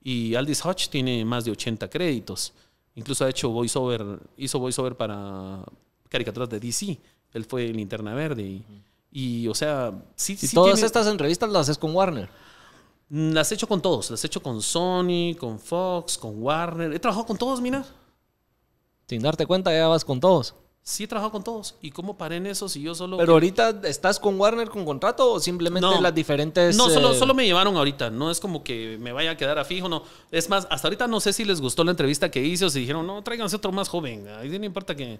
Y Aldis Hodge tiene más de 80 créditos. Incluso ha hecho voiceover, hizo voiceover para caricaturas de DC. Él fue Interna Verde y, y, o sea, sí, sí todas estas entrevistas las haces con Warner. Mm, las he hecho con todos. Las he hecho con Sony, con Fox, con Warner. He trabajado con todos, mira. Sin darte cuenta, ya vas con todos. Sí, he trabajado con todos. ¿Y cómo paré en eso si yo solo... Pero ahorita estás con Warner con contrato o simplemente las diferentes... No, solo, eh, solo me llevaron ahorita. No es como que me vaya a quedar a fijo, no. Es más, hasta ahorita no sé si les gustó la entrevista que hice o si dijeron, no, tráiganse otro más joven. Ahí no importa que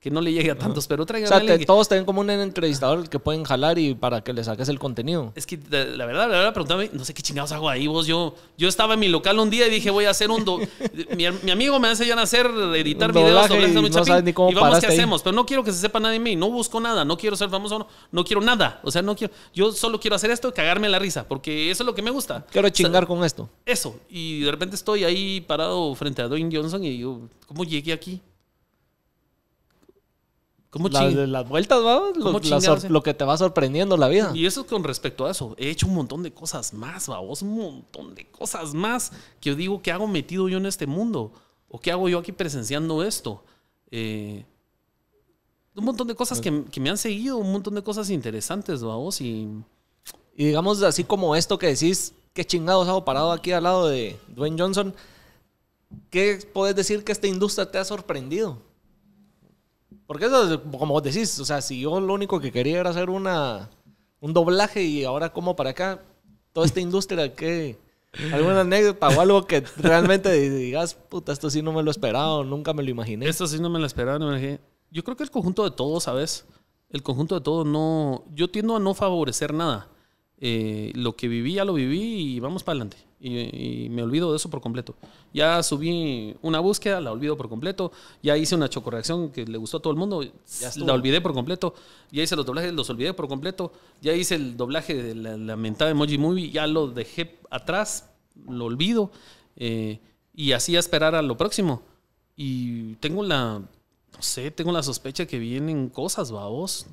que no le llegue a tantos, pero traigan. O sea, todos tienen como un entrevistador que pueden jalar y para que le saques el contenido. Es que la verdad, la verdad, pregúntame no sé qué chingados hago ahí vos. Yo, yo estaba en mi local un día y dije, voy a hacer un. mi, amigo me hace ya hacer editar videos, sobre y, vamos, ¿qué hacemos? Pero no quiero que se sepa nadie de mí. No busco nada, no quiero ser famoso, no, no quiero nada. O sea, no quiero. Yo solo quiero hacer esto y cagarme la risa, porque eso es lo que me gusta. Quiero chingar con esto. Eso. Y de repente estoy ahí parado frente a Dwayne Johnson y digo, ¿cómo llegué aquí? ¿Cómo las, las vueltas, eh? lo, que te va sorprendiendo la vida. Y eso es con respecto a eso. He hecho un montón de cosas más, vos, un montón de cosas más que yo digo, ¿qué hago metido yo en este mundo? ¿O qué hago yo aquí presenciando esto? Eh, un montón de cosas pues que, me han seguido, un montón de cosas interesantes, vamos. Y... y digamos, así como esto que decís, qué chingados hago parado aquí al lado de Dwayne Johnson, ¿qué puedes decir que esta industria te ha sorprendido? Porque eso, como decís, o sea, si yo lo único que quería era hacer una, un doblaje y ahora como para acá, toda esta industria, que ¿Alguna anécdota o algo que realmente digas, puta, esto sí no me lo esperaba, nunca me lo imaginé? Esto sí no me lo esperaba, no me Yo creo que el conjunto de todo, ¿sabes? El conjunto de todo no... Yo tiendo a no favorecer nada. Eh, lo que viví ya lo viví y vamos para adelante y, me olvido de eso por completo. Ya subí una búsqueda, la olvido por completo. Ya hice una chocorreacción que le gustó a todo el mundo, la olvidé por completo. Ya hice los doblajes, los olvidé por completo. Ya hice el doblaje de la lamentada Emoji Movie, ya lo dejé atrás, lo olvido. Eh, y así a esperar a lo próximo. Y tengo la, no sé, tengo la sospecha que vienen cosas, babos.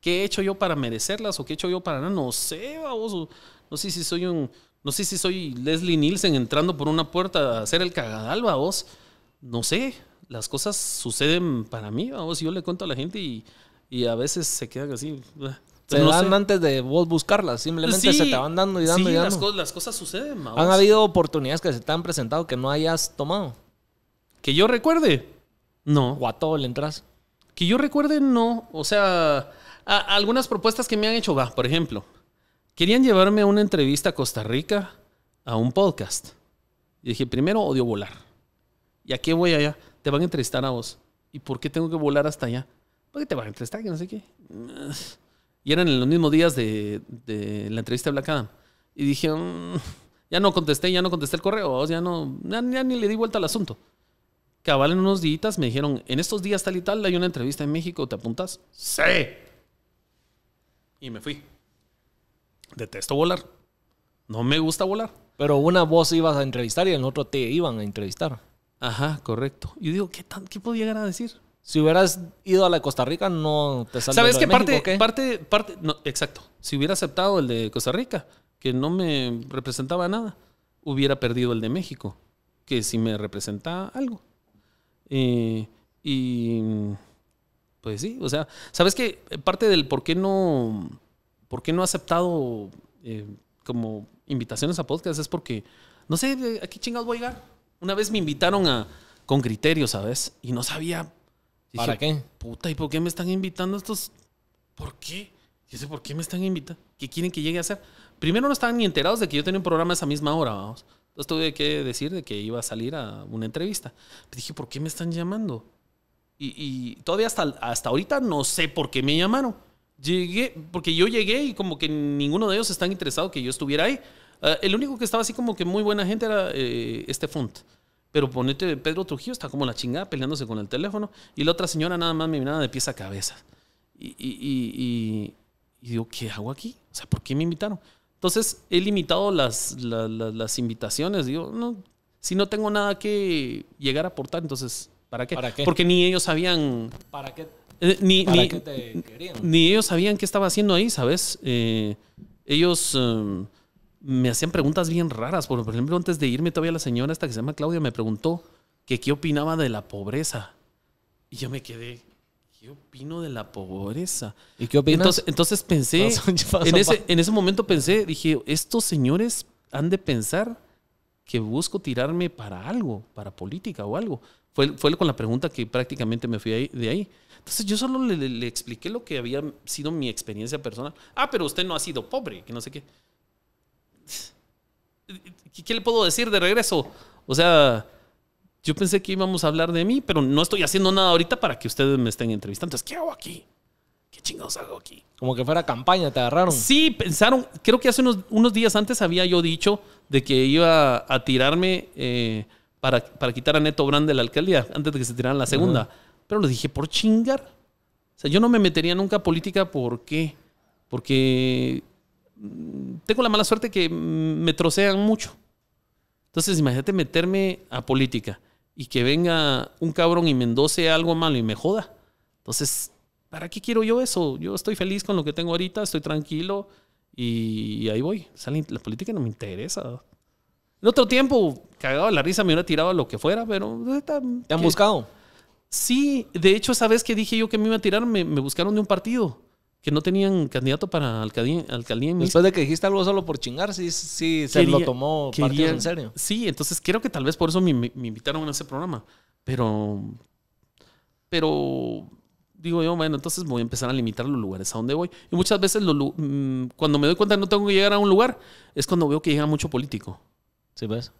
¿Qué he hecho yo para merecerlas o qué he hecho yo para no? No sé, No sé si soy un no sé si soy Leslie Nielsen entrando por una puerta a hacer el cagadal, vos. No sé, las cosas suceden para mí, vos. Yo le cuento a la gente y, a veces se quedan así. Se no dan antes de vos buscarlas, simplemente se te van dando y dando y dando. Las, las cosas suceden, vos. Han habido oportunidades que se te han presentado que no hayas tomado. Que yo recuerde, no. O a todo le entras. Que yo recuerde, no. O sea, algunas propuestas que me han hecho, va, por ejemplo Querían llevarme a una entrevista a Costa Rica, a un podcast. Y dije, primero odio volar. ¿Y a qué voy allá? Te van a entrevistar a vos. ¿Y por qué tengo que volar hasta allá? ¿Por qué te van a entrevistar? Que no sé qué. Ah". Y eran en los mismos días de, la entrevista de Black Adam. Y dije, mm, ya no contesté, ya no contesté el correo, ya no, ya, ni le di vuelta al asunto. Cabal en unos días me dijeron, en estos días tal y tal hay una entrevista en México, ¿te apuntas? Sí. Y me fui detesto volar. No me gusta volar. Pero una voz ibas a entrevistar y el otro te iban a entrevistar. Ajá, correcto. y digo, ¿qué, tan, qué podía llegar a decir? Si hubieras ido a la Costa Rica, no te saldría. ¿Sabes qué parte, parte, parte, No, exacto. Si hubiera aceptado el de Costa Rica, que no me representaba nada, hubiera perdido el de México, que sí me representa algo. Eh, y pues sí, o sea, ¿sabes qué? Parte del por qué no ¿por qué no he aceptado eh, como invitaciones a podcast? Es porque, no sé, ¿a qué chingados voy a llegar? Una vez me invitaron a, con criterio, ¿sabes? Y no sabía. ¿Para qué? Puta, ¿y por qué me están invitando estos? ¿Por qué? Yo sé, ¿por qué me están invitando? ¿Qué quieren que llegue a hacer? Primero no estaban ni enterados de que yo tenía un programa a esa misma hora, vamos. Entonces tuve que decir de que iba a salir a una entrevista. Pero dije, ¿por qué me están llamando? Y, todavía hasta ahorita no sé por qué me llamaron. Llegué, porque yo llegué y como que ninguno de ellos están interesado que yo estuviera ahí. Ah, el único que estaba así como que muy buena gente era eh, este fund Pero ponete, Pedro Trujillo está como la chingada peleándose con el teléfono. Y la otra señora nada más me miraba de pies a cabeza. Y, y, y, digo, ¿qué hago aquí? O sea, ¿por qué me invitaron? Entonces he limitado las, las, las, invitaciones. Digo, no, si no tengo nada que llegar a aportar, entonces, ¿para qué? ¿Para qué? Porque ni ellos sabían. ¿Para qué? Eh, ni, ni, ellos sabían qué estaba haciendo ahí, ¿sabes? Eh, ellos em, me hacían preguntas bien raras. Por, ejemplo, antes de irme todavía la señora esta que se llama Claudia me preguntó que qué opinaba de la pobreza. Y yo me quedé, ¿qué opino de la pobreza? ¿Y qué opinas? Entonces, pensé, en, ese, en ese momento pensé, dije, estos señores han de pensar que busco tirarme para algo, para política o algo. Fue, con la pregunta que prácticamente me fui de ahí. Entonces yo solo le, expliqué lo que había sido mi experiencia personal. Ah, pero usted no ha sido pobre, que no sé qué. ¿Qué, le puedo decir de regreso? O sea, yo pensé que íbamos a hablar de mí, pero no estoy haciendo nada ahorita para que ustedes me estén entrevistando. Entonces, ¿qué hago aquí? ¿Qué chingados hago aquí? Como que fuera campaña, te agarraron. Sí, pensaron, creo que hace unos, días antes había yo dicho de que iba a tirarme eh, para, quitar a Neto Brand de la alcaldía antes de que se tiraran la segunda. Pero lo dije por chingar. O sea, yo no me metería nunca a política. ¿Por qué? Porque mm, tengo la mala suerte que mm, me trocean mucho. Entonces, imagínate meterme a política y que venga un cabrón y me algo malo y me joda. Entonces, ¿para qué quiero yo eso? Yo estoy feliz con lo que tengo ahorita, estoy tranquilo y ahí voy. O la política no me interesa. En otro tiempo, cagado la risa, me hubiera tirado a lo que fuera, pero. ¿Te han buscado? Sí, de hecho, esa vez que dije yo que me iba a tirar, me, buscaron de un partido que no tenían candidato para alcaldía, alcaldía Después de que dijiste algo solo por chingar, sí, sí se lo tomó partido en serio. Sí, entonces creo que tal vez por eso me, invitaron a ese programa. Pero, pero digo yo, bueno, entonces voy a empezar a limitar los lugares a donde voy. Y muchas veces mm, cuando me doy cuenta que no tengo que llegar a un lugar, es cuando veo que llega mucho político. Sí, ves.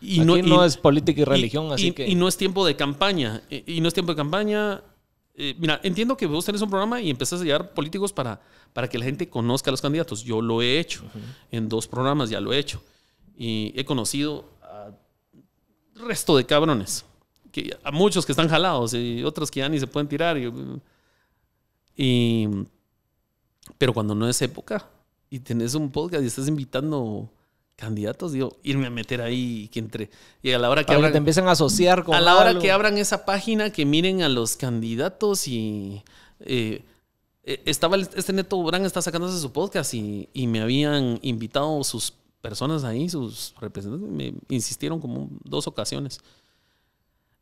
Y no, es política y religión, así que. Y no es tiempo de campaña. Eh, y, no es tiempo de campaña. Eh, mira, entiendo que vos tenés un programa y empezás a llevar políticos para, para que la gente conozca a los candidatos. Yo lo he hecho. En dos programas ya lo he hecho. Y he conocido a resto de cabrones. Que, a muchos que están jalados y otros que ya ni se pueden tirar. pero cuando no es época y tenés un podcast y estás invitando candidatos, digo, irme a meter ahí y que entre. Y a la hora que abran, te empiezan a asociar con A la hora que abran esa página, que miren a los candidatos y eh, eh, estaba este Neto Durán está sacándose su podcast y, me habían invitado sus personas ahí, sus representantes, me insistieron como dos ocasiones.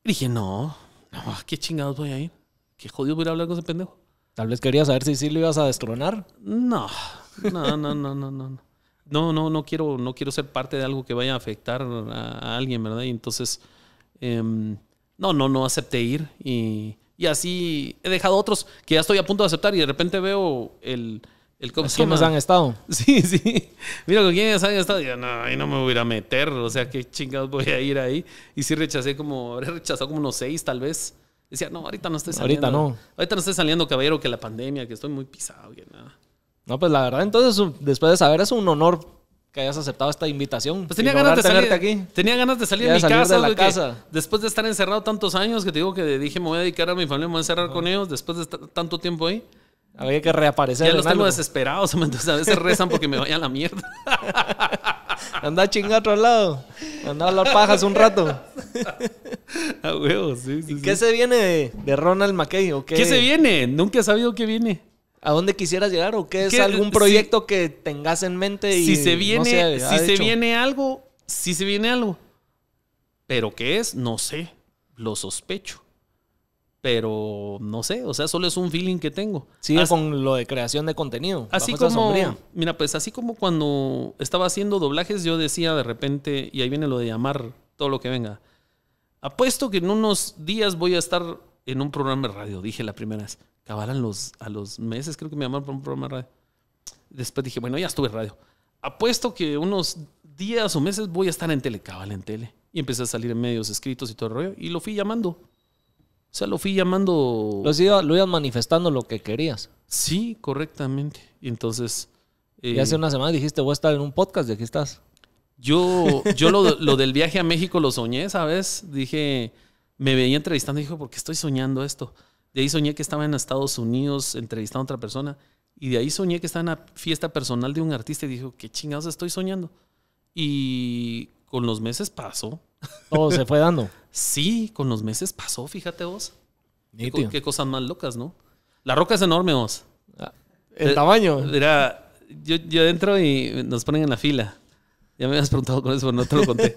dije, no, no, qué chingados voy a ir. Qué jodido voy a hablar con ese pendejo. Tal vez quería saber si sí lo ibas a destronar. No, no, no, no, no, no no, no, no quiero, no quiero ser parte de algo que vaya a afectar a, alguien, ¿verdad? Y entonces, em, no, no, no acepté ir y, así he dejado otros que ya estoy a punto de aceptar y de repente veo el... el ¿Cómo han estado? Sí, sí. Mira, con quiénes han estado. Y no, ahí no me voy a ir a meter. O sea, qué chingados voy a ir ahí. Y sí rechacé como, habré rechazado como unos seis tal vez. Decía, no, ahorita no estoy saliendo. Ahorita no. Ahorita no estoy saliendo, caballero, que la pandemia, que estoy muy pisado, que nada. No, pues la verdad, entonces, después de saber, es un honor que hayas aceptado esta invitación. Pues tenía ganas de salir. Tenía ganas de salir de mi casa, Después de estar encerrado tantos años, que te digo que dije, me voy a dedicar a mi familia, me voy a encerrar con ellos, después de estar tanto tiempo ahí. Había que reaparecer. Ya los tengo desesperados, entonces a veces rezan porque me vaya a la mierda. Anda a chingar a otro lado. Anda a hablar pajas un rato. A huevo, sí, sí. ¿Qué se viene de, Ronald McKay? qué? se viene? Nunca he sabido qué viene. ¿A dónde quisieras llegar o qué es algún proyecto que tengas en mente? Y si se viene, si se viene algo, si se viene algo. Pero qué es, no sé. Lo sospecho. Pero no sé, o sea, solo es un feeling que tengo. Sí, con lo de creación de contenido. Así como, mira, pues así como cuando estaba haciendo doblajes, yo decía de repente, y ahí viene lo de llamar todo lo que venga. Apuesto que en unos días voy a estar en un programa de radio, dije la primera vez cabalan a los, a los meses, creo que me llamaron para un programa de radio. Después dije, bueno, ya estuve en radio. Apuesto que unos días o meses voy a estar en tele, cabal en tele. Y empecé a salir en medios escritos y todo el rollo. Y lo fui llamando. O sea, lo fui llamando. Lo, lo ibas manifestando lo que querías. Sí, correctamente. Y entonces. y eh, hace una semana dijiste, voy a estar en un podcast y aquí estás. Yo, yo lo, lo, del viaje a México lo soñé, ¿sabes? Dije, me veía entrevistando y dije, ¿por qué estoy soñando esto? De ahí soñé que estaba en Estados Unidos entrevistando a otra persona. Y de ahí soñé que estaba en la fiesta personal de un artista y dijo, oh, ¿qué chingados estoy soñando? Y con los meses pasó. Todo se fue dando. sí, con los meses pasó, fíjate vos. Qué, qué, cosas más locas, ¿no? La roca es enorme, vos. Ah, el tamaño. Mira, yo, yo entro y nos ponen en la fila. Ya me habías preguntado con eso, pero no te lo conté.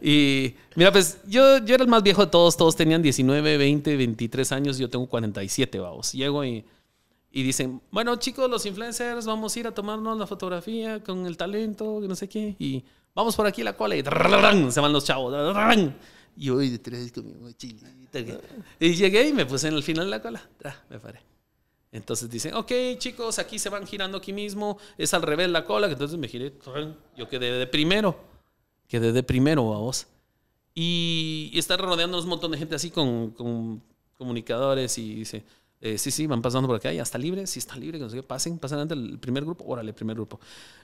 y mira, pues yo, yo era el más viejo de todos. Todos tenían 19, 20, 23 años. Yo tengo 47, vamos. Llego y, dicen, bueno, chicos, los influencers, vamos a ir a tomarnos la fotografía con el talento, que no sé qué. Y vamos por aquí la cola y se van los chavos. Y hoy detrás con mi mochilita. Y llegué y me puse en el final de la cola. Me paré. Entonces dicen, ok chicos, aquí se van girando aquí mismo, es al revés la cola, entonces me giré, yo quedé de primero, quedé de primero, a Y, y está rodeándonos un montón de gente así con, comunicadores y dice, eh, sí, sí, van pasando por acá, ya está libre, sí está libre, que no sé pasen, pasen antes el primer grupo, órale, primer grupo.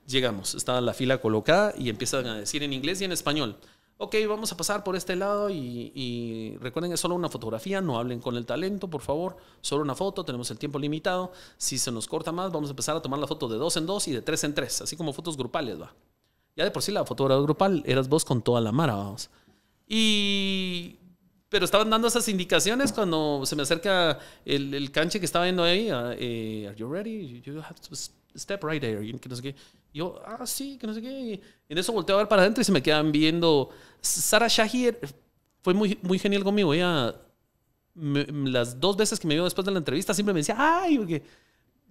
Llegamos, está la fila colocada y empiezan a decir en inglés y en español ok, vamos a pasar por este lado y, recuerden recuerden, es solo una fotografía, no hablen con el talento, por favor, solo una foto, tenemos el tiempo limitado, si se nos corta más, vamos a empezar a tomar la foto de dos en dos y de tres en tres, así como fotos grupales, va. Ya de por sí la fotografía grupal eras vos con toda la mara, vamos. Y... Pero estaban dando esas indicaciones cuando se me acerca el, canche que estaba viendo ahí. Ah, eh, ¿Are you ready? step right there, que no sé qué. yo, ah, sí, que no sé qué. Y en eso volteo a ver para adentro y se me quedan viendo. Sara Shahir er, fue muy, muy genial conmigo. Ella, las dos veces que me vio después de la entrevista, siempre me decía, ay, porque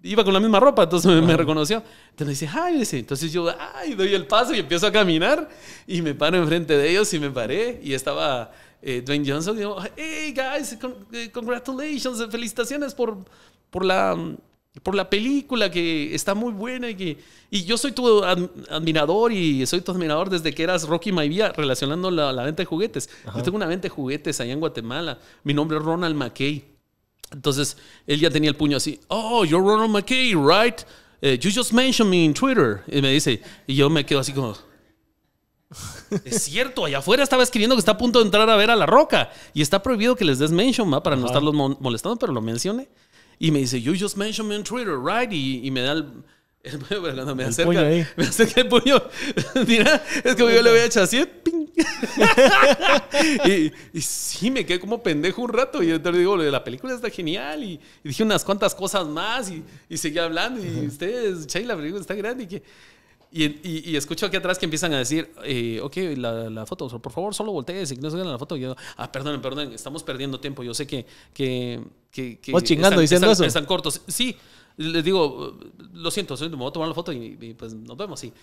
iba con la misma ropa, entonces me, reconoció. Entonces me dice, ay, dice. entonces yo, ay, doy el paso y empiezo a caminar y me paro enfrente de ellos y me paré y estaba eh, Dwayne Johnson y yo, hey guys, eh, congratulations, felicitaciones por, por la por la película que está muy buena y que y yo soy tu admirador y soy tu admirador desde que eras Rocky Maivia relacionando la, la, venta de juguetes. Yo tengo una venta de juguetes allá en Guatemala. Mi nombre es Ronald McKay. Entonces él ya tenía el puño así. Oh, you're Ronald McKay, right? Eh, you just mentioned me in Twitter. Y me dice y yo me quedo así como. es cierto, allá afuera estaba escribiendo que está a punto de entrar a ver a la roca y está prohibido que les des mention para no estarlos molestando, pero lo mencioné. Y me dice, You just mentioned me on Twitter, right? Y, y me da el. me acerca, puño me acerca el puño. Mira, es como yo le voy a echar así, y, sí, me quedé como pendejo un rato. Y yo entonces digo, la película está genial. Y, dije unas cuantas cosas más. Y, seguí hablando. Y ustedes, Chay, la película está grande. Y que. Y, escucho aquí atrás que empiezan a decir, eh, ok, la, foto, por favor, solo voltees si no se la foto. yo, ah, perdonen, perdonen, estamos perdiendo tiempo. Yo sé que. que, chingando están, diciendo Están cortos. Sí, les digo, eh, lo siento, me voy a tomar la foto y, pues nos vemos. Y,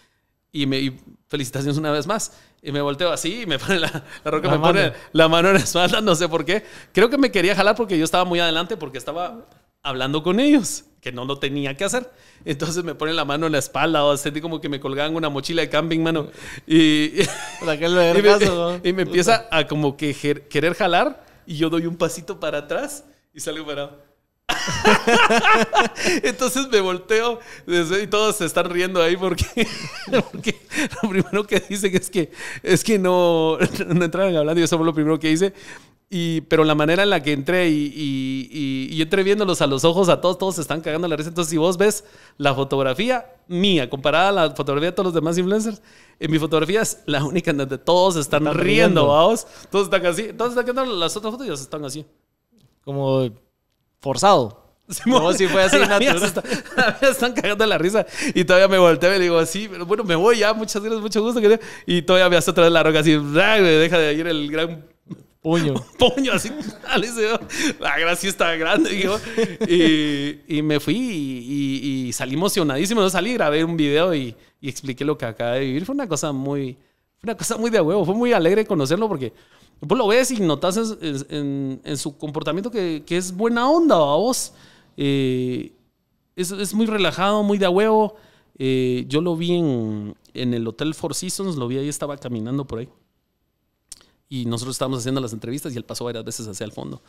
y me felicitaciones una vez más. Y me volteo así y me la, pone la mano en la espalda, no sé por qué. Creo que me quería jalar porque yo estaba muy adelante, porque estaba hablando con ellos, que no lo tenía que hacer. Entonces me ponen la mano en la espalda o sentí como que me colgaban una mochila de camping, mano. Y, y, me, empieza a como que querer jalar y yo doy un pasito para atrás y salgo parado. Entonces me volteo y todos se están riendo ahí porque, lo primero que dicen es que es que no, no entraron hablando. y eso fue lo primero que hice pero la manera en la que entré y, entré viéndolos a los ojos a todos, todos se están cagando la risa. Entonces, si vos ves la fotografía mía comparada a la fotografía de todos los demás influencers, en mi fotografía es la única en donde todos están, riendo, vamos. Todos están así. Entonces, están las otras fotos y están así. Como forzado. Como si fue así natural. están cagando la risa. Y todavía me volteé y le digo, así pero bueno, me voy ya. Muchas gracias, mucho gusto. Y todavía me hace otra vez la roca así. Me deja de ir el gran Puño. Puño, así. La gracia está grande. Oh". Y, me fui y, salí emocionadísimo. No salí, grabé un video y, expliqué lo que acaba de vivir. Fue una cosa muy. Fue una cosa muy de huevo. Fue muy alegre conocerlo porque vos lo ves y notas en, su comportamiento que, es buena onda a vos. Eh, es, muy relajado, muy de huevo. Eh, yo lo vi en, en el Hotel Four Seasons, lo vi ahí, estaba caminando por ahí y nosotros estábamos haciendo las entrevistas y él pasó varias veces hacia el fondo.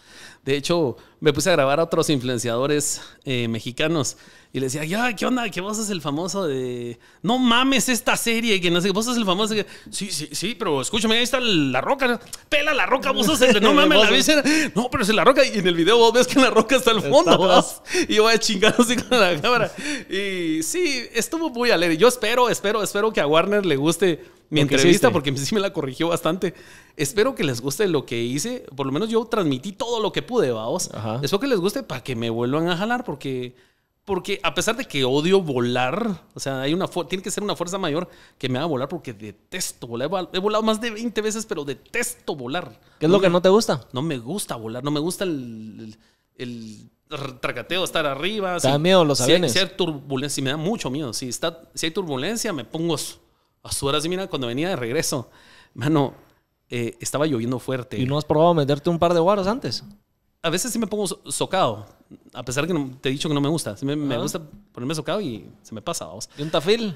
De hecho, me puse a grabar a otros influenciadores eh, mexicanos y le decía, ya, ¿qué onda? Que vos sos el famoso de... No mames esta serie, que no sé, vos sos el famoso Sí, sí, sí, pero escúchame, ahí está la roca. Pela la roca, vos sos el de... No mames, la visera. No, pero es la roca. Y en el video vos ves que la roca está al fondo. Y yo voy a chingar así con la cámara. Y sí, estuvo muy alegre. Yo espero, espero, espero que a Warner le guste mi entrevista, porque sí me la corrigió bastante. Espero que les guste lo que hice. Por lo menos yo transmití todo lo que pude, vaos. Espero que les guste para que me vuelvan a jalar, porque, porque a pesar de que odio volar, o sea, hay una tiene que ser una fuerza mayor que me haga volar, porque detesto volar. He volado más de 20 veces, pero detesto volar. ¿Qué es lo que no te gusta? No me gusta volar, no me gusta el, tracateo, estar arriba. miedo los aviones? Si hay, turbulencia, si me da mucho miedo. Si, está, si hay turbulencia, me pongo basuras. Y mira, cuando venía de regreso, mano, eh, estaba lloviendo fuerte. ¿Y no has probado meterte un par de guaros antes? A veces sí me pongo socado, a pesar que te he dicho que no me gusta. me, ah. gusta ponerme socado y se me pasa, vamos. ¿Y un tafil?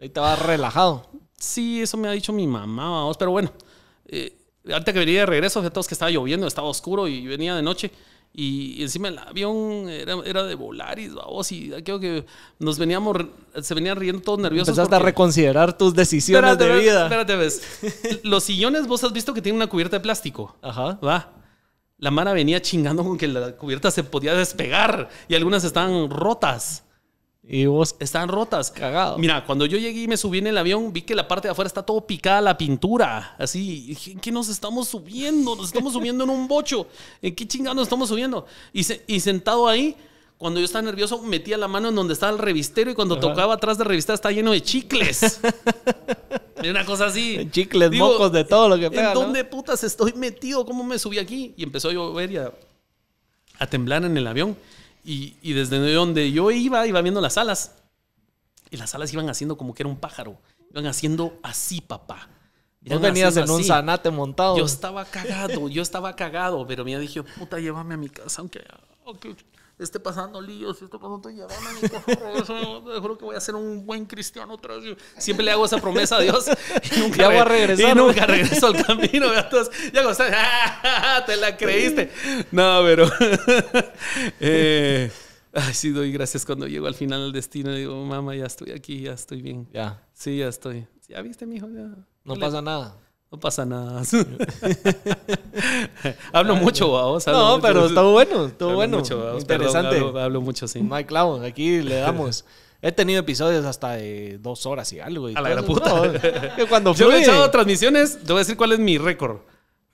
Ahí te vas relajado. Sí, eso me ha dicho mi mamá, vamos. Pero bueno, eh, antes que venía de regreso, todos que estaba lloviendo, estaba oscuro y venía de noche. Y encima el avión era, era de Volaris, vamos, y creo que nos veníamos, se venía riendo todos nerviosos. Empezaste a reconsiderar tus decisiones de vida. Espérate, ves. Los sillones, vos has visto que tienen una cubierta de plástico. Ajá. Va. La Mara venía chingando con que la cubierta se podía despegar y algunas estaban rotas. Y vos. Están rotas. Cagado. Mira, cuando yo llegué y me subí en el avión, vi que la parte de afuera está todo picada la pintura. Así, ¿en qué nos estamos subiendo? Nos estamos subiendo en un bocho. ¿En qué chingado nos estamos subiendo? Y, sentado ahí, cuando yo estaba nervioso, metía la mano en donde estaba el revistero y cuando tocaba atrás de revista está lleno de chicles. una cosa así. Chicles, mocos, de todo lo que pega. ¿En dónde putas estoy metido? ¿Cómo me subí aquí? Y empezó a llover y a temblar en el avión. Y, desde donde yo iba, iba viendo las alas. Y las alas iban haciendo como que era un pájaro. Iban haciendo así, papá. Iban venías en un zanate montado. Yo estaba cagado, yo estaba cagado. Pero me dije, puta, llévame a mi casa, aunque esté pasando líos, esté pasando llévame, yo juro que voy a ser un buen cristiano otra vez. Siempre le hago esa promesa a Dios y nunca ya voy a regresar. Y nunca regreso al camino. ya ah, te la creíste. No, pero. eh, ay, sí, doy gracias cuando llego al final del destino. Digo, mamá, ya estoy aquí, ya estoy bien. Ya. Sí, ya estoy. Ya viste, mijo, hijo. No pasa nada. No pasa nada. hablo mucho, vamos. No, pero estuvo bueno, estuvo bueno. Interesante. hablo, mucho, sí. Mike Clown, aquí le damos. He tenido episodios hasta de dos horas y algo. a la gran puta. cuando Yo he echado transmisiones, te voy a decir cuál es mi récord.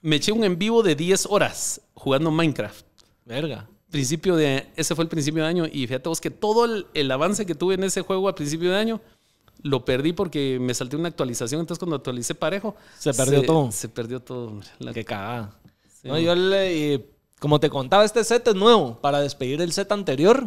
Me eché un en vivo de 10 horas jugando Minecraft. Verga. Principio de, ese fue el principio de año y fíjate vos que todo el, avance que tuve en ese juego al principio de año lo perdí porque me salté una actualización. Entonces, cuando actualicé parejo, se perdió todo. Se perdió todo. La... Qué cagada. yo le, como te contaba, este set es nuevo para despedir el set anterior.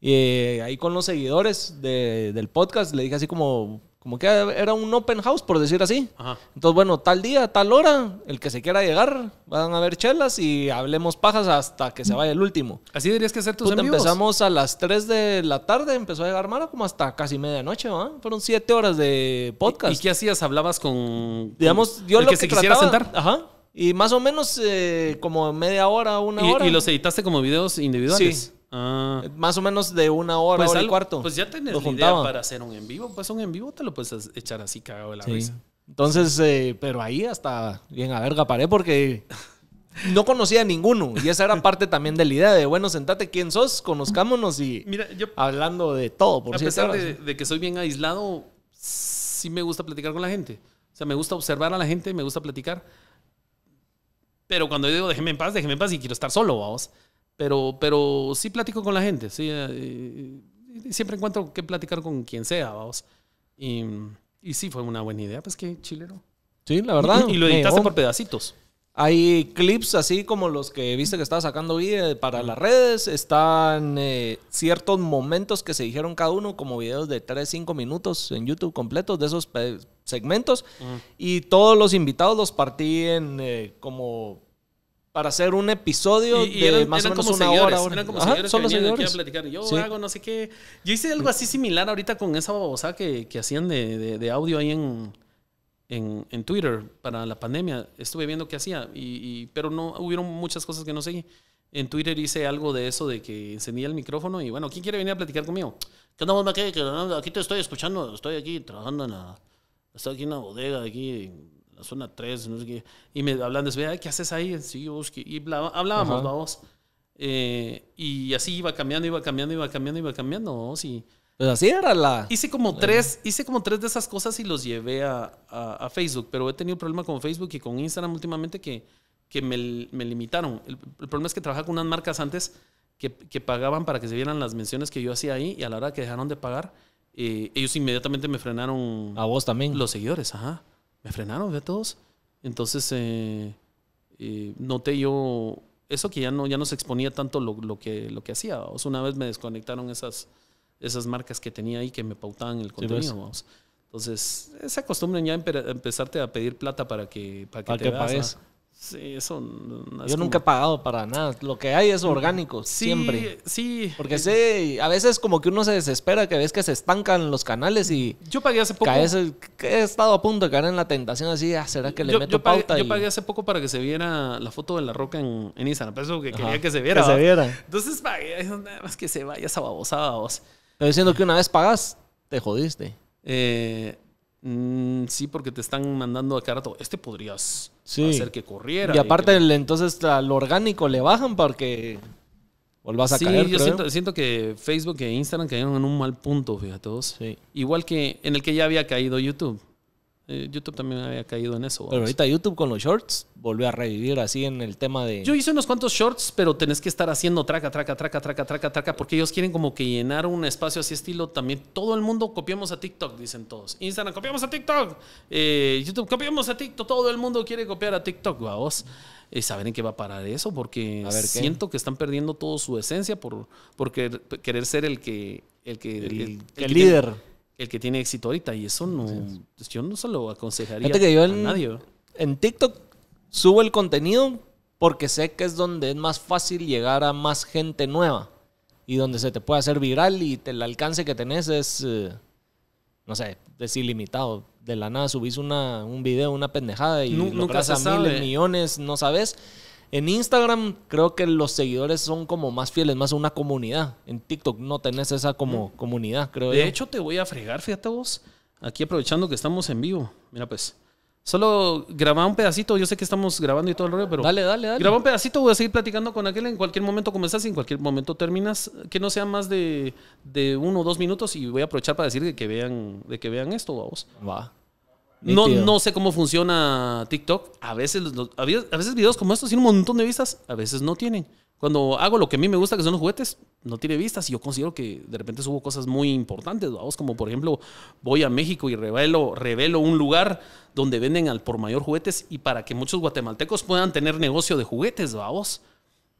Y eh, ahí con los seguidores del podcast le dije así como, como que era un open house, por decir así. Entonces, bueno, tal día, tal hora, el que se quiera llegar, van a ver chelas y hablemos pajas hasta que se vaya el último. Así dirías que hacer tus Puta, Empezamos a las 3 de la tarde, empezó a llegar Mara como hasta casi medianoche, ¿va? Fueron 7 horas de podcast. ¿Y, qué hacías? ¿Hablabas con, digamos, yo el que, se quisiera sentar? Ajá. Y más o menos eh, como media hora, una hora. ¿Y los editaste como videos individuales? Sí. Ah. Eh, más o menos de una hora, pues el cuarto. Pues ya tenés la idea para hacer un en vivo. Pues un en vivo te lo puedes echar así cagado de la risa. Entonces, eh, pero ahí hasta bien a verga paré porque no conocía a ninguno. Y esa era parte también de la idea de, bueno, sentate, ¿quién sos? Conozcámonos y Mira, yo, hablando de todo, por A pesar de, de, que soy bien aislado, sí me gusta platicar con la gente. O sea, me gusta observar a la gente, me gusta platicar. Pero cuando yo digo, déjeme en paz, déjeme en paz y quiero estar solo, vamos. Pero, pero sí platico con la gente, sí. Eh, siempre encuentro que platicar con quien sea, vamos. Y, sí, fue una buena idea, pues qué chilero. Sí, la verdad. Y, lo editaste por pedacitos. Hay clips así como los que viste que estaba sacando video eh, para las redes. Están eh, ciertos momentos que se dijeron cada uno, como videos de 3, 5 minutos en YouTube completos de esos segmentos. Y todos los invitados los partí en como para hacer un episodio de más o menos una hora, Eran como solo que seguidores. a platicar. Yo hago no sé qué. Yo hice algo así similar ahorita con esa babosa que, que hacían de, de, audio ahí en, en, en, Twitter para la pandemia. Estuve viendo qué hacía, y, pero no hubieron muchas cosas que no seguí. En Twitter hice algo de eso, de que encendía el micrófono y bueno, ¿quién quiere venir a platicar conmigo? ¿Qué Aquí te estoy escuchando, estoy aquí trabajando en la... Estoy aquí en la bodega, aquí la zona 3, y me hablan de ¿qué haces ahí? y hablábamos, eh, y así iba cambiando, iba cambiando, iba cambiando, iba cambiando, Pues así era la... Hice como tres, hice como tres de esas cosas y los llevé a, a, Facebook, pero he tenido problema con Facebook y con Instagram últimamente que, que me, limitaron. El, problema es que trabajaba con unas marcas antes que, pagaban para que se vieran las menciones que yo hacía ahí y a la hora que dejaron de pagar, eh, ellos inmediatamente me frenaron... A vos también. Los seguidores, ajá me frenaron de todos. Entonces, eh, eh, noté yo eso que ya no, ya no se exponía tanto lo, lo que, lo que hacía. O una vez me desconectaron esas, esas marcas que tenía ahí que me pautaban el contenido. Entonces, se acostumbran ya a empezarte a pedir plata para que, para que, te pagues. Sí, eso. Yo nunca he pagado para nada. Lo que hay es orgánico, siempre. Sí. Porque sé, a veces como que uno se desespera, que ves que se estancan los canales y. Yo pagué hace poco. que he estado a punto de caer en la tentación así, ah, ¿será que le meto pagué, Yo pagué hace poco para que se viera la foto de la roca en, Instagram. Por pues, eso que quería que se viera. Que se viera. Entonces pagué, nada más que se vaya esa vos. Pero diciendo que una vez pagas, te jodiste. Eh, Mm, sí, porque te están mandando a carato, este podrías hacer que corriera. Y aparte, entonces al orgánico le bajan porque a sí, yo siento, que Facebook e Instagram cayeron en un mal punto, fíjate todos. Igual que en el que ya había caído YouTube. Eh, YouTube también había caído en eso. Pero ahorita YouTube con los shorts volvió a revivir así en el tema de. Yo hice unos cuantos shorts, pero tenés que estar haciendo traca, traca, traca, traca, traca, traca, porque ellos quieren como que llenar un espacio así estilo también. Todo el mundo copiamos a TikTok, dicen todos. Instagram, copiamos a TikTok. Eh, YouTube, copiamos a TikTok. Todo el mundo quiere copiar a TikTok, vamos. y eh, saber en qué va a parar eso, porque siento que están perdiendo toda su esencia por, querer, ser el que. El, que, el, líder el que tiene éxito ahorita. Y eso no. Pues, yo no se lo aconsejaría a en, nadie. En TikTok subo el contenido porque sé que es donde es más fácil llegar a más gente nueva y donde se te puede hacer viral y el alcance que tenés es, eh, no sé, es ilimitado. De la nada subís una, un video, una pendejada y lo nunca a miles, millones, no sabes. En Instagram creo que los seguidores son como más fieles, más una comunidad. En TikTok no tenés esa como mm. comunidad, creo De hecho, te voy a fregar, fíjate vos. Aquí aprovechando que estamos en vivo. Mira pues. Solo graba un pedacito. Yo sé que estamos grabando y todo el rollo, pero. Dale, dale, dale. Graba un pedacito. Voy a seguir platicando con aquel. En cualquier momento Comenzas y en cualquier momento terminas. Que no sea más de, uno o dos minutos. Y voy a aprovechar para decir de que vean, de que vean esto, vamos. Va. No, sé cómo funciona TikTok. A veces, a veces videos como estos tienen un montón de vistas, a veces no tienen. Cuando hago lo que a mí me gusta, que son los juguetes, no tiene vistas. Y yo considero que de repente subo cosas muy importantes, ¿vamos? como por ejemplo, voy a México y revelo, un lugar donde venden al por mayor juguetes y para que muchos guatemaltecos puedan tener negocio de juguetes, vamos.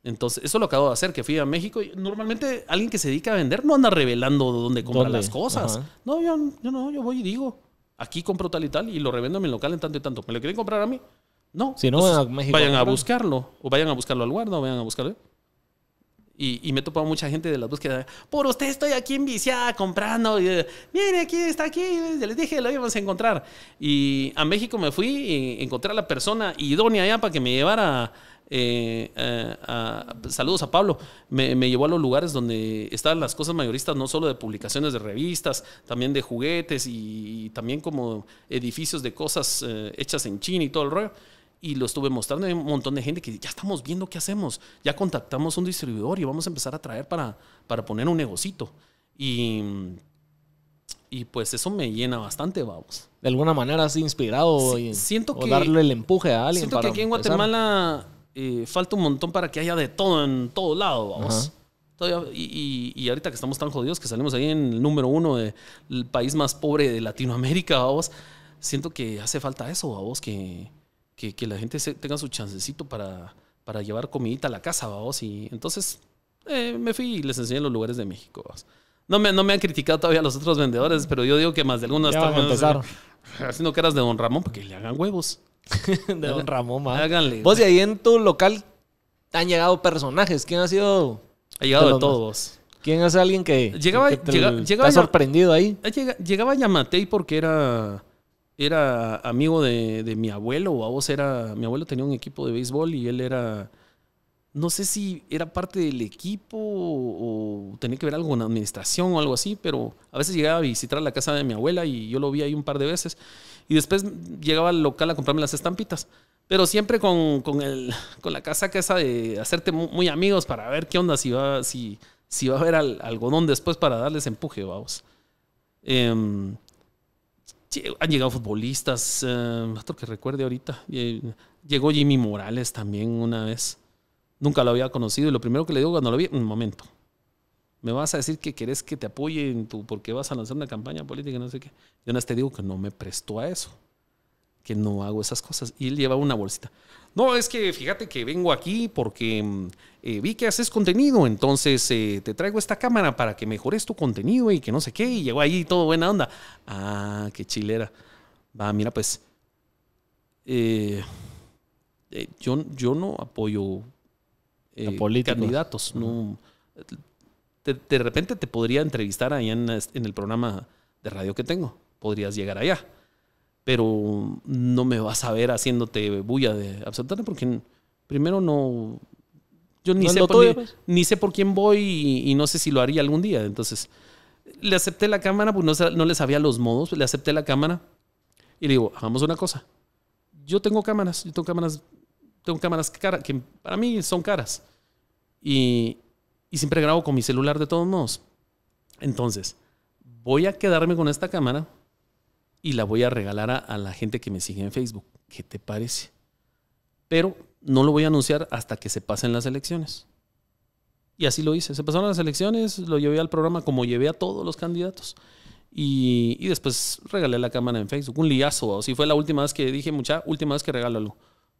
Entonces, eso lo acabo de hacer, que fui a México. Y normalmente alguien que se dedica a vender no anda revelando dónde compra las cosas. No, yo, yo no, yo voy y digo. Aquí compro tal y tal y lo revendo en mi local en tanto y tanto. ¿Me lo quieren comprar a mí? No. Si no, a México, vayan a buscarlo. O vayan a buscarlo al guarda o vayan a buscarlo. Y, me he topado mucha gente de las búsquedas. Por usted estoy aquí en Viciada comprando. Y, Mire, aquí está, aquí. Ya les dije, lo íbamos a encontrar. Y a México me fui y encontré a la persona idónea allá para que me llevara eh, eh, saludos a Pablo, me, llevó a los lugares donde estaban las cosas mayoristas, no solo de publicaciones de revistas, también de juguetes y, también como edificios de cosas eh, hechas en China y todo el rollo. Y lo estuve mostrando a un montón de gente que ya estamos viendo qué hacemos, ya contactamos un distribuidor y vamos a empezar a traer para, para poner un negocito. Y, y pues eso me llena bastante, vamos. De alguna manera has inspirado y, siento que, darle el empuje a alguien. Siento que aquí en Guatemala falta un montón para que haya de todo en todo lado, vamos. y, ahorita que estamos tan jodidos que salimos ahí en el número uno del país más pobre de Latinoamérica, vamos. Siento que hace falta eso, vamos, que, que, la gente tenga su chancecito para, llevar comidita a la casa, vamos. Y entonces eh, me fui y les enseñé los lugares de México, vamos. No me, han criticado todavía los otros vendedores, pero yo digo que más de algunos están haciendo caras de Don Ramón porque le hagan huevos. de Don Ramón, Háganle. Vos y ahí en tu local han llegado personajes. ¿Quién ha sido? Ha llegado de, todos. ¿Quién es alguien que, llegaba, llega, sorprendido ahí? llegaba Yamatei porque era, era amigo de, mi abuelo. O a vos era, mi abuelo tenía un equipo de béisbol y él era no sé si era parte del equipo o, tenía que ver algo con administración o algo así, pero a veces llegaba a visitar la casa de mi abuela y yo lo vi ahí un par de veces. Y después llegaba al local a comprarme las estampitas. Pero siempre con, con, el, con la casaca esa de hacerte muy amigos para ver qué onda, si va, si, si va a haber al, algodón después para darles empuje, vamos. Em, han llegado futbolistas, eh, otro que recuerde ahorita. Eh, llegó Jimmy Morales también una vez. Nunca lo había conocido y lo primero que le digo cuando lo vi, un momento, me vas a decir que querés que te apoye en tu, porque vas a lanzar una campaña política, no sé qué. Yo nada te este digo que no me presto a eso, que no hago esas cosas. Y él lleva una bolsita. No, es que fíjate que vengo aquí porque mm, eh, vi que haces contenido, entonces eh, te traigo esta cámara para que mejores tu contenido y que no sé qué. Y llegó ahí todo buena onda. Ah, qué chilera. Va, mira, pues. Eh, yo, yo no apoyo candidatos, no de repente te podría entrevistar allá en, el programa de radio que tengo. Podrías llegar allá. Pero no me vas a ver haciéndote bulla de absolutamente porque primero no... Yo ni, sé, por, pues. ni, sé por quién voy y, no sé si lo haría algún día. Entonces, le acepté la cámara, pues no, no le sabía los modos, le acepté la cámara y le digo, hagamos una cosa. Yo tengo cámaras, yo tengo cámaras, tengo cámaras que para mí son caras. Y, y siempre grabo con mi celular de todos modos. Entonces, voy a quedarme con esta cámara y la voy a regalar a, la gente que me sigue en Facebook. ¿Qué te parece? Pero no lo voy a anunciar hasta que se pasen las elecciones. Y así lo hice. Se pasaron las elecciones, lo llevé al programa como llevé a todos los candidatos. Y, después regalé la cámara en Facebook. Un liazo. Así fue la última vez que dije, mucha, última vez que regálalo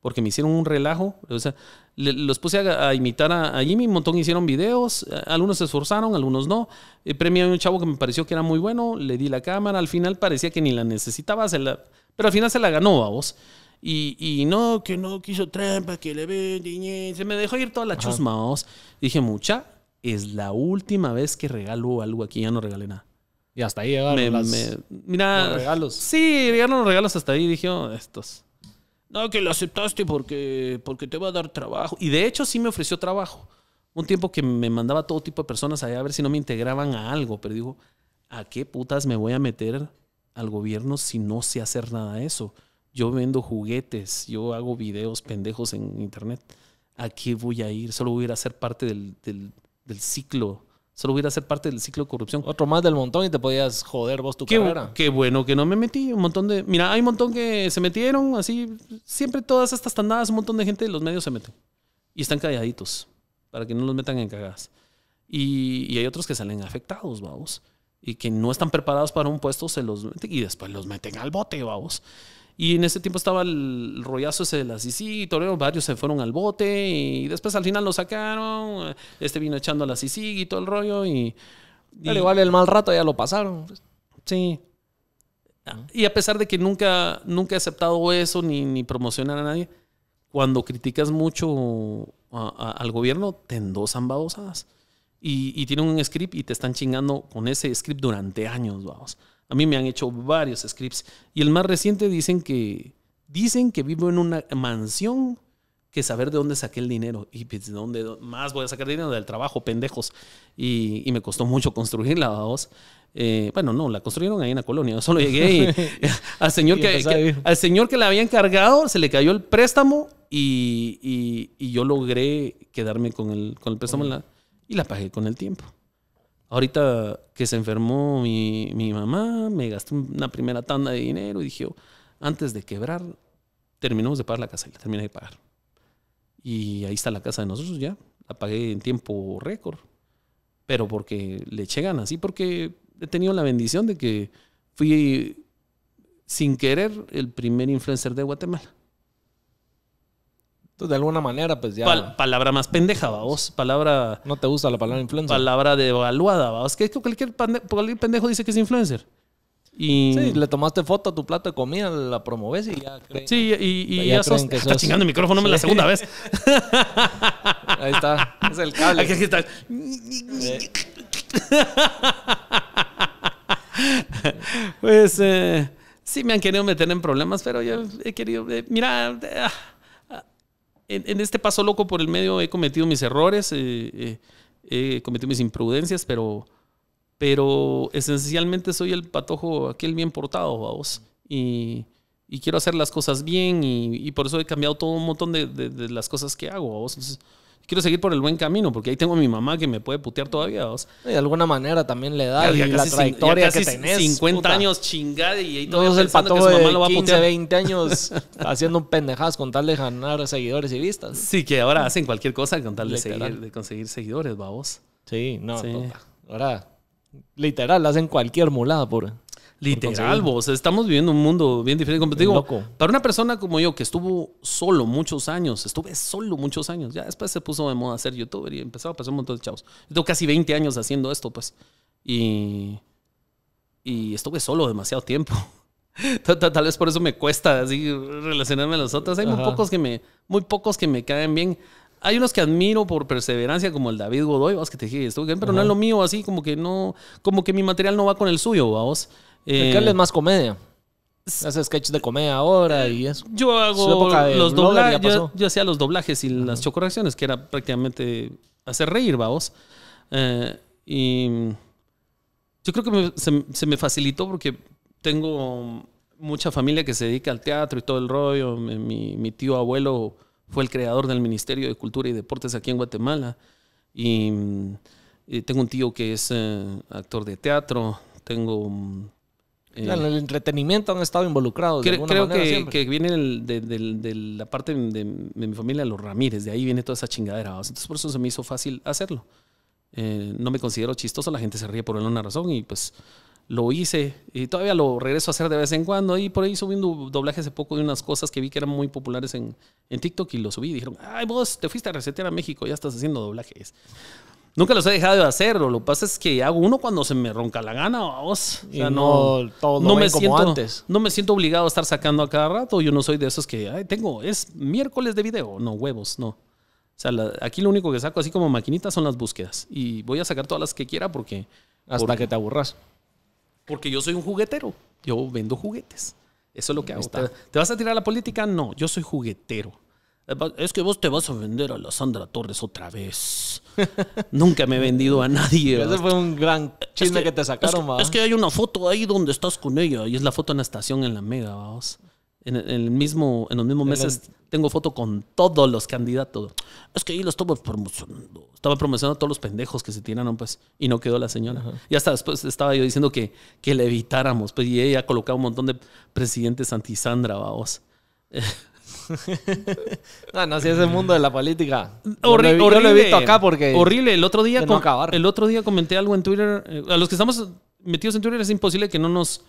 porque me hicieron un relajo. O sea, los puse a, imitar a, Jimmy, un montón hicieron videos, algunos se esforzaron, algunos no. Eh, premio a un chavo que me pareció que era muy bueno, le di la cámara, al final parecía que ni la necesitaba, se la, pero al final se la ganó a vos. Y, no, que no quiso trampa, que le ve, se me dejó ir toda la chusma. Vos. Dije, mucha, es la última vez que regalo algo aquí, ya no regalé nada. Y hasta ahí llegaron mira, regalos. Sí, llegaron los regalos hasta ahí. Dije, oh, estos. No, que lo aceptaste porque, porque te va a dar trabajo. Y de hecho sí me ofreció trabajo. Un tiempo que me mandaba todo tipo de personas a ver si no me integraban a algo, pero digo, ¿a qué putas me voy a meter al gobierno si no sé hacer nada de eso? Yo vendo juguetes, yo hago videos pendejos en internet. ¿A qué voy a ir? Solo voy a ir a ser parte del, del ciclo solo hubiera ser parte del ciclo de corrupción. Otro más del montón y te podías joder vos tu qué, carrera. Qué bueno que no me metí. Un montón de. Mira, hay un montón que se metieron, así. Siempre todas estas tandadas, un montón de gente de los medios se meten. Y están calladitos, para que no los metan en cagadas. Y, hay otros que salen afectados, vamos. Y que no están preparados para un puesto, se los y después los meten al bote, vamos. Y en ese tiempo estaba el rollazo ese de la y Torero, varios se fueron al bote y después al final lo sacaron. Este vino echando a la Cici y todo el rollo y. le al el mal rato ya lo pasaron. Pues. Sí. Ah. Y a pesar de que nunca, nunca he aceptado eso ni, promocionar a nadie, cuando criticas mucho al gobierno, te endosan babosadas. Y, y, tienen un script y te están chingando con ese script durante años, vamos. A mí me han hecho varios scripts. Y el más reciente dicen que, dicen que vivo en una mansión que saber de dónde saqué el dinero. Y pues, de dónde más voy a sacar dinero del trabajo, pendejos. Y, me costó mucho construirla, vos. Eh, bueno, no, la construyeron ahí en la colonia. solo llegué y, al, señor que, al señor que la había encargado se le cayó el préstamo y, yo logré quedarme con el, con el préstamo y la pagué con el tiempo ahorita que se enfermó mi, mi, mamá, me gasté una primera tanda de dinero y dije, antes de quebrar, terminamos de pagar la casa y la terminé de pagar. Y ahí está la casa de nosotros ya, la pagué en tiempo récord, pero porque le eché ganas y porque he tenido la bendición de que fui sin querer el primer influencer de Guatemala. Entonces, de alguna manera, pues ya. palabra más pendeja, vos. Palabra. No te gusta la palabra influencer. Palabra devaluada, vos. Que cualquier, cualquier pendejo dice que es influencer. Y... Sí, le tomaste foto a tu plato de comida, la promoves y ya creen. Sí, y, y ya, sos, Está chingando el micrófono sí. la segunda vez. Ahí está, es el cable. Aquí, está. pues eh, sí me han querido meter en problemas, pero yo he querido... Eh, mira... Ah, en, este paso loco por el medio he cometido mis errores, eh, eh, he cometido mis imprudencias, pero, pero esencialmente soy el patojo, aquel bien portado, vamos. Y, y quiero hacer las cosas bien y, por eso he cambiado todo un montón de, de las cosas que hago, vamos. Entonces, quiero seguir por el buen camino, porque ahí tengo a mi mamá que me puede putear todavía. vos de alguna manera también le da la trayectoria que tenés. 50 años chingada y ahí todo el pato que su mamá lo va a putear. 20 años haciendo un pendejadas con tal de ganar seguidores y vistas. Sí, que ahora hacen cualquier cosa con tal de, conseguir seguidores, babos. Sí, no, ahora literal hacen cualquier mulada por Literal, vos. Estamos viviendo un mundo bien diferente. Como te digo, para una persona como yo que estuvo solo muchos años, estuve solo muchos años. Ya después se puso de moda ser youtuber y empezaba a pasar un montón de chavos. Yo tengo casi 20 años haciendo esto, pues. Y, y estuve solo demasiado tiempo. Tal, vez por eso me cuesta así relacionarme a las otras. Hay muy pocos, que me, muy pocos que me caen bien. Hay unos que admiro por perseverancia, como el David Godoy, vos que te dije, estuvo bien, pero no es lo mío, así como que no, como que mi material no va con el suyo, vos. Eh, es más comedia. Hace sketches de comedia ahora y eh, eso. Yo hago los doblajes. Yo, hacía los doblajes y las chocorreacciones, que era prácticamente hacer reír, vamos. Eh, y yo creo que se, me facilitó porque tengo mucha familia que se dedica al teatro y todo el rollo. Mi, tío abuelo fue el creador del Ministerio de Cultura y Deportes aquí en Guatemala. Y, mm, tengo un tío que es eh, actor de teatro. Tengo mm, en eh, el entretenimiento han estado involucrados. creo que, viene de, la parte de, mi familia, los Ramírez, de ahí viene toda esa chingadera. Entonces por eso se me hizo fácil hacerlo. Eh, no me considero chistoso, la gente se ríe por alguna razón y pues lo hice y todavía lo regreso a hacer de vez en cuando. Y por ahí subí un doblaje hace poco de unas cosas que vi que eran muy populares en, TikTok y lo subí. Y dijeron, ay, vos te fuiste a recetar a México, ya estás haciendo doblajes. Nunca los he dejado de hacer, Lo que pasa es que hago uno cuando se me ronca la gana, vamos. O sea, no, no, me siento, No me siento obligado a estar sacando a cada rato. Yo no soy de esos que, ay, tengo, es miércoles de video. No, huevos, no. O sea, aquí lo único que saco así como maquinita son las búsquedas. Y voy a sacar todas las que quiera porque... Hasta que te aburras. Porque yo soy un juguetero. Yo vendo juguetes. Eso es lo que hago. ¿Te vas a tirar a la política? No, yo soy juguetero. Eh, es que vos te vas a vender a la Sandra Torres otra vez. Nunca me he vendido a nadie. Ese fue un gran chisme que, te sacaron, es que, es que, hay una foto ahí donde estás con ella. Y es la foto en la estación en la Mega, vamos. En, el mismo, en los mismos meses tengo foto con todos los candidatos. Es que ahí lo estaba promocionando. Estaba promocionando a todos los pendejos que se tiraron, pues. Y no quedó la señora. Y hasta después estaba yo diciendo que, que le evitáramos. Pues, y ella colocaba un montón de presidentes anti-Sandra, vamos. no, ah, no, si es mundo de la política. horrible, visto acá porque. Horrible. El otro día, el otro día comenté algo en Twitter. Eh, a los que estamos metidos en Twitter es imposible que no nos.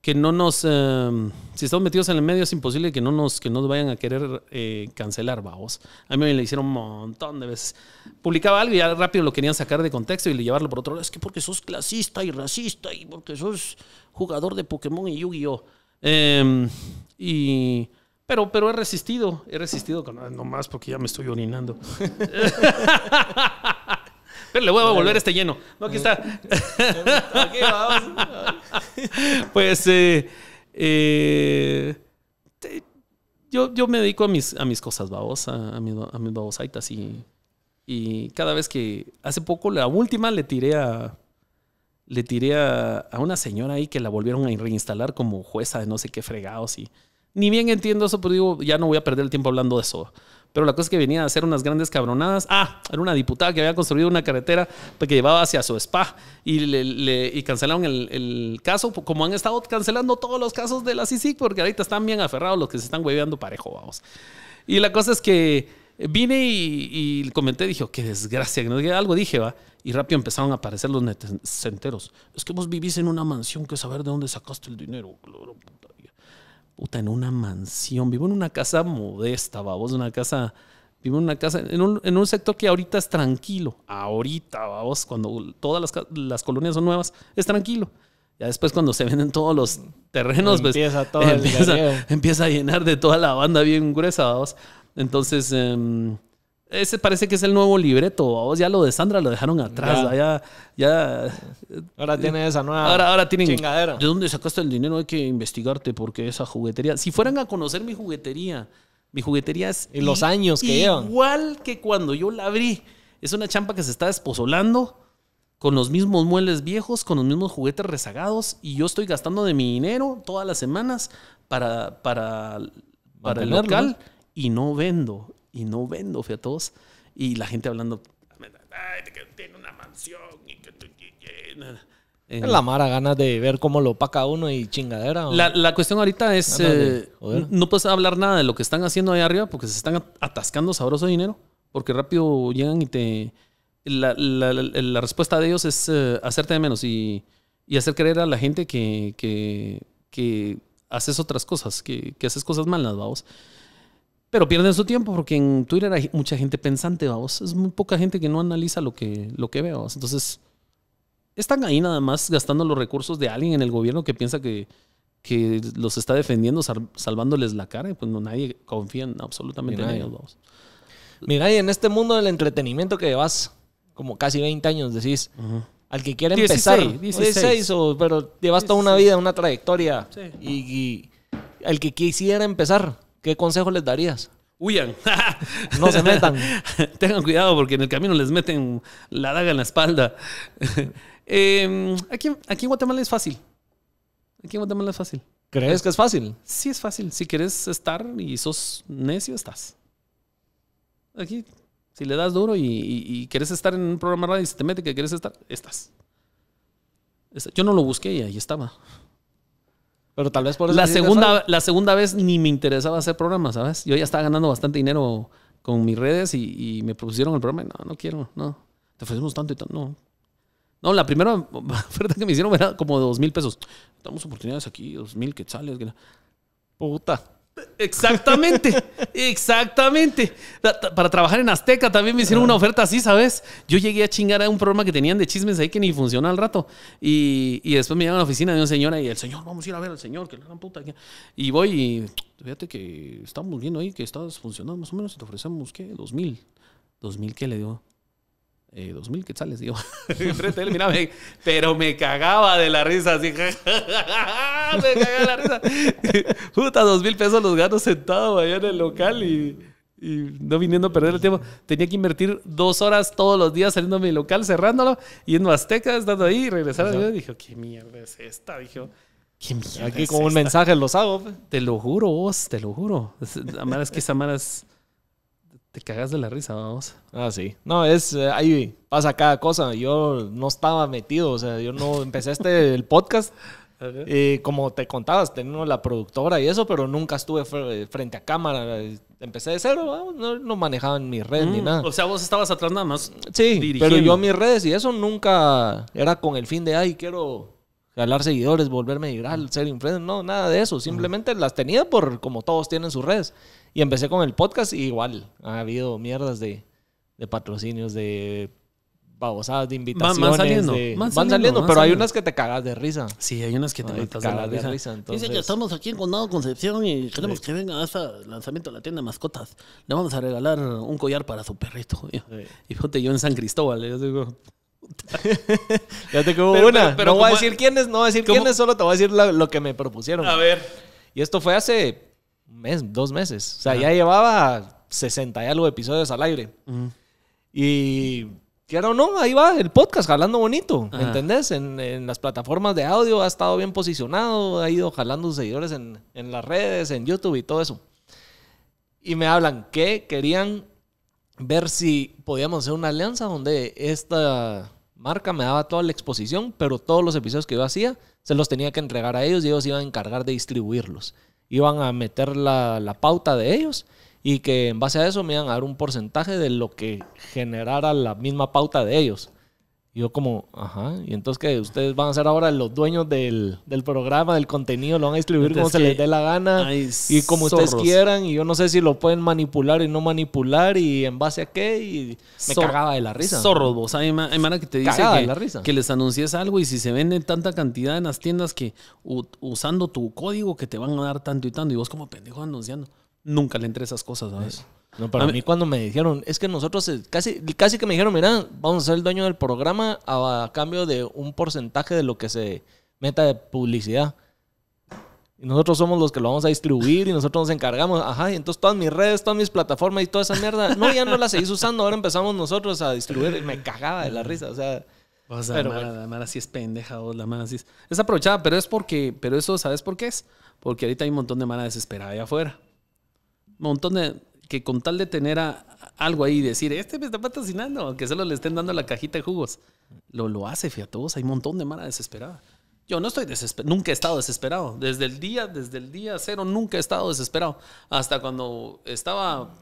Que no nos. Em, si estamos metidos en el medio es imposible que no nos, que nos vayan a querer eh, cancelar, vamos. A mí me le hicieron un montón de veces. Publicaba algo y ya rápido lo querían sacar de contexto y llevarlo por otro lado. Es que porque sos clasista y racista y porque sos jugador de Pokémon y Yu-Gi-Oh! Em, y. Pero, pero he resistido, he resistido con, ah, no nomás porque ya me estoy orinando. pero le voy a volver este lleno. No, aquí está. aquí vamos. pues eh, eh, yo, yo, me dedico a mis, a mis cosas babos, a, mis babosaitas y, y cada vez que hace poco la última le tiré a le tiré a, a, una señora ahí que la volvieron a reinstalar como jueza de no sé qué fregados y ni bien entiendo eso, pero pues digo, ya no voy a perder el tiempo hablando de eso. Pero la cosa es que venía a hacer unas grandes cabronadas. Ah, era una diputada que había construido una carretera pues, que llevaba hacia su spa y, le, cancelaron el, caso, como han estado cancelando todos los casos de la CICIC, porque ahorita están bien aferrados los que se están hueveando parejo, vamos. Y la cosa es que vine y, y comenté, dije, oh, qué desgracia, que no algo, dije, va. Y rápido empezaron a aparecer los enteros. Es que vos vivís en una mansión que saber de dónde sacaste el dinero, puta, en una mansión, vivo en una casa modesta, vamos. una casa, vivo en una casa, en un, sector que ahorita es tranquilo, ahorita, vamos, cuando todas las, colonias son nuevas, es tranquilo. Ya después cuando se venden todos los terrenos, pues, empieza, todo empieza, empieza a llenar de toda la banda bien gruesa, babos. Entonces, em, ese parece que es el nuevo libreto. Vos ya lo de Sandra lo dejaron atrás. Ya, ya. ahora tiene esa nueva. Ahora, Chingadera. ¿De dónde sacaste el dinero? Hay que investigarte porque esa juguetería. Si fueran a conocer mi juguetería, mi juguetería es. en los años que llevan. Igual que cuando yo la abrí. Es una champa que se está desposolando con los mismos muebles viejos, con los mismos juguetes rezagados. Y yo estoy gastando de mi dinero todas las semanas para, para, para el local y no vendo y no vendo a todos. Y la gente hablando, Ay, que tiene una mansión y que tú eh, la mara ganas de ver cómo lo paca uno y chingadera. La, la, cuestión ahorita es, ah, eh, no puedes hablar nada de lo que están haciendo ahí arriba porque se están atascando sabroso dinero, porque rápido llegan y te... La, la, respuesta de ellos es eh, hacerte de menos y, y, hacer creer a la gente que, que, que haces otras cosas, que, que haces cosas malas, vamos. Pero pierden su tiempo porque en Twitter hay mucha gente pensante, vamos. Es muy poca gente que no analiza lo que, lo que veo Entonces, están ahí nada más gastando los recursos de alguien en el gobierno que piensa que, los está defendiendo, salvándoles la cara. Y pues nadie confía absolutamente en ellos, vamos. Mira, y en este mundo del entretenimiento que llevas como casi 20 años, decís, al que quiere empezar, pero llevas toda una vida, una trayectoria, y al que quisiera empezar ¿Qué consejo les darías? Huyan. no se metan. Tengan cuidado porque en el camino les meten la daga en la espalda. Em, aquí, aquí en Guatemala es fácil. Aquí en Guatemala es fácil. ¿Crees que es fácil? Sí, es fácil. Si quieres estar y sos necio, estás. Aquí, si le das duro y, quieres estar en un programa radio y se te mete que quieres estar, estás. Yo no lo busqué y ahí estaba. Pero tal vez por eso La, segunda, la segunda vez ni me interesaba hacer programas, ¿sabes? Yo ya estaba ganando bastante dinero con mis redes y, me propusieron el programa. Y no, no quiero, no. Te ofrecemos tanto y tanto. No. No, la primera oferta que me hicieron era como dos mil pesos. Damos oportunidades aquí, dos mil quetzales. Puta. Exactamente, exactamente. Para trabajar en Azteca también me hicieron una oferta así, ¿sabes? Yo llegué a chingar a un programa que tenían de chismes ahí que ni funciona al rato. Y, después me llaman a la oficina de una señora y el señor, vamos a ir a ver al señor, que le gran puta. Y voy y fíjate que estamos viendo ahí que estás funcionando más o menos y te ofrecemos, ¿qué? Dos mil. ¿Dos mil qué le dio eh, dos mil quetzales, digo, pero me cagaba de la risa, así, me cagaba de la risa. Puta, dos mil pesos los gano sentado allá en el local y, no viniendo a perder el tiempo. Tenía que invertir dos horas todos los días saliendo a mi local, cerrándolo, yendo a Azteca, estando ahí, regresando. Y dije, ¿qué mierda es esta? Dije, ¿Qué mierda Aquí como un mensaje los hago. Pues". Te lo juro vos, te lo juro. Amaras que esa es te cagas de la risa, vamos. Ah, sí. No, es, eh, ahí pasa cada cosa. Yo no estaba metido, o sea, yo no empecé este, el podcast. Y como te contabas, tengo la productora y eso, pero nunca estuve eh, frente a cámara. Empecé de cero, no, no manejaban mis redes ni mm. nada. O sea, vos estabas atrás nada más. Sí, pero yo mis redes y eso nunca era con el fin de, ay, quiero ganar seguidores, volverme ir al ser influencer. No, nada de eso. Simplemente las tenía por como todos tienen sus redes. Y empecé con el podcast y igual ha habido mierdas de, patrocinios, de babosadas, de invitaciones. Van, saliendo, van saliendo, pero hay unas que te cagas de risa. Sí, hay unas que te, cagas de risa. Dicen entonces... que estamos aquí en Condado Concepción y queremos que venga hasta el este lanzamiento de la tienda de mascotas. Le vamos a regalar un collar para su perrito. Y ponte yo en San Cristóbal. ¿eh? Yo digo, ya te quedó una. Pero, no voy a decir quiénes, no voy a decir quiénes, solo te voy a decir lo, que me propusieron. A ver. Y esto fue hace dos meses. O sea, ya llevaba 60 y algo episodios al aire. Y quiero o no, ahí va el podcast jalando bonito, ¿entendés? En, en, las plataformas de audio ha estado bien posicionado, ha ido jalando seguidores en, en las redes, en YouTube y todo eso. Y me hablan que querían ver si podíamos hacer una alianza donde esta marca me daba toda la exposición, pero todos los episodios que yo hacía se los tenía que entregar a ellos y ellos iban a encargar de distribuirlos iban a meter la, pauta de ellos y que en base a eso me iban a dar un porcentaje de lo que generara la misma pauta de ellos. Y yo como, ajá, y entonces que ustedes van a ser ahora los dueños del, programa, del contenido, lo van a distribuir como se les dé la gana y como ustedes quieran, y yo no sé si lo pueden manipular y no manipular y en base a qué, y me cagaba de la risa. Zorros vos, hay, que te dice que, que, les anuncies algo y si se vende tanta cantidad en las tiendas que usando tu código que te van a dar tanto y tanto, y vos como pendejo anunciando, nunca le entre esas cosas, ¿sabes? No, para mí, mí, cuando me dijeron, es que nosotros eh, casi, casi que me dijeron, mira, vamos a ser el dueño del programa a, cambio de un porcentaje de lo que se meta de publicidad. Y nosotros somos los que lo vamos a distribuir y nosotros nos encargamos. Ajá, y entonces todas mis redes, todas mis plataformas y toda esa mierda. No, ya no las seguís usando, ahora empezamos nosotros a distribuir. Y me cagaba de la risa, o sea. O la sí es pendeja, la Mara sí es, aprovechada, pero es porque, pero eso, ¿sabes por qué es? Porque ahorita hay un montón de mala desesperada allá afuera. Un montón de, que con tal de tener algo ahí y decir, este me está patrocinando, aunque solo le estén dando la cajita de jugos, lo, lo hace, todos Hay un montón de mala desesperada. Yo no estoy desesperado, nunca he estado desesperado. Desde el día, desde el día cero, nunca he estado desesperado. Hasta cuando estaba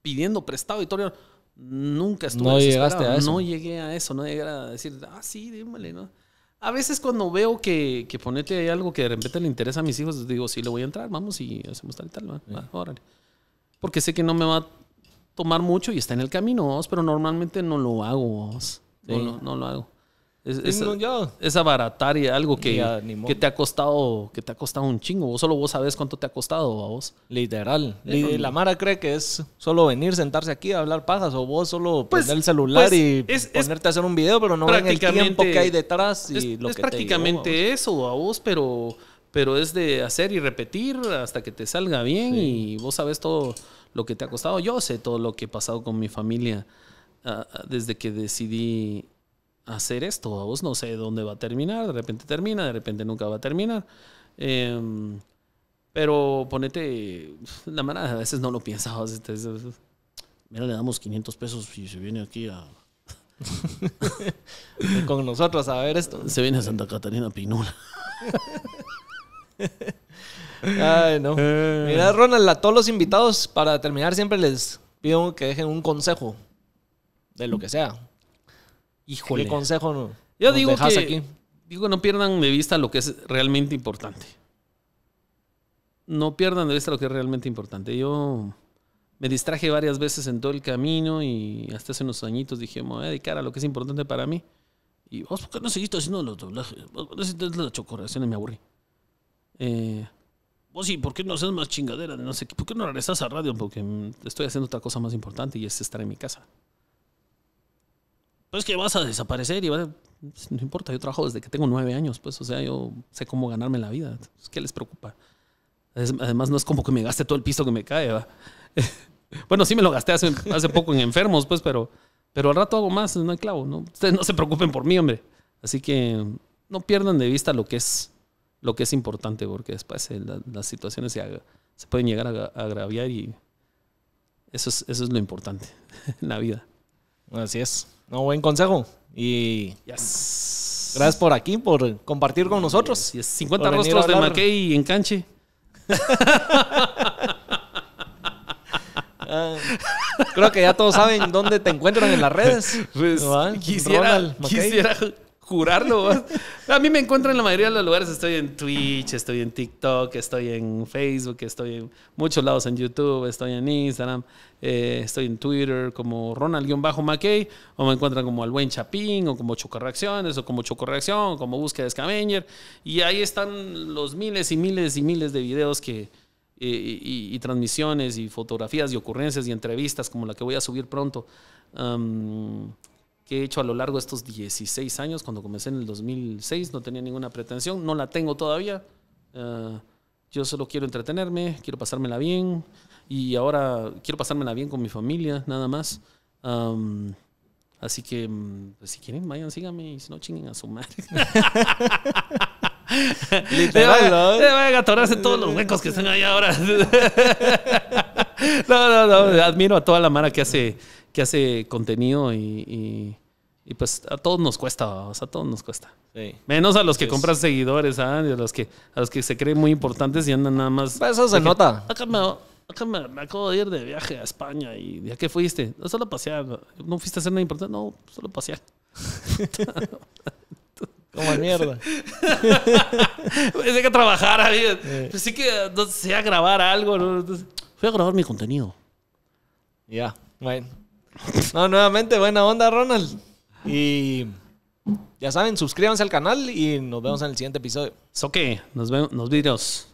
pidiendo prestado y todo, nunca estuve desesperado. No llegué a eso, no llegué a decir, ah, sí, dímale, ¿no? A veces cuando veo que, que ponete ahí algo que de repente le interesa a mis hijos, digo, sí, le voy a entrar, vamos y hacemos tal y tal, ¿no? porque sé que no me va a tomar mucho y está en el camino, vos. pero normalmente no lo hago, vamos. No, lo hago. Es, abaratar y algo que, que te ha costado que te ha costado un chingo. solo vos sabes cuánto te ha costado a vos. Literal. la Mara cree que es solo venir, sentarse aquí a hablar pajas o vos solo poner pues, el celular pues, y ponerte a hacer un video, pero no ven el tiempo que hay detrás. Y lo es que prácticamente eso a vos, pero pero es de hacer y repetir hasta que te salga bien y vos sabes todo lo que te ha costado. Yo sé todo lo que he pasado con mi familia ah, ah, desde que decidí hacer esto. A vos no sé dónde va a terminar, de repente termina, de repente nunca va a terminar. Em, pero ponete, la mano. a veces no lo piensas. Mira, le damos 500 pesos y se viene aquí a... con nosotros a ver esto. Se viene a Santa Catarina Pinula. Ay, no. Eh. Mira, Ronald, a todos los invitados, para terminar, siempre les pido que dejen un consejo de lo que sea. Híjole. ¿Qué consejo Yo digo que digo no pierdan de vista lo que es realmente importante. No pierdan de vista lo que es realmente importante. Yo me distraje varias veces en todo el camino y hasta hace unos añitos dije, me voy a dedicar a lo que es importante para mí. Y vos, ¿por qué no seguiste haciendo los Me aburrí. Eh, vos sí, ¿por qué no haces más chingadera? ¿por qué no regresas a radio? Porque mm, estoy haciendo otra cosa más importante y es estar en mi casa. Pues que vas a desaparecer y pues, no importa, yo trabajo desde que tengo nueve años, pues, o sea, yo sé cómo ganarme la vida. ¿Qué les preocupa? además, no es como que me gaste todo el piso que me cae, bueno, sí me lo gasté hace, poco en enfermos, pues, pero, pero al rato hago más, no hay clavo, ¿no? Ustedes no se preocupen por mí, hombre. Así que mm, no pierdan de vista lo que es lo que es importante, porque después eh, las situaciones se, pueden llegar a, agraviar y eso es, eso es lo importante en la vida. Así es. un buen consejo. Y gracias por aquí, por compartir con nosotros. 50 rostros de Mackey en canche. Ah, creo que ya todos saben dónde te encuentran en las redes. Pues, quisiera, quisiera, jurarlo. A mí me encuentran en la mayoría de los lugares. Estoy en Twitch, estoy en TikTok, estoy en Facebook, estoy en muchos lados en YouTube, estoy en Instagram, eh, estoy en Twitter como Ronald-McKay, o me encuentran como buen Chapín, o como Reacciones o como Chocorreacción, o como Búsqueda de Scavenger. Y ahí están los miles y miles y miles de videos que, y, transmisiones y fotografías y ocurrencias y entrevistas como la que voy a subir pronto he hecho a lo largo de estos 16 años. Cuando comencé en el 2006 no tenía ninguna pretensión, no la tengo todavía. Eh, yo solo quiero entretenerme, quiero pasármela bien y ahora quiero pasármela bien con mi familia, nada más. así que mm, pues, si quieren, vayan, síganme y si no, chinguen a su madre. Literal, ¿no? vayan a atorarse todos los huecos que están ahí ahora. no, no, no. Admiro a toda la Mara que hace, que hace contenido y, y pues a todos nos cuesta, o sea, a todos nos cuesta. Menos a los que compran seguidores, ¿ah? a los que a los que se creen muy importantes y andan nada más. Pues, eso se nota. Acá me, acabo de ir de viaje a España y a qué fuiste? No, solo pasear. ¿No fuiste a hacer nada importante? No, solo pasear. Como mierda. Es que trabajar, amigo. Sí. que no a grabar algo. ¿no? fui a grabar mi contenido. Ya, bueno. No, nuevamente, buena onda, Ronald. Y ya saben, suscríbanse al canal y nos vemos en el siguiente episodio. nos vemos, los videos.